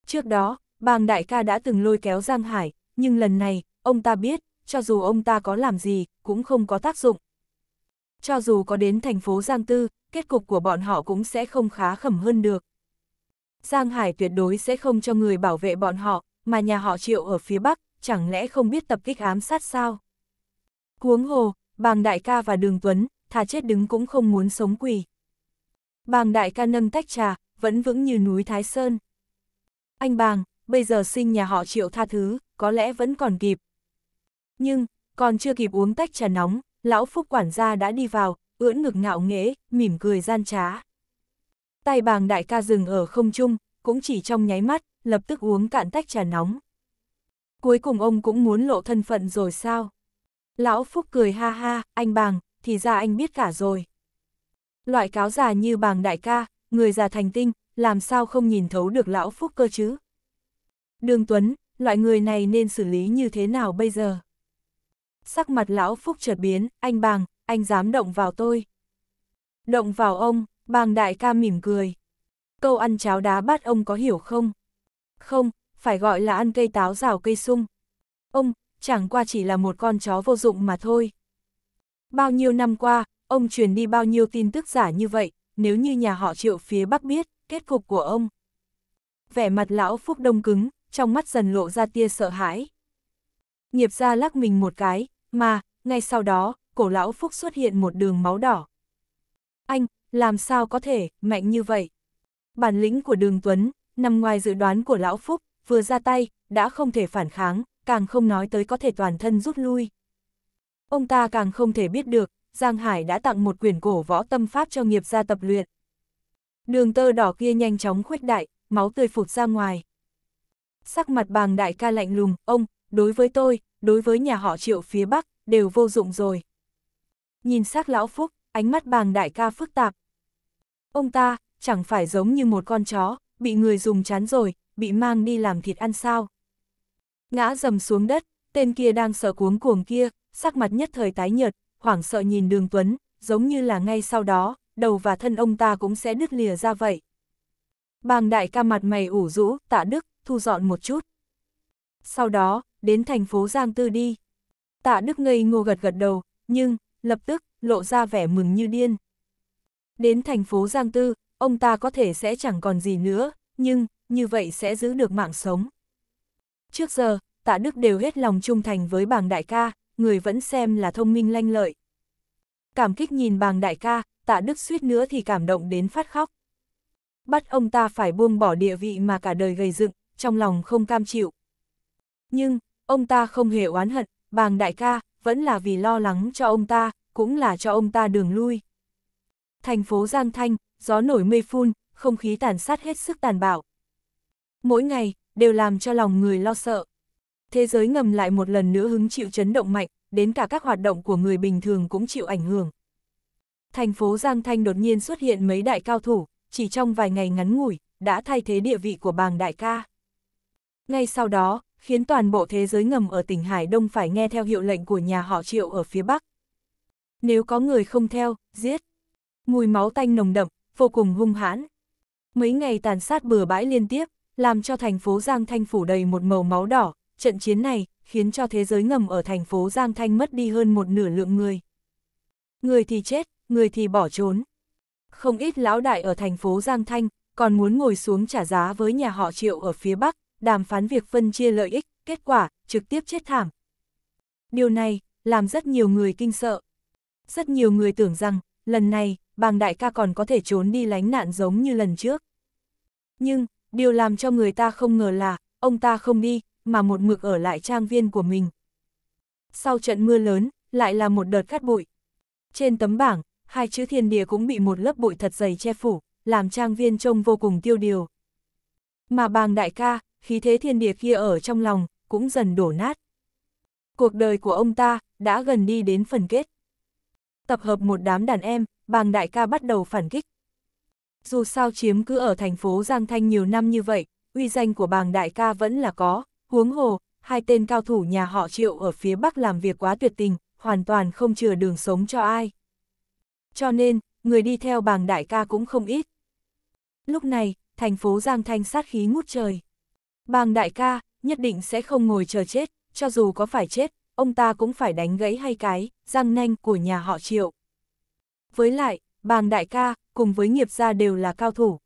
Trước đó, bàng đại ca đã từng lôi kéo Giang Hải, nhưng lần này, ông ta biết, cho dù ông ta có làm gì, cũng không có tác dụng. Cho dù có đến thành phố Giang Tư, kết cục của bọn họ cũng sẽ không khá khẩm hơn được. Giang Hải tuyệt đối sẽ không cho người bảo vệ bọn họ, mà nhà họ triệu ở phía Bắc, chẳng lẽ không biết tập kích ám sát sao? Cuống hồ, bàng đại ca và đường Tuấn, thà chết đứng cũng không muốn sống quỳ. Bàng đại ca nâng tách trà, vẫn vững như núi Thái Sơn. Anh bàng, bây giờ sinh nhà họ triệu tha thứ, có lẽ vẫn còn kịp. Nhưng, còn chưa kịp uống tách trà nóng, lão phúc quản gia đã đi vào, ưỡn ngực ngạo nghễ, mỉm cười gian trá. Tay bàng đại ca dừng ở không trung, cũng chỉ trong nháy mắt, lập tức uống cạn tách trà nóng. Cuối cùng ông cũng muốn lộ thân phận rồi sao? Lão Phúc cười ha ha, anh bàng, thì ra anh biết cả rồi. Loại cáo già như bàng đại ca, người già thành tinh, làm sao không nhìn thấu được lão phúc cơ chứ? Đường Tuấn, loại người này nên xử lý như thế nào bây giờ? Sắc mặt lão phúc chợt biến, anh bàng, anh dám động vào tôi. Động vào ông, bàng đại ca mỉm cười. Câu ăn cháo đá bát ông có hiểu không? Không, phải gọi là ăn cây táo rào cây sung. Ông, chẳng qua chỉ là một con chó vô dụng mà thôi. Bao nhiêu năm qua, ông truyền đi bao nhiêu tin tức giả như vậy, nếu như nhà họ triệu phía Bắc biết, kết cục của ông. Vẻ mặt lão Phúc Đông cứng, trong mắt dần lộ ra tia sợ hãi. Nghiệp ra lắc mình một cái, mà, ngay sau đó, cổ lão Phúc xuất hiện một đường máu đỏ. Anh, làm sao có thể, mạnh như vậy? Bản lĩnh của đường Tuấn, nằm ngoài dự đoán của lão Phúc, vừa ra tay, đã không thể phản kháng, càng không nói tới có thể toàn thân rút lui. Ông ta càng không thể biết được, Giang Hải đã tặng một quyển cổ võ tâm pháp cho nghiệp gia tập luyện. Đường tơ đỏ kia nhanh chóng khuếch đại, máu tươi phụt ra ngoài. Sắc mặt bàng đại ca lạnh lùng, ông, đối với tôi, đối với nhà họ triệu phía Bắc, đều vô dụng rồi. Nhìn sắc lão Phúc, ánh mắt bàng đại ca phức tạp. Ông ta, chẳng phải giống như một con chó, bị người dùng chán rồi, bị mang đi làm thịt ăn sao. Ngã dầm xuống đất, Tên kia đang sợ cuống cuồng kia, sắc mặt nhất thời tái nhợt, hoảng sợ nhìn đường Tuấn, giống như là ngay sau đó, đầu và thân ông ta cũng sẽ đứt lìa ra vậy. Bàng đại ca mặt mày ủ rũ, tạ đức, thu dọn một chút. Sau đó, đến thành phố Giang Tư đi. Tạ đức ngây ngô gật gật đầu, nhưng, lập tức, lộ ra vẻ mừng như điên. Đến thành phố Giang Tư, ông ta có thể sẽ chẳng còn gì nữa, nhưng, như vậy sẽ giữ được mạng sống. Trước giờ, tạ đức đều hết lòng trung thành với bàng đại ca, người vẫn xem là thông minh lanh lợi. Cảm kích nhìn bàng đại ca, tạ đức suýt nữa thì cảm động đến phát khóc. Bắt ông ta phải buông bỏ địa vị mà cả đời gây dựng, trong lòng không cam chịu. Nhưng, ông ta không hề oán hận, bàng đại ca, vẫn là vì lo lắng cho ông ta, cũng là cho ông ta đường lui. Thành phố Giang Thanh, gió nổi mây phun, không khí tàn sát hết sức tàn bạo. Mỗi ngày, đều làm cho lòng người lo sợ. Thế giới ngầm lại một lần nữa hứng chịu chấn động mạnh, đến cả các hoạt động của người bình thường cũng chịu ảnh hưởng. Thành phố Giang Thanh đột nhiên xuất hiện mấy đại cao thủ, chỉ trong vài ngày ngắn ngủi, đã thay thế địa vị của bàng đại ca. Ngay sau đó, khiến toàn bộ thế giới ngầm ở tỉnh Hải Đông phải nghe theo hiệu lệnh của nhà họ Triệu ở phía Bắc. Nếu có người không theo, giết. Mùi máu tanh nồng đậm, vô cùng hung hãn. Mấy ngày tàn sát bừa bãi liên tiếp, làm cho thành phố Giang Thanh phủ đầy một màu máu đỏ, trận chiến này khiến cho thế giới ngầm ở thành phố Giang Thanh mất đi hơn một nửa lượng người. Người thì chết, người thì bỏ trốn. Không ít lão đại ở thành phố Giang Thanh còn muốn ngồi xuống trả giá với nhà họ Triệu ở phía Bắc, đàm phán việc phân chia lợi ích, kết quả trực tiếp chết thảm. Điều này làm rất nhiều người kinh sợ. Rất nhiều người tưởng rằng lần này bàng đại ca còn có thể trốn đi lánh nạn giống như lần trước. Nhưng, điều làm cho người ta không ngờ là, ông ta không đi, mà một mực ở lại trang viên của mình. Sau trận mưa lớn, lại là một đợt cát bụi. Trên tấm bảng, hai chữ thiên địa cũng bị một lớp bụi thật dày che phủ, làm trang viên trông vô cùng tiêu điều. Mà bàng đại ca, khí thế thiên địa kia ở trong lòng, cũng dần đổ nát. Cuộc đời của ông ta đã gần đi đến phần kết. Tập hợp một đám đàn em, bàng đại ca bắt đầu phản kích. Dù sao chiếm cứ ở thành phố Giang Thanh nhiều năm như vậy, uy danh của bàng đại ca vẫn là có, Huống hồ, hai tên cao thủ nhà họ triệu ở phía Bắc làm việc quá tuyệt tình, hoàn toàn không chừa đường sống cho ai. Cho nên, người đi theo bàng đại ca cũng không ít. Lúc này, thành phố Giang Thanh sát khí ngút trời. Bàng đại ca, nhất định sẽ không ngồi chờ chết, cho dù có phải chết, ông ta cũng phải đánh gãy hay cái, răng nanh của nhà họ triệu. Với lại, bàng đại ca, cùng với nghiệp gia đều là cao thủ.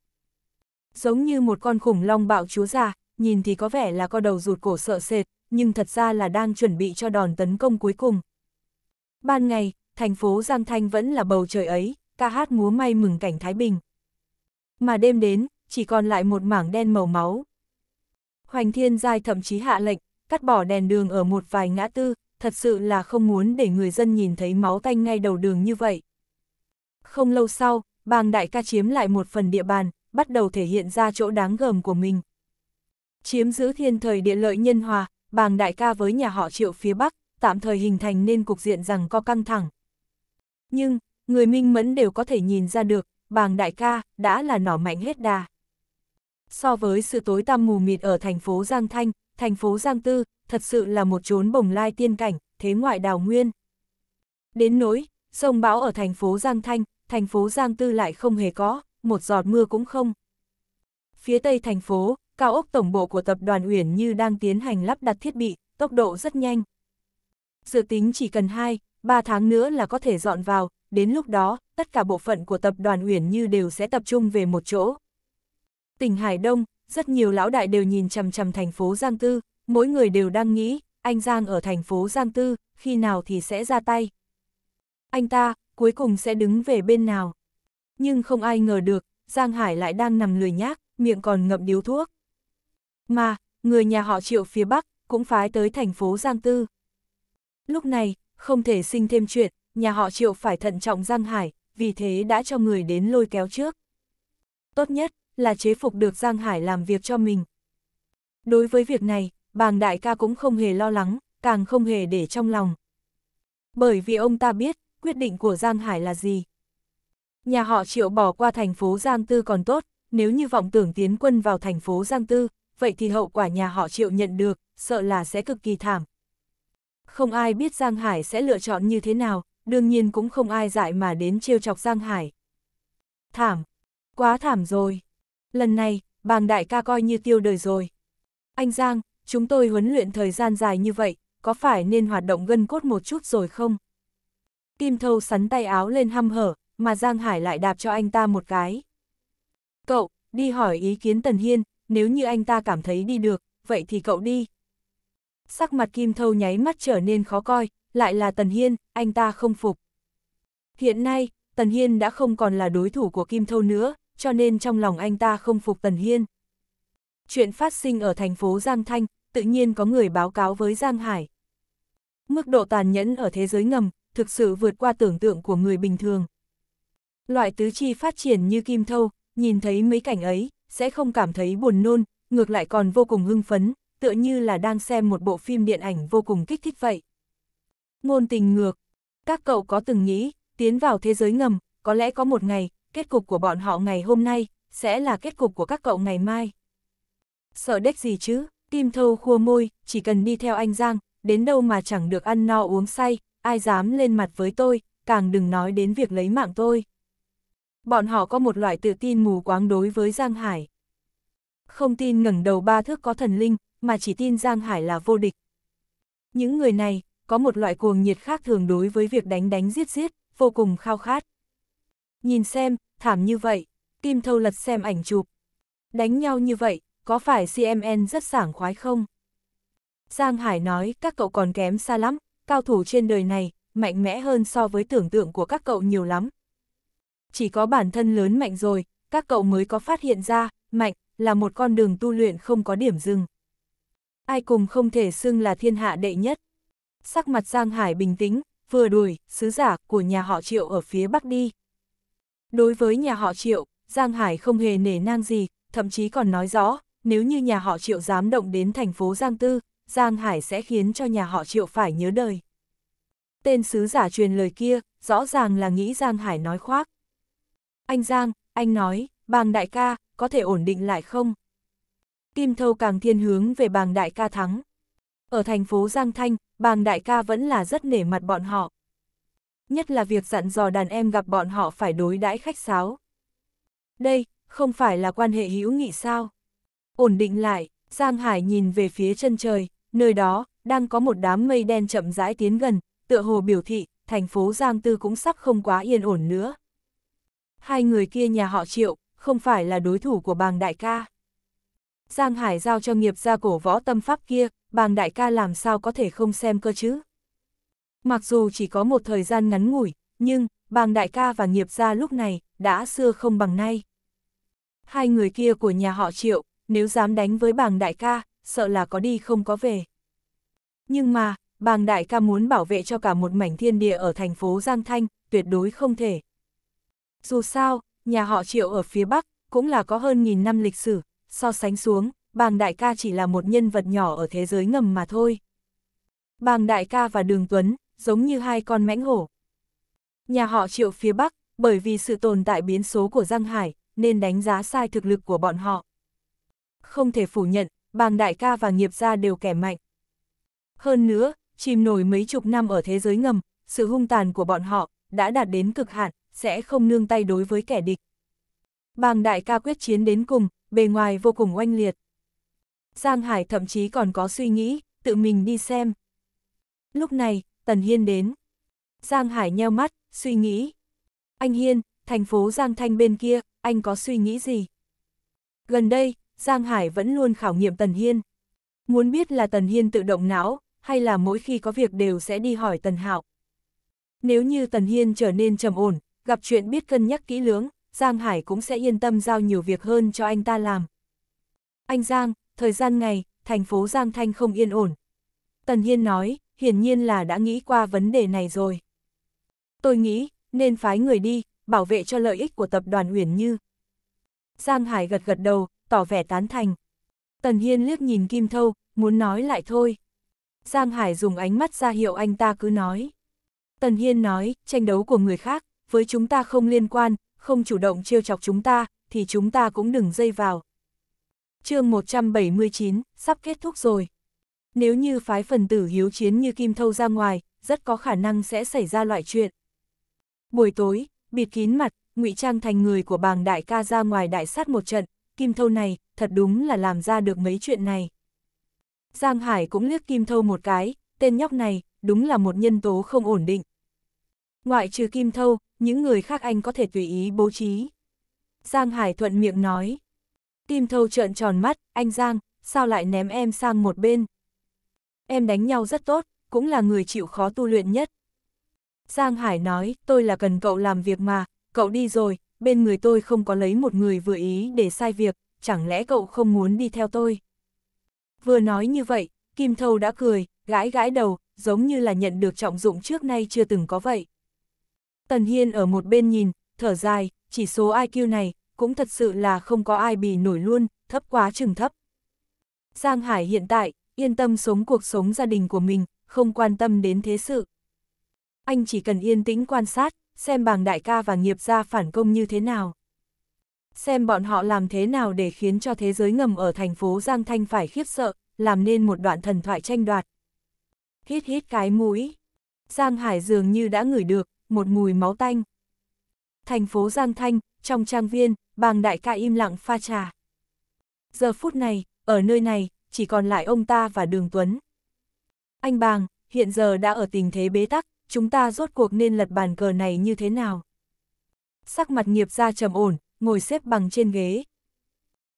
Giống như một con khủng long bạo chúa già, nhìn thì có vẻ là co đầu rụt cổ sợ sệt, nhưng thật ra là đang chuẩn bị cho đòn tấn công cuối cùng. Ban ngày, thành phố Giang Thanh vẫn là bầu trời ấy, ca hát múa may mừng cảnh Thái Bình. Mà đêm đến, chỉ còn lại một mảng đen màu máu. Hoành Thiên Giai thậm chí hạ lệnh, cắt bỏ đèn đường ở một vài ngã tư, thật sự là không muốn để người dân nhìn thấy máu tanh ngay đầu đường như vậy. Không lâu sau, bang đại ca chiếm lại một phần địa bàn, bắt đầu thể hiện ra chỗ đáng gờm của mình. Chiếm giữ thiên thời địa lợi nhân hòa, bàng đại ca với nhà họ triệu phía Bắc, tạm thời hình thành nên cục diện rằng co căng thẳng. Nhưng, người minh mẫn đều có thể nhìn ra được, bàng đại ca đã là nỏ mạnh hết đà. So với sự tối tăm mù mịt ở thành phố Giang Thanh, thành phố Giang Tư, thật sự là một chốn bồng lai tiên cảnh, thế ngoại đào nguyên. Đến nỗi, sông bão ở thành phố Giang Thanh, thành phố Giang Tư lại không hề có, một giọt mưa cũng không. Phía tây thành phố, cao ốc tổng bộ của tập đoàn Uyển Như đang tiến hành lắp đặt thiết bị, tốc độ rất nhanh. Dự tính chỉ cần 2, 3 tháng nữa là có thể dọn vào, đến lúc đó, tất cả bộ phận của tập đoàn Uyển Như đều sẽ tập trung về một chỗ. Tỉnh Hải Đông, rất nhiều lão đại đều nhìn chằm chằm thành phố Giang Tư, mỗi người đều đang nghĩ, anh Giang ở thành phố Giang Tư, khi nào thì sẽ ra tay. Anh ta, cuối cùng sẽ đứng về bên nào. Nhưng không ai ngờ được, Giang Hải lại đang nằm lười nhác, miệng còn ngậm điếu thuốc. Mà, người nhà họ triệu phía Bắc cũng phái tới thành phố Giang Tư. Lúc này, không thể sinh thêm chuyện, nhà họ triệu phải thận trọng Giang Hải, vì thế đã cho người đến lôi kéo trước. Tốt nhất là chế phục được Giang Hải làm việc cho mình. Đối với việc này, bàng đại ca cũng không hề lo lắng, càng không hề để trong lòng. Bởi vì ông ta biết, quyết định của Giang Hải là gì. Nhà họ triệu bỏ qua thành phố Giang Tư còn tốt, nếu như vọng tưởng tiến quân vào thành phố Giang Tư, vậy thì hậu quả nhà họ triệu nhận được, sợ là sẽ cực kỳ thảm. Không ai biết Giang Hải sẽ lựa chọn như thế nào, đương nhiên cũng không ai dại mà đến trêu chọc Giang Hải. Thảm, quá thảm rồi. Lần này, bàng đại ca coi như tiêu đời rồi. Anh Giang, chúng tôi huấn luyện thời gian dài như vậy, có phải nên hoạt động gân cốt một chút rồi không? Kim Thâu sắn tay áo lên hăm hở, mà Giang Hải lại đạp cho anh ta một cái. Cậu, đi hỏi ý kiến Tần Hiên, nếu như anh ta cảm thấy đi được, vậy thì cậu đi. Sắc mặt Kim Thâu nháy mắt trở nên khó coi, lại là Tần Hiên, anh ta không phục. Hiện nay, Tần Hiên đã không còn là đối thủ của Kim Thâu nữa, cho nên trong lòng anh ta không phục Tần Hiên. Chuyện phát sinh ở thành phố Giang Thanh, tự nhiên có người báo cáo với Giang Hải. Mức độ tàn nhẫn ở thế giới ngầm, thực sự vượt qua tưởng tượng của người bình thường. Loại tứ chi phát triển như Kim Thâu, nhìn thấy mấy cảnh ấy, sẽ không cảm thấy buồn nôn, ngược lại còn vô cùng hưng phấn, tựa như là đang xem một bộ phim điện ảnh vô cùng kích thích vậy. Ngôn tình ngược, các cậu có từng nghĩ, tiến vào thế giới ngầm, có lẽ có một ngày, kết cục của bọn họ ngày hôm nay, sẽ là kết cục của các cậu ngày mai. Sợ đếch gì chứ, tim Thâu khua môi, chỉ cần đi theo anh Giang, đến đâu mà chẳng được ăn no uống say, ai dám lên mặt với tôi, càng đừng nói đến việc lấy mạng tôi bọn họ có một loại tự tin mù quáng đối với Giang Hải. Không tin ngẩng đầu ba thước có thần linh, mà chỉ tin Giang Hải là vô địch. Những người này, có một loại cuồng nhiệt khác thường đối với việc đánh đánh giết giết, vô cùng khao khát. Nhìn xem, thảm như vậy, Kim Thâu lật xem ảnh chụp. Đánh nhau như vậy, có phải CMN rất sảng khoái không? Giang Hải nói các cậu còn kém xa lắm, cao thủ trên đời này, mạnh mẽ hơn so với tưởng tượng của các cậu nhiều lắm, chỉ có bản thân lớn mạnh rồi, các cậu mới có phát hiện ra, mạnh, là một con đường tu luyện không có điểm dừng. Ai cùng không thể xưng là thiên hạ đệ nhất. Sắc mặt Giang Hải bình tĩnh, vừa đuổi, sứ giả của nhà họ Triệu ở phía Bắc đi. Đối với nhà họ Triệu, Giang Hải không hề nể nang gì, thậm chí còn nói rõ, nếu như nhà họ Triệu dám động đến thành phố Giang Tư, Giang Hải sẽ khiến cho nhà họ Triệu phải nhớ đời. Tên sứ giả truyền lời kia, rõ ràng là nghĩ Giang Hải nói khoác anh Giang, anh nói, bàng đại ca, có thể ổn định lại không? Kim Thâu càng thiên hướng về bàng đại ca thắng. Ở thành phố Giang Thanh, bàng đại ca vẫn là rất nể mặt bọn họ. Nhất là việc dặn dò đàn em gặp bọn họ phải đối đãi khách sáo. Đây, không phải là quan hệ hữu nghị sao? Ổn định lại, Giang Hải nhìn về phía chân trời, nơi đó, đang có một đám mây đen chậm rãi tiến gần, tựa hồ biểu thị, thành phố Giang Tư cũng sắp không quá yên ổn nữa hai người kia nhà họ triệu, không phải là đối thủ của bàng đại ca. Giang Hải giao cho nghiệp gia cổ võ tâm pháp kia, bàng đại ca làm sao có thể không xem cơ chứ. Mặc dù chỉ có một thời gian ngắn ngủi, nhưng, bàng đại ca và nghiệp gia lúc này, đã xưa không bằng nay. Hai người kia của nhà họ triệu, nếu dám đánh với bàng đại ca, sợ là có đi không có về. Nhưng mà, bàng đại ca muốn bảo vệ cho cả một mảnh thiên địa ở thành phố Giang Thanh, tuyệt đối không thể. Dù sao, nhà họ Triệu ở phía Bắc cũng là có hơn nghìn năm lịch sử, so sánh xuống, bàng đại ca chỉ là một nhân vật nhỏ ở thế giới ngầm mà thôi. Bàng đại ca và đường Tuấn, giống như hai con mãnh hổ. Nhà họ Triệu phía Bắc, bởi vì sự tồn tại biến số của Giang Hải, nên đánh giá sai thực lực của bọn họ. Không thể phủ nhận, bàng đại ca và nghiệp gia đều kẻ mạnh. Hơn nữa, chìm nổi mấy chục năm ở thế giới ngầm, sự hung tàn của bọn họ đã đạt đến cực hạn, sẽ không nương tay đối với kẻ địch. Bàng đại ca quyết chiến đến cùng, bề ngoài vô cùng oanh liệt. Giang Hải thậm chí còn có suy nghĩ, tự mình đi xem. Lúc này, Tần Hiên đến. Giang Hải nheo mắt, suy nghĩ. Anh Hiên, thành phố Giang Thanh bên kia, anh có suy nghĩ gì? Gần đây, Giang Hải vẫn luôn khảo nghiệm Tần Hiên. Muốn biết là Tần Hiên tự động não, hay là mỗi khi có việc đều sẽ đi hỏi Tần Hạo. Nếu như Tần Hiên trở nên trầm ổn, gặp chuyện biết cân nhắc kỹ lưỡng, Giang Hải cũng sẽ yên tâm giao nhiều việc hơn cho anh ta làm. Anh Giang, thời gian ngày, thành phố Giang Thanh không yên ổn. Tần Hiên nói, hiển nhiên là đã nghĩ qua vấn đề này rồi. Tôi nghĩ, nên phái người đi, bảo vệ cho lợi ích của tập đoàn Uyển Như. Giang Hải gật gật đầu, tỏ vẻ tán thành. Tần Hiên liếc nhìn Kim Thâu, muốn nói lại thôi. Giang Hải dùng ánh mắt ra hiệu anh ta cứ nói. Tần Hiên nói, tranh đấu của người khác, với chúng ta không liên quan, không chủ động trêu chọc chúng ta, thì chúng ta cũng đừng dây vào. chương 179, sắp kết thúc rồi. Nếu như phái phần tử hiếu chiến như Kim Thâu ra ngoài, rất có khả năng sẽ xảy ra loại chuyện. Buổi tối, bịt kín mặt, ngụy trang thành người của bàng đại ca ra ngoài đại sát một trận, Kim Thâu này, thật đúng là làm ra được mấy chuyện này. Giang Hải cũng liếc Kim Thâu một cái, tên nhóc này, đúng là một nhân tố không ổn định. Ngoại trừ Kim Thâu, những người khác anh có thể tùy ý bố trí. Giang Hải thuận miệng nói. Tim thâu trợn tròn mắt, anh Giang, sao lại ném em sang một bên? Em đánh nhau rất tốt, cũng là người chịu khó tu luyện nhất. Giang Hải nói, tôi là cần cậu làm việc mà, cậu đi rồi, bên người tôi không có lấy một người vừa ý để sai việc, chẳng lẽ cậu không muốn đi theo tôi? Vừa nói như vậy, Kim Thâu đã cười, gãi gãi đầu, giống như là nhận được trọng dụng trước nay chưa từng có vậy. Tần Hiên ở một bên nhìn, thở dài, chỉ số IQ này, cũng thật sự là không có ai bì nổi luôn, thấp quá chừng thấp. Giang Hải hiện tại, yên tâm sống cuộc sống gia đình của mình, không quan tâm đến thế sự. Anh chỉ cần yên tĩnh quan sát, xem bàng đại ca và nghiệp gia phản công như thế nào. Xem bọn họ làm thế nào để khiến cho thế giới ngầm ở thành phố Giang Thanh phải khiếp sợ, làm nên một đoạn thần thoại tranh đoạt. Hít hít cái mũi. Giang Hải dường như đã ngửi được, một mùi máu tanh. Thành phố Giang Thanh, trong trang viên, bàng đại ca im lặng pha trà. Giờ phút này, ở nơi này, chỉ còn lại ông ta và Đường Tuấn. Anh bàng, hiện giờ đã ở tình thế bế tắc, chúng ta rốt cuộc nên lật bàn cờ này như thế nào? Sắc mặt nghiệp ra trầm ổn, ngồi xếp bằng trên ghế.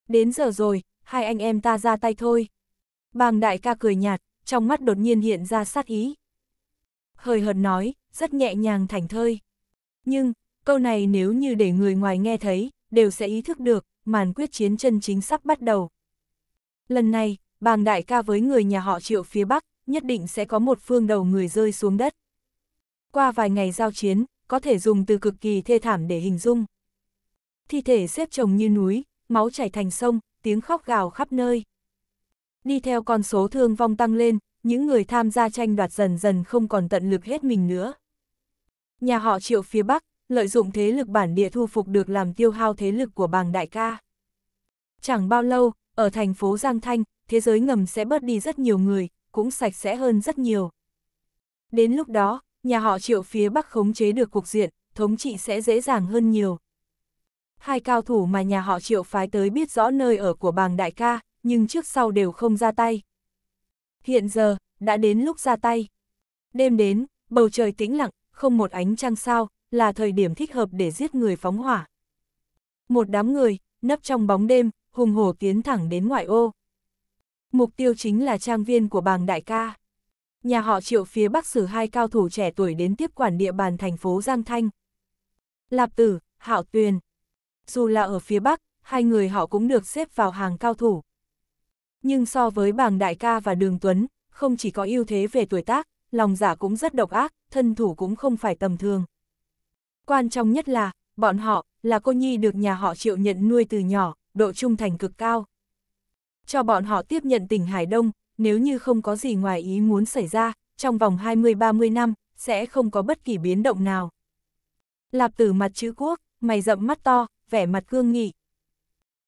Đến giờ rồi, hai anh em ta ra tay thôi. Bàng đại ca cười nhạt, trong mắt đột nhiên hiện ra sát ý. Hời hợt nói, rất nhẹ nhàng thảnh thơi. Nhưng, câu này nếu như để người ngoài nghe thấy, đều sẽ ý thức được, màn quyết chiến chân chính sắp bắt đầu. Lần này, bàng đại ca với người nhà họ triệu phía Bắc, nhất định sẽ có một phương đầu người rơi xuống đất. Qua vài ngày giao chiến, có thể dùng từ cực kỳ thê thảm để hình dung. Thi thể xếp chồng như núi, máu chảy thành sông, tiếng khóc gào khắp nơi. Đi theo con số thương vong tăng lên, những người tham gia tranh đoạt dần dần không còn tận lực hết mình nữa. Nhà họ triệu phía Bắc, lợi dụng thế lực bản địa thu phục được làm tiêu hao thế lực của bàng đại ca. Chẳng bao lâu, ở thành phố Giang Thanh, thế giới ngầm sẽ bớt đi rất nhiều người, cũng sạch sẽ hơn rất nhiều. Đến lúc đó, nhà họ triệu phía Bắc khống chế được cục diện, thống trị sẽ dễ dàng hơn nhiều. Hai cao thủ mà nhà họ triệu phái tới biết rõ nơi ở của bàng đại ca, nhưng trước sau đều không ra tay. Hiện giờ, đã đến lúc ra tay. Đêm đến, bầu trời tĩnh lặng, không một ánh trăng sao, là thời điểm thích hợp để giết người phóng hỏa. Một đám người, nấp trong bóng đêm, hùng hổ tiến thẳng đến ngoại ô. Mục tiêu chính là trang viên của bàng đại ca. Nhà họ triệu phía bắc xử hai cao thủ trẻ tuổi đến tiếp quản địa bàn thành phố Giang Thanh. Lạp tử, hạo tuyền. Dù là ở phía bắc, hai người họ cũng được xếp vào hàng cao thủ. Nhưng so với bàng đại ca và đường Tuấn, không chỉ có ưu thế về tuổi tác, lòng giả cũng rất độc ác, thân thủ cũng không phải tầm thường. Quan trọng nhất là, bọn họ, là cô nhi được nhà họ triệu nhận nuôi từ nhỏ, độ trung thành cực cao. Cho bọn họ tiếp nhận tỉnh Hải Đông, nếu như không có gì ngoài ý muốn xảy ra, trong vòng 20-30 năm, sẽ không có bất kỳ biến động nào. Lạp tử mặt chữ quốc, mày rậm mắt to, vẻ mặt cương nghị.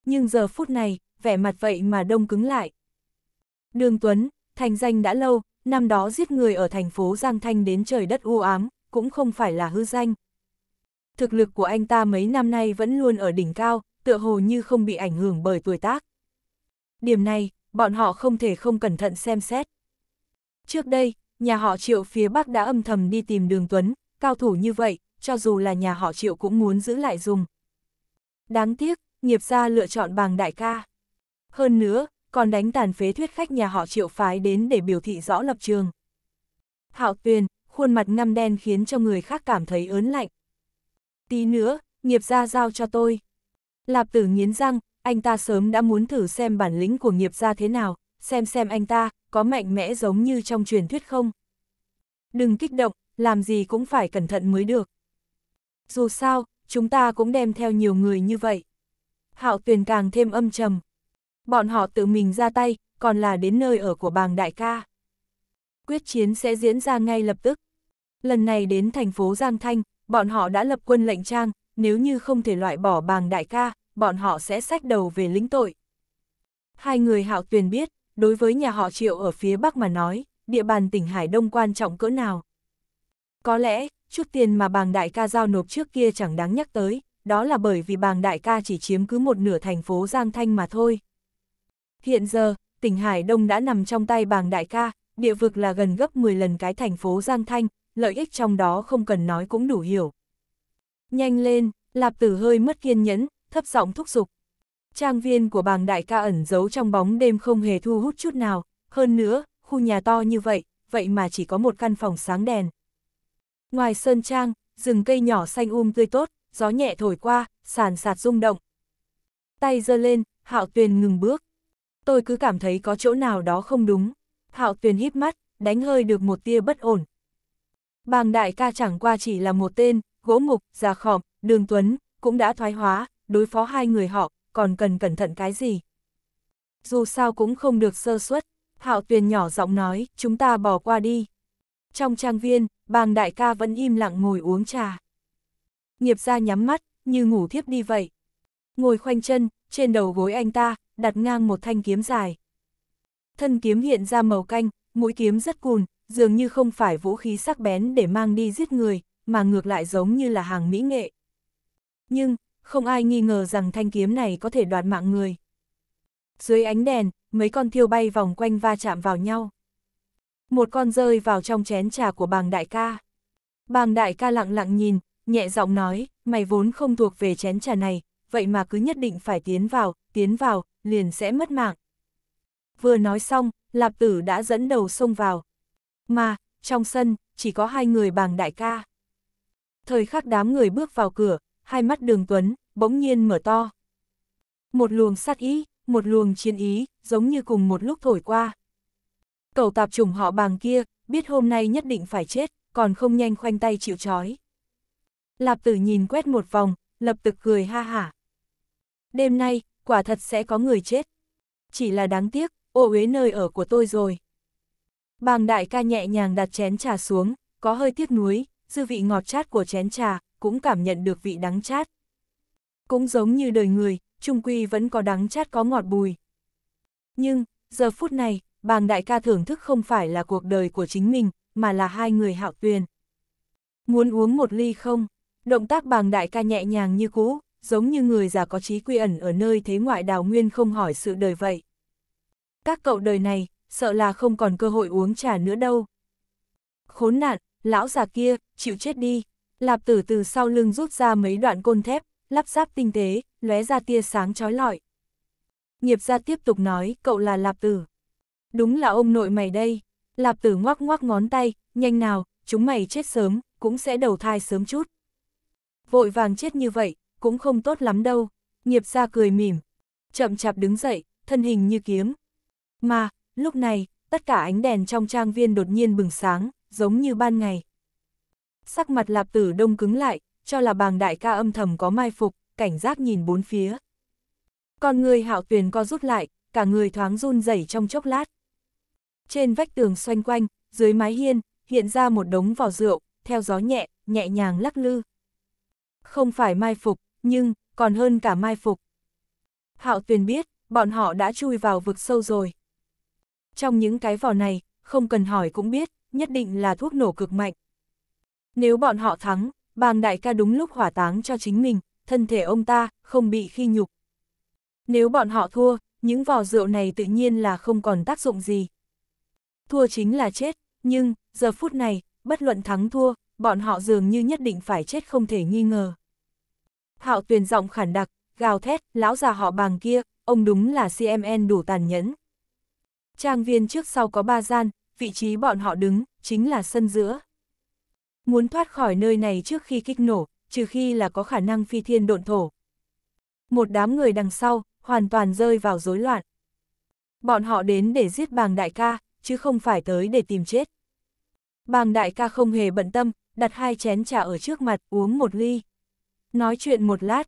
Nhưng giờ phút này, vẻ mặt vậy mà đông cứng lại. Đường Tuấn, thành danh đã lâu, năm đó giết người ở thành phố Giang Thanh đến trời đất u ám, cũng không phải là hư danh. Thực lực của anh ta mấy năm nay vẫn luôn ở đỉnh cao, tựa hồ như không bị ảnh hưởng bởi tuổi tác. Điểm này, bọn họ không thể không cẩn thận xem xét. Trước đây, nhà họ Triệu phía Bắc đã âm thầm đi tìm Đường Tuấn, cao thủ như vậy, cho dù là nhà họ Triệu cũng muốn giữ lại dùng. Đáng tiếc, nghiệp gia lựa chọn bàng đại ca. Hơn nữa, còn đánh tàn phế thuyết khách nhà họ triệu phái đến để biểu thị rõ lập trường. Hạo Tuyền, khuôn mặt ngăm đen khiến cho người khác cảm thấy ớn lạnh. Tí nữa, nghiệp gia giao cho tôi. Lạp tử nghiến răng, anh ta sớm đã muốn thử xem bản lĩnh của nghiệp gia thế nào, xem xem anh ta có mạnh mẽ giống như trong truyền thuyết không. Đừng kích động, làm gì cũng phải cẩn thận mới được. Dù sao, chúng ta cũng đem theo nhiều người như vậy. Hạo Tuyền càng thêm âm trầm bọn họ tự mình ra tay, còn là đến nơi ở của bàng đại ca. Quyết chiến sẽ diễn ra ngay lập tức. Lần này đến thành phố Giang Thanh, bọn họ đã lập quân lệnh trang, nếu như không thể loại bỏ bàng đại ca, bọn họ sẽ sách đầu về lĩnh tội. Hai người hạo tuyền biết, đối với nhà họ triệu ở phía Bắc mà nói, địa bàn tỉnh Hải Đông quan trọng cỡ nào. Có lẽ, chút tiền mà bàng đại ca giao nộp trước kia chẳng đáng nhắc tới, đó là bởi vì bàng đại ca chỉ chiếm cứ một nửa thành phố Giang Thanh mà thôi. Hiện giờ, tỉnh Hải Đông đã nằm trong tay bàng đại ca, địa vực là gần gấp 10 lần cái thành phố Giang Thanh, lợi ích trong đó không cần nói cũng đủ hiểu. Nhanh lên, Lạp Tử hơi mất kiên nhẫn, thấp giọng thúc giục. Trang viên của bàng đại ca ẩn giấu trong bóng đêm không hề thu hút chút nào, hơn nữa, khu nhà to như vậy, vậy mà chỉ có một căn phòng sáng đèn. Ngoài sơn trang, rừng cây nhỏ xanh um tươi tốt, gió nhẹ thổi qua, sàn sạt rung động. Tay giơ lên, hạo tuyền ngừng bước tôi cứ cảm thấy có chỗ nào đó không đúng. Hạo Tuyền híp mắt, đánh hơi được một tia bất ổn. Bàng đại ca chẳng qua chỉ là một tên, gỗ mục, già khòm, đường tuấn, cũng đã thoái hóa, đối phó hai người họ, còn cần cẩn thận cái gì. Dù sao cũng không được sơ suất, Hạo Tuyền nhỏ giọng nói, chúng ta bỏ qua đi. Trong trang viên, bàng đại ca vẫn im lặng ngồi uống trà. Nghiệp ra nhắm mắt, như ngủ thiếp đi vậy. Ngồi khoanh chân, trên đầu gối anh ta, đặt ngang một thanh kiếm dài. Thân kiếm hiện ra màu canh, mũi kiếm rất cùn, dường như không phải vũ khí sắc bén để mang đi giết người, mà ngược lại giống như là hàng mỹ nghệ. Nhưng, không ai nghi ngờ rằng thanh kiếm này có thể đoạt mạng người. Dưới ánh đèn, mấy con thiêu bay vòng quanh va chạm vào nhau. Một con rơi vào trong chén trà của bàng đại ca. Bàng đại ca lặng lặng nhìn, nhẹ giọng nói, mày vốn không thuộc về chén trà này, vậy mà cứ nhất định phải tiến vào, tiến vào, liền sẽ mất mạng. Vừa nói xong, Lạp Tử đã dẫn đầu xông vào. Mà, trong sân, chỉ có hai người bàng đại ca. Thời khắc đám người bước vào cửa, hai mắt đường tuấn, bỗng nhiên mở to. Một luồng sát ý, một luồng chiến ý, giống như cùng một lúc thổi qua. Cầu tạp trùng họ bàng kia, biết hôm nay nhất định phải chết, còn không nhanh khoanh tay chịu trói. Lạp tử nhìn quét một vòng, lập tức cười ha hả. Đêm nay, quả thật sẽ có người chết. Chỉ là đáng tiếc, ô uế nơi ở của tôi rồi. Bàng đại ca nhẹ nhàng đặt chén trà xuống, có hơi tiếc nuối, dư vị ngọt chát của chén trà, cũng cảm nhận được vị đắng chát. Cũng giống như đời người, trung quy vẫn có đắng chát có ngọt bùi. Nhưng, giờ phút này, bàng đại ca thưởng thức không phải là cuộc đời của chính mình, mà là hai người hạo tuyền. Muốn uống một ly không? Động tác bàng đại ca nhẹ nhàng như cũ, giống như người già có trí quy ẩn ở nơi thế ngoại đào nguyên không hỏi sự đời vậy. Các cậu đời này, sợ là không còn cơ hội uống trà nữa đâu. Khốn nạn, lão già kia, chịu chết đi. Lạp tử từ sau lưng rút ra mấy đoạn côn thép, lắp ráp tinh tế, lóe ra tia sáng trói lọi. Nghiệp gia tiếp tục nói, cậu là Lạp tử. Đúng là ông nội mày đây. Lạp tử ngoắc ngoắc ngón tay, nhanh nào, chúng mày chết sớm, cũng sẽ đầu thai sớm chút. Vội vàng chết như vậy, cũng không tốt lắm đâu, nghiệp gia cười mỉm, chậm chạp đứng dậy, thân hình như kiếm. Mà, lúc này, tất cả ánh đèn trong trang viên đột nhiên bừng sáng, giống như ban ngày. Sắc mặt lạp tử đông cứng lại, cho là bàng đại ca âm thầm có mai phục, cảnh giác nhìn bốn phía. Còn người hạo tuyền co rút lại, cả người thoáng run rẩy trong chốc lát. Trên vách tường xoanh quanh, dưới mái hiên, hiện ra một đống vỏ rượu, theo gió nhẹ, nhẹ nhàng lắc lư. Không phải mai phục, nhưng còn hơn cả mai phục. Hạo Tuyền biết, bọn họ đã chui vào vực sâu rồi. Trong những cái vỏ này, không cần hỏi cũng biết, nhất định là thuốc nổ cực mạnh. Nếu bọn họ thắng, bàng đại ca đúng lúc hỏa táng cho chính mình, thân thể ông ta không bị khi nhục. Nếu bọn họ thua, những vỏ rượu này tự nhiên là không còn tác dụng gì. Thua chính là chết, nhưng, giờ phút này, bất luận thắng thua, bọn họ dường như nhất định phải chết không thể nghi ngờ. Hạo Tuyền giọng khản đặc, gào thét, lão già họ bàng kia, ông đúng là CMN đủ tàn nhẫn. Trang viên trước sau có ba gian, vị trí bọn họ đứng, chính là sân giữa. Muốn thoát khỏi nơi này trước khi kích nổ, trừ khi là có khả năng phi thiên độn thổ. Một đám người đằng sau, hoàn toàn rơi vào rối loạn. Bọn họ đến để giết bàng đại ca, chứ không phải tới để tìm chết. Bàng đại ca không hề bận tâm, đặt hai chén trà ở trước mặt uống một ly. Nói chuyện một lát,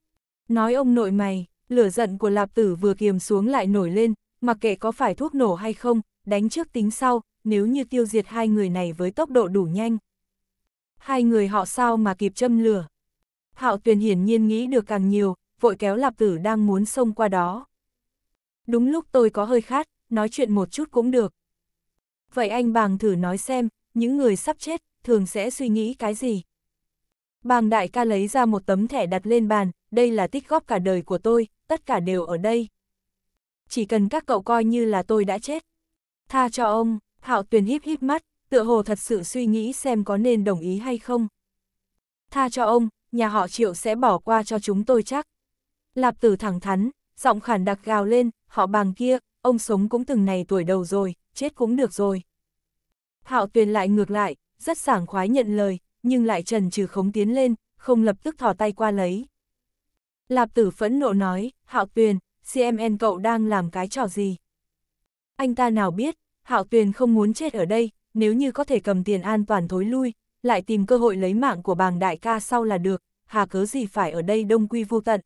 nói ông nội mày, lửa giận của lạp tử vừa kiềm xuống lại nổi lên, mặc kệ có phải thuốc nổ hay không, đánh trước tính sau, nếu như tiêu diệt hai người này với tốc độ đủ nhanh. Hai người họ sao mà kịp châm lửa. Hạo tuyền hiển nhiên nghĩ được càng nhiều, vội kéo lạp tử đang muốn xông qua đó. Đúng lúc tôi có hơi khát, nói chuyện một chút cũng được. Vậy anh bàng thử nói xem, những người sắp chết, thường sẽ suy nghĩ cái gì? Bàng đại ca lấy ra một tấm thẻ đặt lên bàn, đây là tích góp cả đời của tôi, tất cả đều ở đây. Chỉ cần các cậu coi như là tôi đã chết. Tha cho ông, Hạo Tuyền híp híp mắt, tựa hồ thật sự suy nghĩ xem có nên đồng ý hay không. Tha cho ông, nhà họ Triệu sẽ bỏ qua cho chúng tôi chắc. Lạp tử thẳng thắn, giọng khản đặc gào lên, họ bàng kia, ông sống cũng từng này tuổi đầu rồi, chết cũng được rồi. Hạo Tuyền lại ngược lại, rất sảng khoái nhận lời, nhưng lại trần trừ khống tiến lên, không lập tức thò tay qua lấy. Lạp tử phẫn nộ nói, Hạo Tuyền, CMN cậu đang làm cái trò gì? Anh ta nào biết, Hạo Tuyền không muốn chết ở đây, nếu như có thể cầm tiền an toàn thối lui, lại tìm cơ hội lấy mạng của bàng đại ca sau là được, hà cớ gì phải ở đây đông quy vô tận.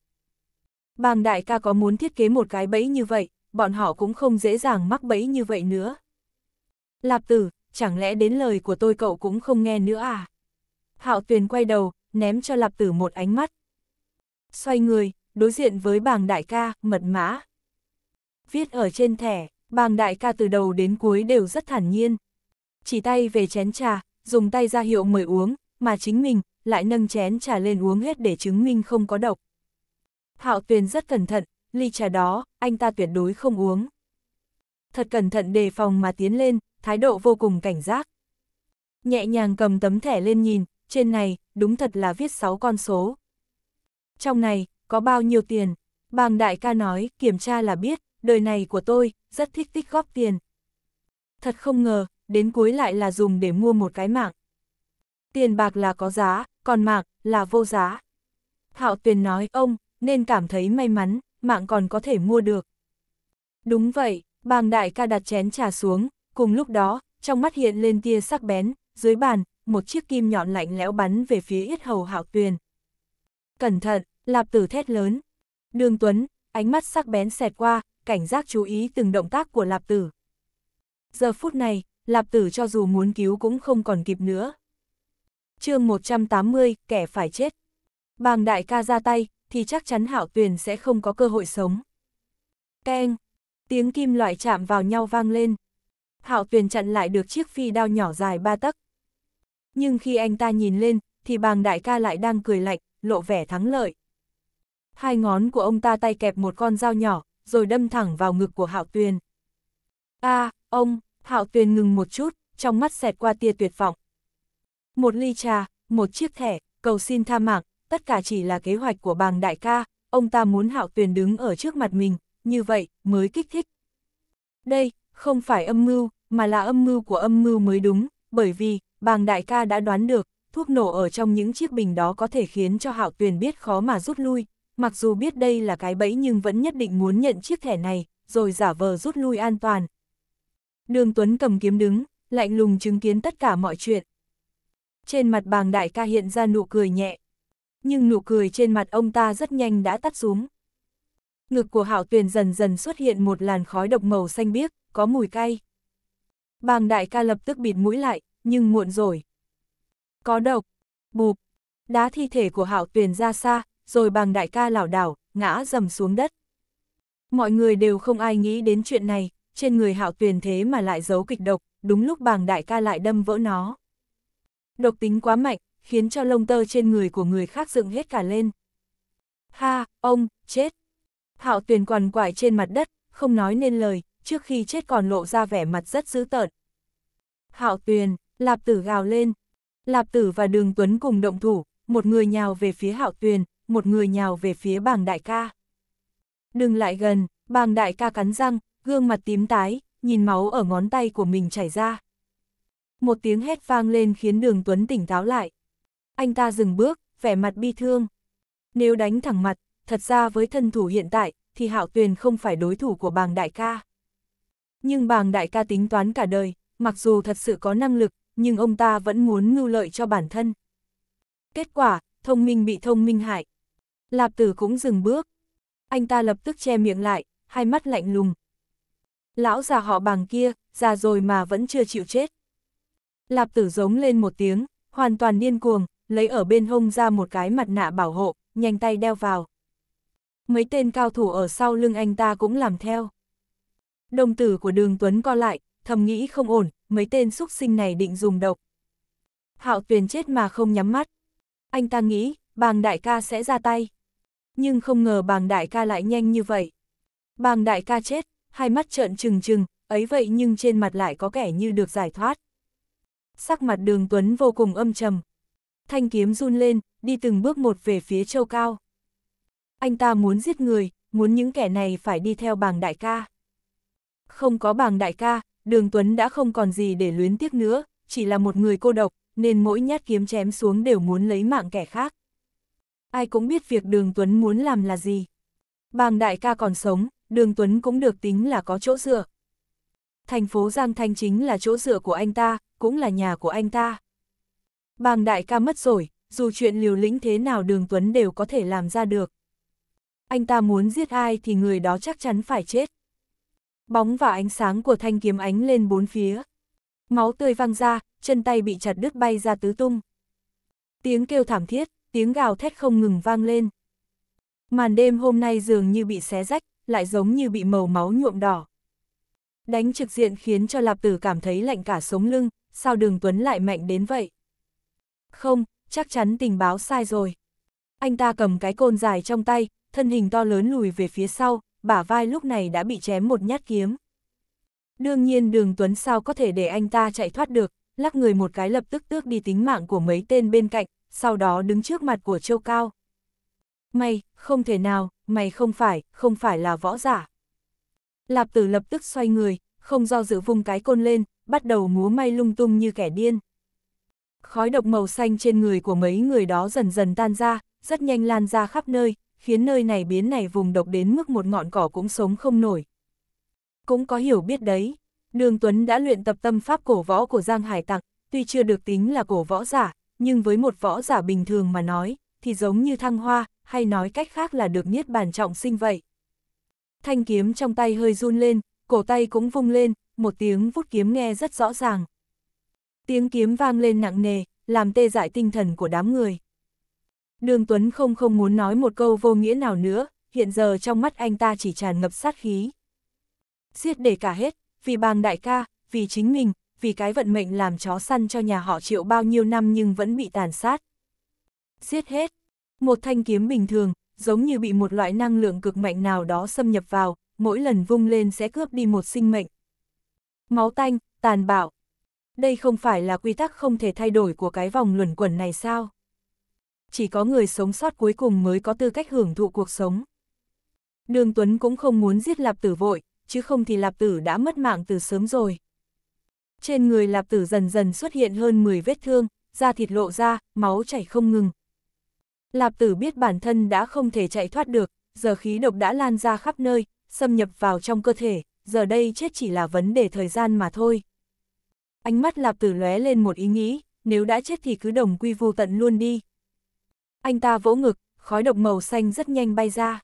Bàng đại ca có muốn thiết kế một cái bẫy như vậy, bọn họ cũng không dễ dàng mắc bẫy như vậy nữa. Lạp tử, chẳng lẽ đến lời của tôi cậu cũng không nghe nữa à? Hạo Tuyền quay đầu, ném cho Lạp Tử một ánh mắt. Xoay người, đối diện với bàng đại ca, mật mã. Viết ở trên thẻ, bàng đại ca từ đầu đến cuối đều rất thản nhiên. Chỉ tay về chén trà, dùng tay ra hiệu mời uống, mà chính mình lại nâng chén trà lên uống hết để chứng minh không có độc. Hạo Tuyền rất cẩn thận, ly trà đó, anh ta tuyệt đối không uống. Thật cẩn thận đề phòng mà tiến lên, thái độ vô cùng cảnh giác. Nhẹ nhàng cầm tấm thẻ lên nhìn, trên này, đúng thật là viết 6 con số. Trong này, có bao nhiêu tiền? Bàng đại ca nói, kiểm tra là biết, đời này của tôi, rất thích tích góp tiền. Thật không ngờ, đến cuối lại là dùng để mua một cái mạng. Tiền bạc là có giá, còn mạng, là vô giá. Thạo tuyền nói ông, nên cảm thấy may mắn, mạng còn có thể mua được. Đúng vậy, bàng đại ca đặt chén trà xuống, cùng lúc đó, trong mắt hiện lên tia sắc bén, dưới bàn, một chiếc kim nhọn lạnh lẽo bắn về phía yết hầu hạo tuyền. Cẩn thận, lạp tử thét lớn. Đường Tuấn, ánh mắt sắc bén xẹt qua, cảnh giác chú ý từng động tác của lạp tử. Giờ phút này, lạp tử cho dù muốn cứu cũng không còn kịp nữa. chương 180, kẻ phải chết. Bàng đại ca ra tay, thì chắc chắn hạo tuyền sẽ không có cơ hội sống. Keng, tiếng kim loại chạm vào nhau vang lên. Hạo tuyền chặn lại được chiếc phi đao nhỏ dài ba tấc, nhưng khi anh ta nhìn lên, thì bàng đại ca lại đang cười lạnh, lộ vẻ thắng lợi. Hai ngón của ông ta tay kẹp một con dao nhỏ, rồi đâm thẳng vào ngực của Hạo Tuyền. a à, ông, Hạo Tuyền ngừng một chút, trong mắt xẹt qua tia tuyệt vọng. Một ly trà, một chiếc thẻ, cầu xin tha mạng, tất cả chỉ là kế hoạch của bàng đại ca, ông ta muốn Hạo Tuyền đứng ở trước mặt mình, như vậy mới kích thích. Đây, không phải âm mưu, mà là âm mưu của âm mưu mới đúng, bởi vì, bàng đại ca đã đoán được, thuốc nổ ở trong những chiếc bình đó có thể khiến cho hạo tuyền biết khó mà rút lui, mặc dù biết đây là cái bẫy nhưng vẫn nhất định muốn nhận chiếc thẻ này, rồi giả vờ rút lui an toàn. Đường Tuấn cầm kiếm đứng, lạnh lùng chứng kiến tất cả mọi chuyện. Trên mặt bàng đại ca hiện ra nụ cười nhẹ, nhưng nụ cười trên mặt ông ta rất nhanh đã tắt xuống. Ngực của hạo tuyền dần dần xuất hiện một làn khói độc màu xanh biếc, có mùi cay. Bàng đại ca lập tức bịt mũi lại, nhưng muộn rồi. Có độc, bụp, đá thi thể của hạo tuyền ra xa, rồi bàng đại ca lảo đảo, ngã dầm xuống đất. Mọi người đều không ai nghĩ đến chuyện này, trên người hạo tuyền thế mà lại giấu kịch độc, đúng lúc bàng đại ca lại đâm vỡ nó. Độc tính quá mạnh, khiến cho lông tơ trên người của người khác dựng hết cả lên. Ha, ông, chết. Hạo tuyền quằn quại trên mặt đất, không nói nên lời, trước khi chết còn lộ ra vẻ mặt rất dữ tợn. Hạo Tuyền, Lạp Tử gào lên. Lạp Tử và Đường Tuấn cùng động thủ, một người nhào về phía Hạo Tuyền, một người nhào về phía bàng đại ca. Đừng lại gần, bàng đại ca cắn răng, gương mặt tím tái, nhìn máu ở ngón tay của mình chảy ra. Một tiếng hét vang lên khiến đường Tuấn tỉnh táo lại. Anh ta dừng bước, vẻ mặt bi thương. Nếu đánh thẳng mặt, thật ra với thân thủ hiện tại, thì Hạo Tuyền không phải đối thủ của bàng đại ca nhưng bàng đại ca tính toán cả đời, mặc dù thật sự có năng lực, nhưng ông ta vẫn muốn ngưu lợi cho bản thân. Kết quả, thông minh bị thông minh hại. Lạp tử cũng dừng bước. Anh ta lập tức che miệng lại, hai mắt lạnh lùng. Lão già họ bàng kia, già rồi mà vẫn chưa chịu chết. Lạp tử giống lên một tiếng, hoàn toàn điên cuồng, lấy ở bên hông ra một cái mặt nạ bảo hộ, nhanh tay đeo vào. Mấy tên cao thủ ở sau lưng anh ta cũng làm theo đồng tử của đường Tuấn co lại, thầm nghĩ không ổn, mấy tên xúc sinh này định dùng độc. Hạo Tuyền chết mà không nhắm mắt. Anh ta nghĩ, bàng đại ca sẽ ra tay. Nhưng không ngờ bàng đại ca lại nhanh như vậy. Bàng đại ca chết, hai mắt trợn trừng trừng, ấy vậy nhưng trên mặt lại có kẻ như được giải thoát. Sắc mặt đường Tuấn vô cùng âm trầm. Thanh kiếm run lên, đi từng bước một về phía châu cao. Anh ta muốn giết người, muốn những kẻ này phải đi theo bàng đại ca. Không có bảng đại ca, đường Tuấn đã không còn gì để luyến tiếc nữa, chỉ là một người cô độc, nên mỗi nhát kiếm chém xuống đều muốn lấy mạng kẻ khác. Ai cũng biết việc đường Tuấn muốn làm là gì. Bàng đại ca còn sống, đường Tuấn cũng được tính là có chỗ dựa. Thành phố Giang Thanh chính là chỗ dựa của anh ta, cũng là nhà của anh ta. Bàng đại ca mất rồi, dù chuyện liều lĩnh thế nào đường Tuấn đều có thể làm ra được. Anh ta muốn giết ai thì người đó chắc chắn phải chết bóng và ánh sáng của thanh kiếm ánh lên bốn phía. Máu tươi văng ra, chân tay bị chặt đứt bay ra tứ tung. Tiếng kêu thảm thiết, tiếng gào thét không ngừng vang lên. Màn đêm hôm nay dường như bị xé rách, lại giống như bị màu máu nhuộm đỏ. Đánh trực diện khiến cho Lạp Tử cảm thấy lạnh cả sống lưng, sao đường Tuấn lại mạnh đến vậy? Không, chắc chắn tình báo sai rồi. Anh ta cầm cái côn dài trong tay, thân hình to lớn lùi về phía sau, bả vai lúc này đã bị chém một nhát kiếm. Đương nhiên đường Tuấn sao có thể để anh ta chạy thoát được, lắc người một cái lập tức tước đi tính mạng của mấy tên bên cạnh, sau đó đứng trước mặt của Châu Cao. Mày, không thể nào, mày không phải, không phải là võ giả. Lạp tử lập tức xoay người, không do dự vung cái côn lên, bắt đầu múa may lung tung như kẻ điên. Khói độc màu xanh trên người của mấy người đó dần dần tan ra, rất nhanh lan ra khắp nơi, khiến nơi này biến này vùng độc đến mức một ngọn cỏ cũng sống không nổi. Cũng có hiểu biết đấy, Đường Tuấn đã luyện tập tâm pháp cổ võ của Giang Hải Tặc, tuy chưa được tính là cổ võ giả, nhưng với một võ giả bình thường mà nói, thì giống như thăng hoa, hay nói cách khác là được niết bàn trọng sinh vậy. Thanh kiếm trong tay hơi run lên, cổ tay cũng vung lên, một tiếng vút kiếm nghe rất rõ ràng. Tiếng kiếm vang lên nặng nề, làm tê dại tinh thần của đám người. Đường Tuấn không không muốn nói một câu vô nghĩa nào nữa, hiện giờ trong mắt anh ta chỉ tràn ngập sát khí. Giết để cả hết, vì bàng đại ca, vì chính mình, vì cái vận mệnh làm chó săn cho nhà họ triệu bao nhiêu năm nhưng vẫn bị tàn sát. Giết hết, một thanh kiếm bình thường, giống như bị một loại năng lượng cực mạnh nào đó xâm nhập vào, mỗi lần vung lên sẽ cướp đi một sinh mệnh. Máu tanh, tàn bạo. Đây không phải là quy tắc không thể thay đổi của cái vòng luẩn quẩn này sao? chỉ có người sống sót cuối cùng mới có tư cách hưởng thụ cuộc sống. Đường Tuấn cũng không muốn giết Lạp Tử vội, chứ không thì Lạp Tử đã mất mạng từ sớm rồi. Trên người Lạp Tử dần dần xuất hiện hơn 10 vết thương, da thịt lộ ra, máu chảy không ngừng. Lạp Tử biết bản thân đã không thể chạy thoát được, giờ khí độc đã lan ra khắp nơi, xâm nhập vào trong cơ thể, giờ đây chết chỉ là vấn đề thời gian mà thôi. Ánh mắt Lạp Tử lóe lên một ý nghĩ, nếu đã chết thì cứ đồng quy vô tận luôn đi. Anh ta vỗ ngực, khói độc màu xanh rất nhanh bay ra.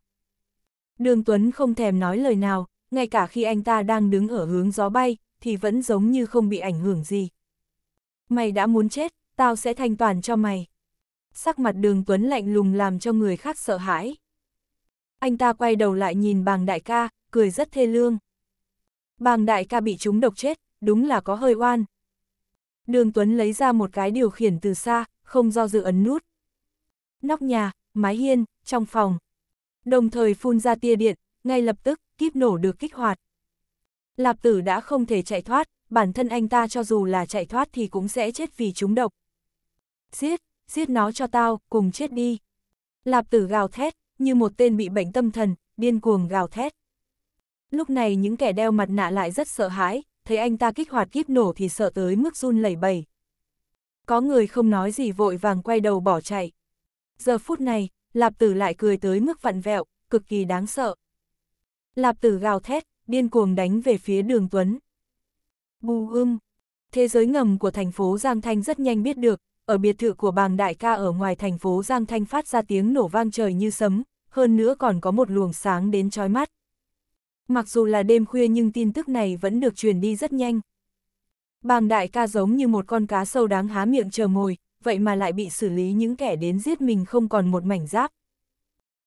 Đường Tuấn không thèm nói lời nào, ngay cả khi anh ta đang đứng ở hướng gió bay, thì vẫn giống như không bị ảnh hưởng gì. Mày đã muốn chết, tao sẽ thanh toàn cho mày. Sắc mặt đường Tuấn lạnh lùng làm cho người khác sợ hãi. Anh ta quay đầu lại nhìn bàng đại ca, cười rất thê lương. Bàng đại ca bị chúng độc chết, đúng là có hơi oan. Đường Tuấn lấy ra một cái điều khiển từ xa, không do dự ấn nút nóc nhà, mái hiên, trong phòng. Đồng thời phun ra tia điện, ngay lập tức, kiếp nổ được kích hoạt. Lạp tử đã không thể chạy thoát, bản thân anh ta cho dù là chạy thoát thì cũng sẽ chết vì chúng độc. Giết, giết nó cho tao, cùng chết đi. Lạp tử gào thét, như một tên bị bệnh tâm thần, điên cuồng gào thét. Lúc này những kẻ đeo mặt nạ lại rất sợ hãi, thấy anh ta kích hoạt kiếp nổ thì sợ tới mức run lẩy bẩy. Có người không nói gì vội vàng quay đầu bỏ chạy. Giờ phút này, lạp tử lại cười tới mức vặn vẹo, cực kỳ đáng sợ. Lạp tử gào thét, điên cuồng đánh về phía đường Tuấn. Bù ưng! Thế giới ngầm của thành phố Giang Thanh rất nhanh biết được, ở biệt thự của bàng đại ca ở ngoài thành phố Giang Thanh phát ra tiếng nổ vang trời như sấm, hơn nữa còn có một luồng sáng đến trói mắt. Mặc dù là đêm khuya nhưng tin tức này vẫn được truyền đi rất nhanh. Bàng đại ca giống như một con cá sâu đáng há miệng chờ mồi, vậy mà lại bị xử lý những kẻ đến giết mình không còn một mảnh giáp.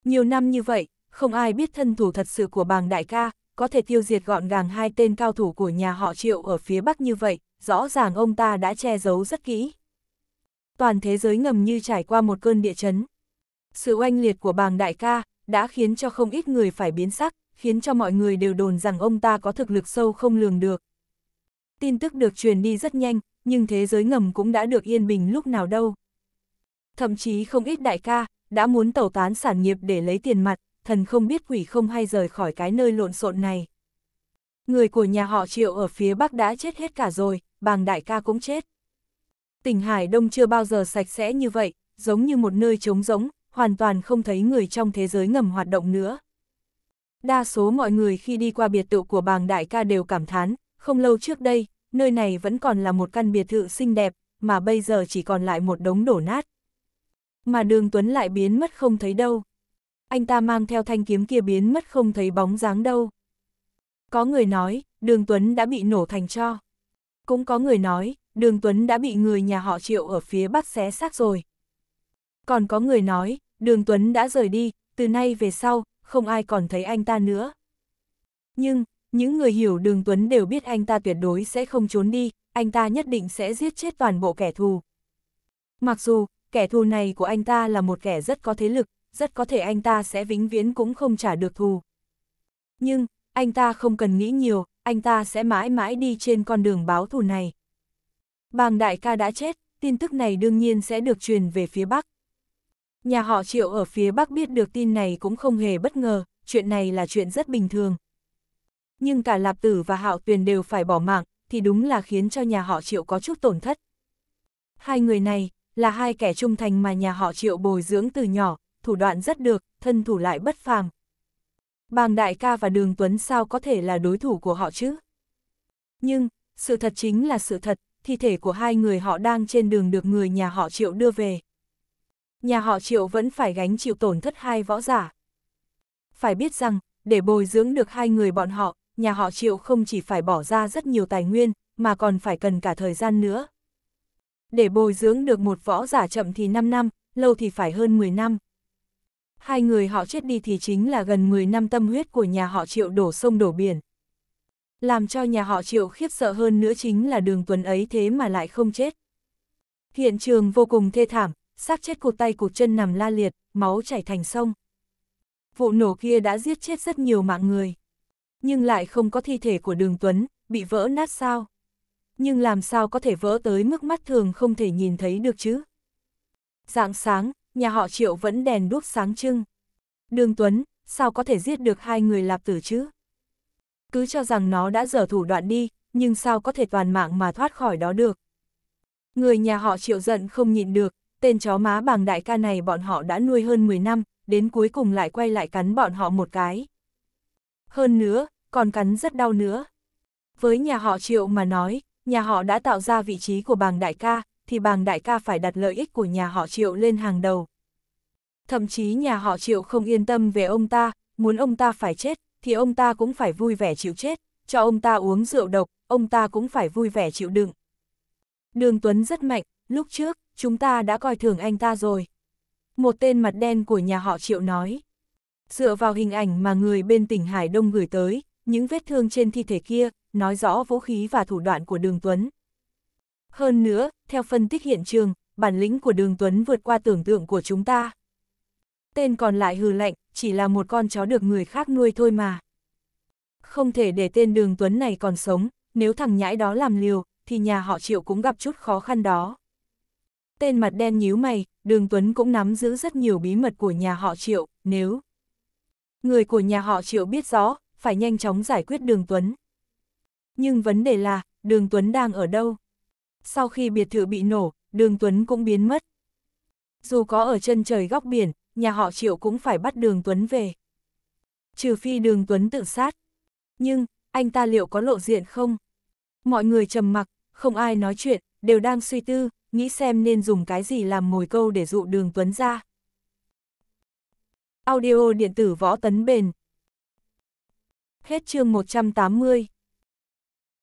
Nhiều năm như vậy, không ai biết thân thủ thật sự của bàng đại ca, có thể tiêu diệt gọn gàng hai tên cao thủ của nhà họ triệu ở phía bắc như vậy, rõ ràng ông ta đã che giấu rất kỹ. Toàn thế giới ngầm như trải qua một cơn địa chấn. Sự oanh liệt của bàng đại ca đã khiến cho không ít người phải biến sắc, khiến cho mọi người đều đồn rằng ông ta có thực lực sâu không lường được. Tin tức được truyền đi rất nhanh, nhưng thế giới ngầm cũng đã được yên bình lúc nào đâu. Thậm chí không ít đại ca, đã muốn tẩu tán sản nghiệp để lấy tiền mặt, thần không biết quỷ không hay rời khỏi cái nơi lộn xộn này. Người của nhà họ Triệu ở phía Bắc đã chết hết cả rồi, bàng đại ca cũng chết. Tỉnh Hải Đông chưa bao giờ sạch sẽ như vậy, giống như một nơi trống rỗng, hoàn toàn không thấy người trong thế giới ngầm hoạt động nữa. Đa số mọi người khi đi qua biệt tự của bàng đại ca đều cảm thán, không lâu trước đây, nơi này vẫn còn là một căn biệt thự xinh đẹp, mà bây giờ chỉ còn lại một đống đổ nát. Mà đường Tuấn lại biến mất không thấy đâu. Anh ta mang theo thanh kiếm kia biến mất không thấy bóng dáng đâu. Có người nói, đường Tuấn đã bị nổ thành cho. Cũng có người nói, đường Tuấn đã bị người nhà họ triệu ở phía bắc xé xác rồi. Còn có người nói, đường Tuấn đã rời đi, từ nay về sau, không ai còn thấy anh ta nữa. Nhưng, những người hiểu đường Tuấn đều biết anh ta tuyệt đối sẽ không trốn đi, anh ta nhất định sẽ giết chết toàn bộ kẻ thù. Mặc dù, kẻ thù này của anh ta là một kẻ rất có thế lực, rất có thể anh ta sẽ vĩnh viễn cũng không trả được thù. Nhưng, anh ta không cần nghĩ nhiều, anh ta sẽ mãi mãi đi trên con đường báo thù này. Bàng đại ca đã chết, tin tức này đương nhiên sẽ được truyền về phía Bắc. Nhà họ Triệu ở phía Bắc biết được tin này cũng không hề bất ngờ, chuyện này là chuyện rất bình thường, nhưng cả Lạp Tử và Hạo Tuyền đều phải bỏ mạng, thì đúng là khiến cho nhà họ Triệu có chút tổn thất. Hai người này là hai kẻ trung thành mà nhà họ Triệu bồi dưỡng từ nhỏ, thủ đoạn rất được, thân thủ lại bất phàm. Bàng Đại Ca và Đường Tuấn sao có thể là đối thủ của họ chứ? Nhưng, sự thật chính là sự thật, thi thể của hai người họ đang trên đường được người nhà họ Triệu đưa về. Nhà họ Triệu vẫn phải gánh chịu tổn thất hai võ giả. Phải biết rằng, để bồi dưỡng được hai người bọn họ, nhà họ Triệu không chỉ phải bỏ ra rất nhiều tài nguyên, mà còn phải cần cả thời gian nữa. Để bồi dưỡng được một võ giả chậm thì 5 năm, lâu thì phải hơn 10 năm. Hai người họ chết đi thì chính là gần 10 năm tâm huyết của nhà họ Triệu đổ sông đổ biển. Làm cho nhà họ Triệu khiếp sợ hơn nữa chính là đường tuần ấy thế mà lại không chết. Hiện trường vô cùng thê thảm, xác chết cụt tay cụt chân nằm la liệt, máu chảy thành sông. Vụ nổ kia đã giết chết rất nhiều mạng người nhưng lại không có thi thể của đường Tuấn, bị vỡ nát sao? Nhưng làm sao có thể vỡ tới mức mắt thường không thể nhìn thấy được chứ? Dạng sáng, nhà họ Triệu vẫn đèn đuốc sáng trưng. Đường Tuấn, sao có thể giết được hai người lạp tử chứ? Cứ cho rằng nó đã dở thủ đoạn đi, nhưng sao có thể toàn mạng mà thoát khỏi đó được? Người nhà họ Triệu giận không nhịn được, tên chó má bàng đại ca này bọn họ đã nuôi hơn 10 năm, đến cuối cùng lại quay lại cắn bọn họ một cái hơn nữa, còn cắn rất đau nữa. Với nhà họ Triệu mà nói, nhà họ đã tạo ra vị trí của bàng đại ca, thì bàng đại ca phải đặt lợi ích của nhà họ Triệu lên hàng đầu. Thậm chí nhà họ Triệu không yên tâm về ông ta, muốn ông ta phải chết, thì ông ta cũng phải vui vẻ chịu chết, cho ông ta uống rượu độc, ông ta cũng phải vui vẻ chịu đựng. Đường Tuấn rất mạnh, lúc trước, chúng ta đã coi thường anh ta rồi. Một tên mặt đen của nhà họ Triệu nói. Dựa vào hình ảnh mà người bên tỉnh Hải Đông gửi tới, những vết thương trên thi thể kia, nói rõ vũ khí và thủ đoạn của Đường Tuấn. Hơn nữa, theo phân tích hiện trường, bản lĩnh của Đường Tuấn vượt qua tưởng tượng của chúng ta. Tên còn lại hừ lạnh, chỉ là một con chó được người khác nuôi thôi mà. Không thể để tên Đường Tuấn này còn sống, nếu thằng nhãi đó làm liều, thì nhà họ Triệu cũng gặp chút khó khăn đó. Tên mặt đen nhíu mày, Đường Tuấn cũng nắm giữ rất nhiều bí mật của nhà họ Triệu, nếu người của nhà họ Triệu biết rõ, phải nhanh chóng giải quyết Đường Tuấn. Nhưng vấn đề là, Đường Tuấn đang ở đâu? Sau khi biệt thự bị nổ, Đường Tuấn cũng biến mất. Dù có ở chân trời góc biển, nhà họ Triệu cũng phải bắt Đường Tuấn về. Trừ phi Đường Tuấn tự sát. Nhưng, anh ta liệu có lộ diện không? Mọi người trầm mặc, không ai nói chuyện, đều đang suy tư, nghĩ xem nên dùng cái gì làm mồi câu để dụ Đường Tuấn ra. Audio điện tử võ tấn bền. Hết chương 180.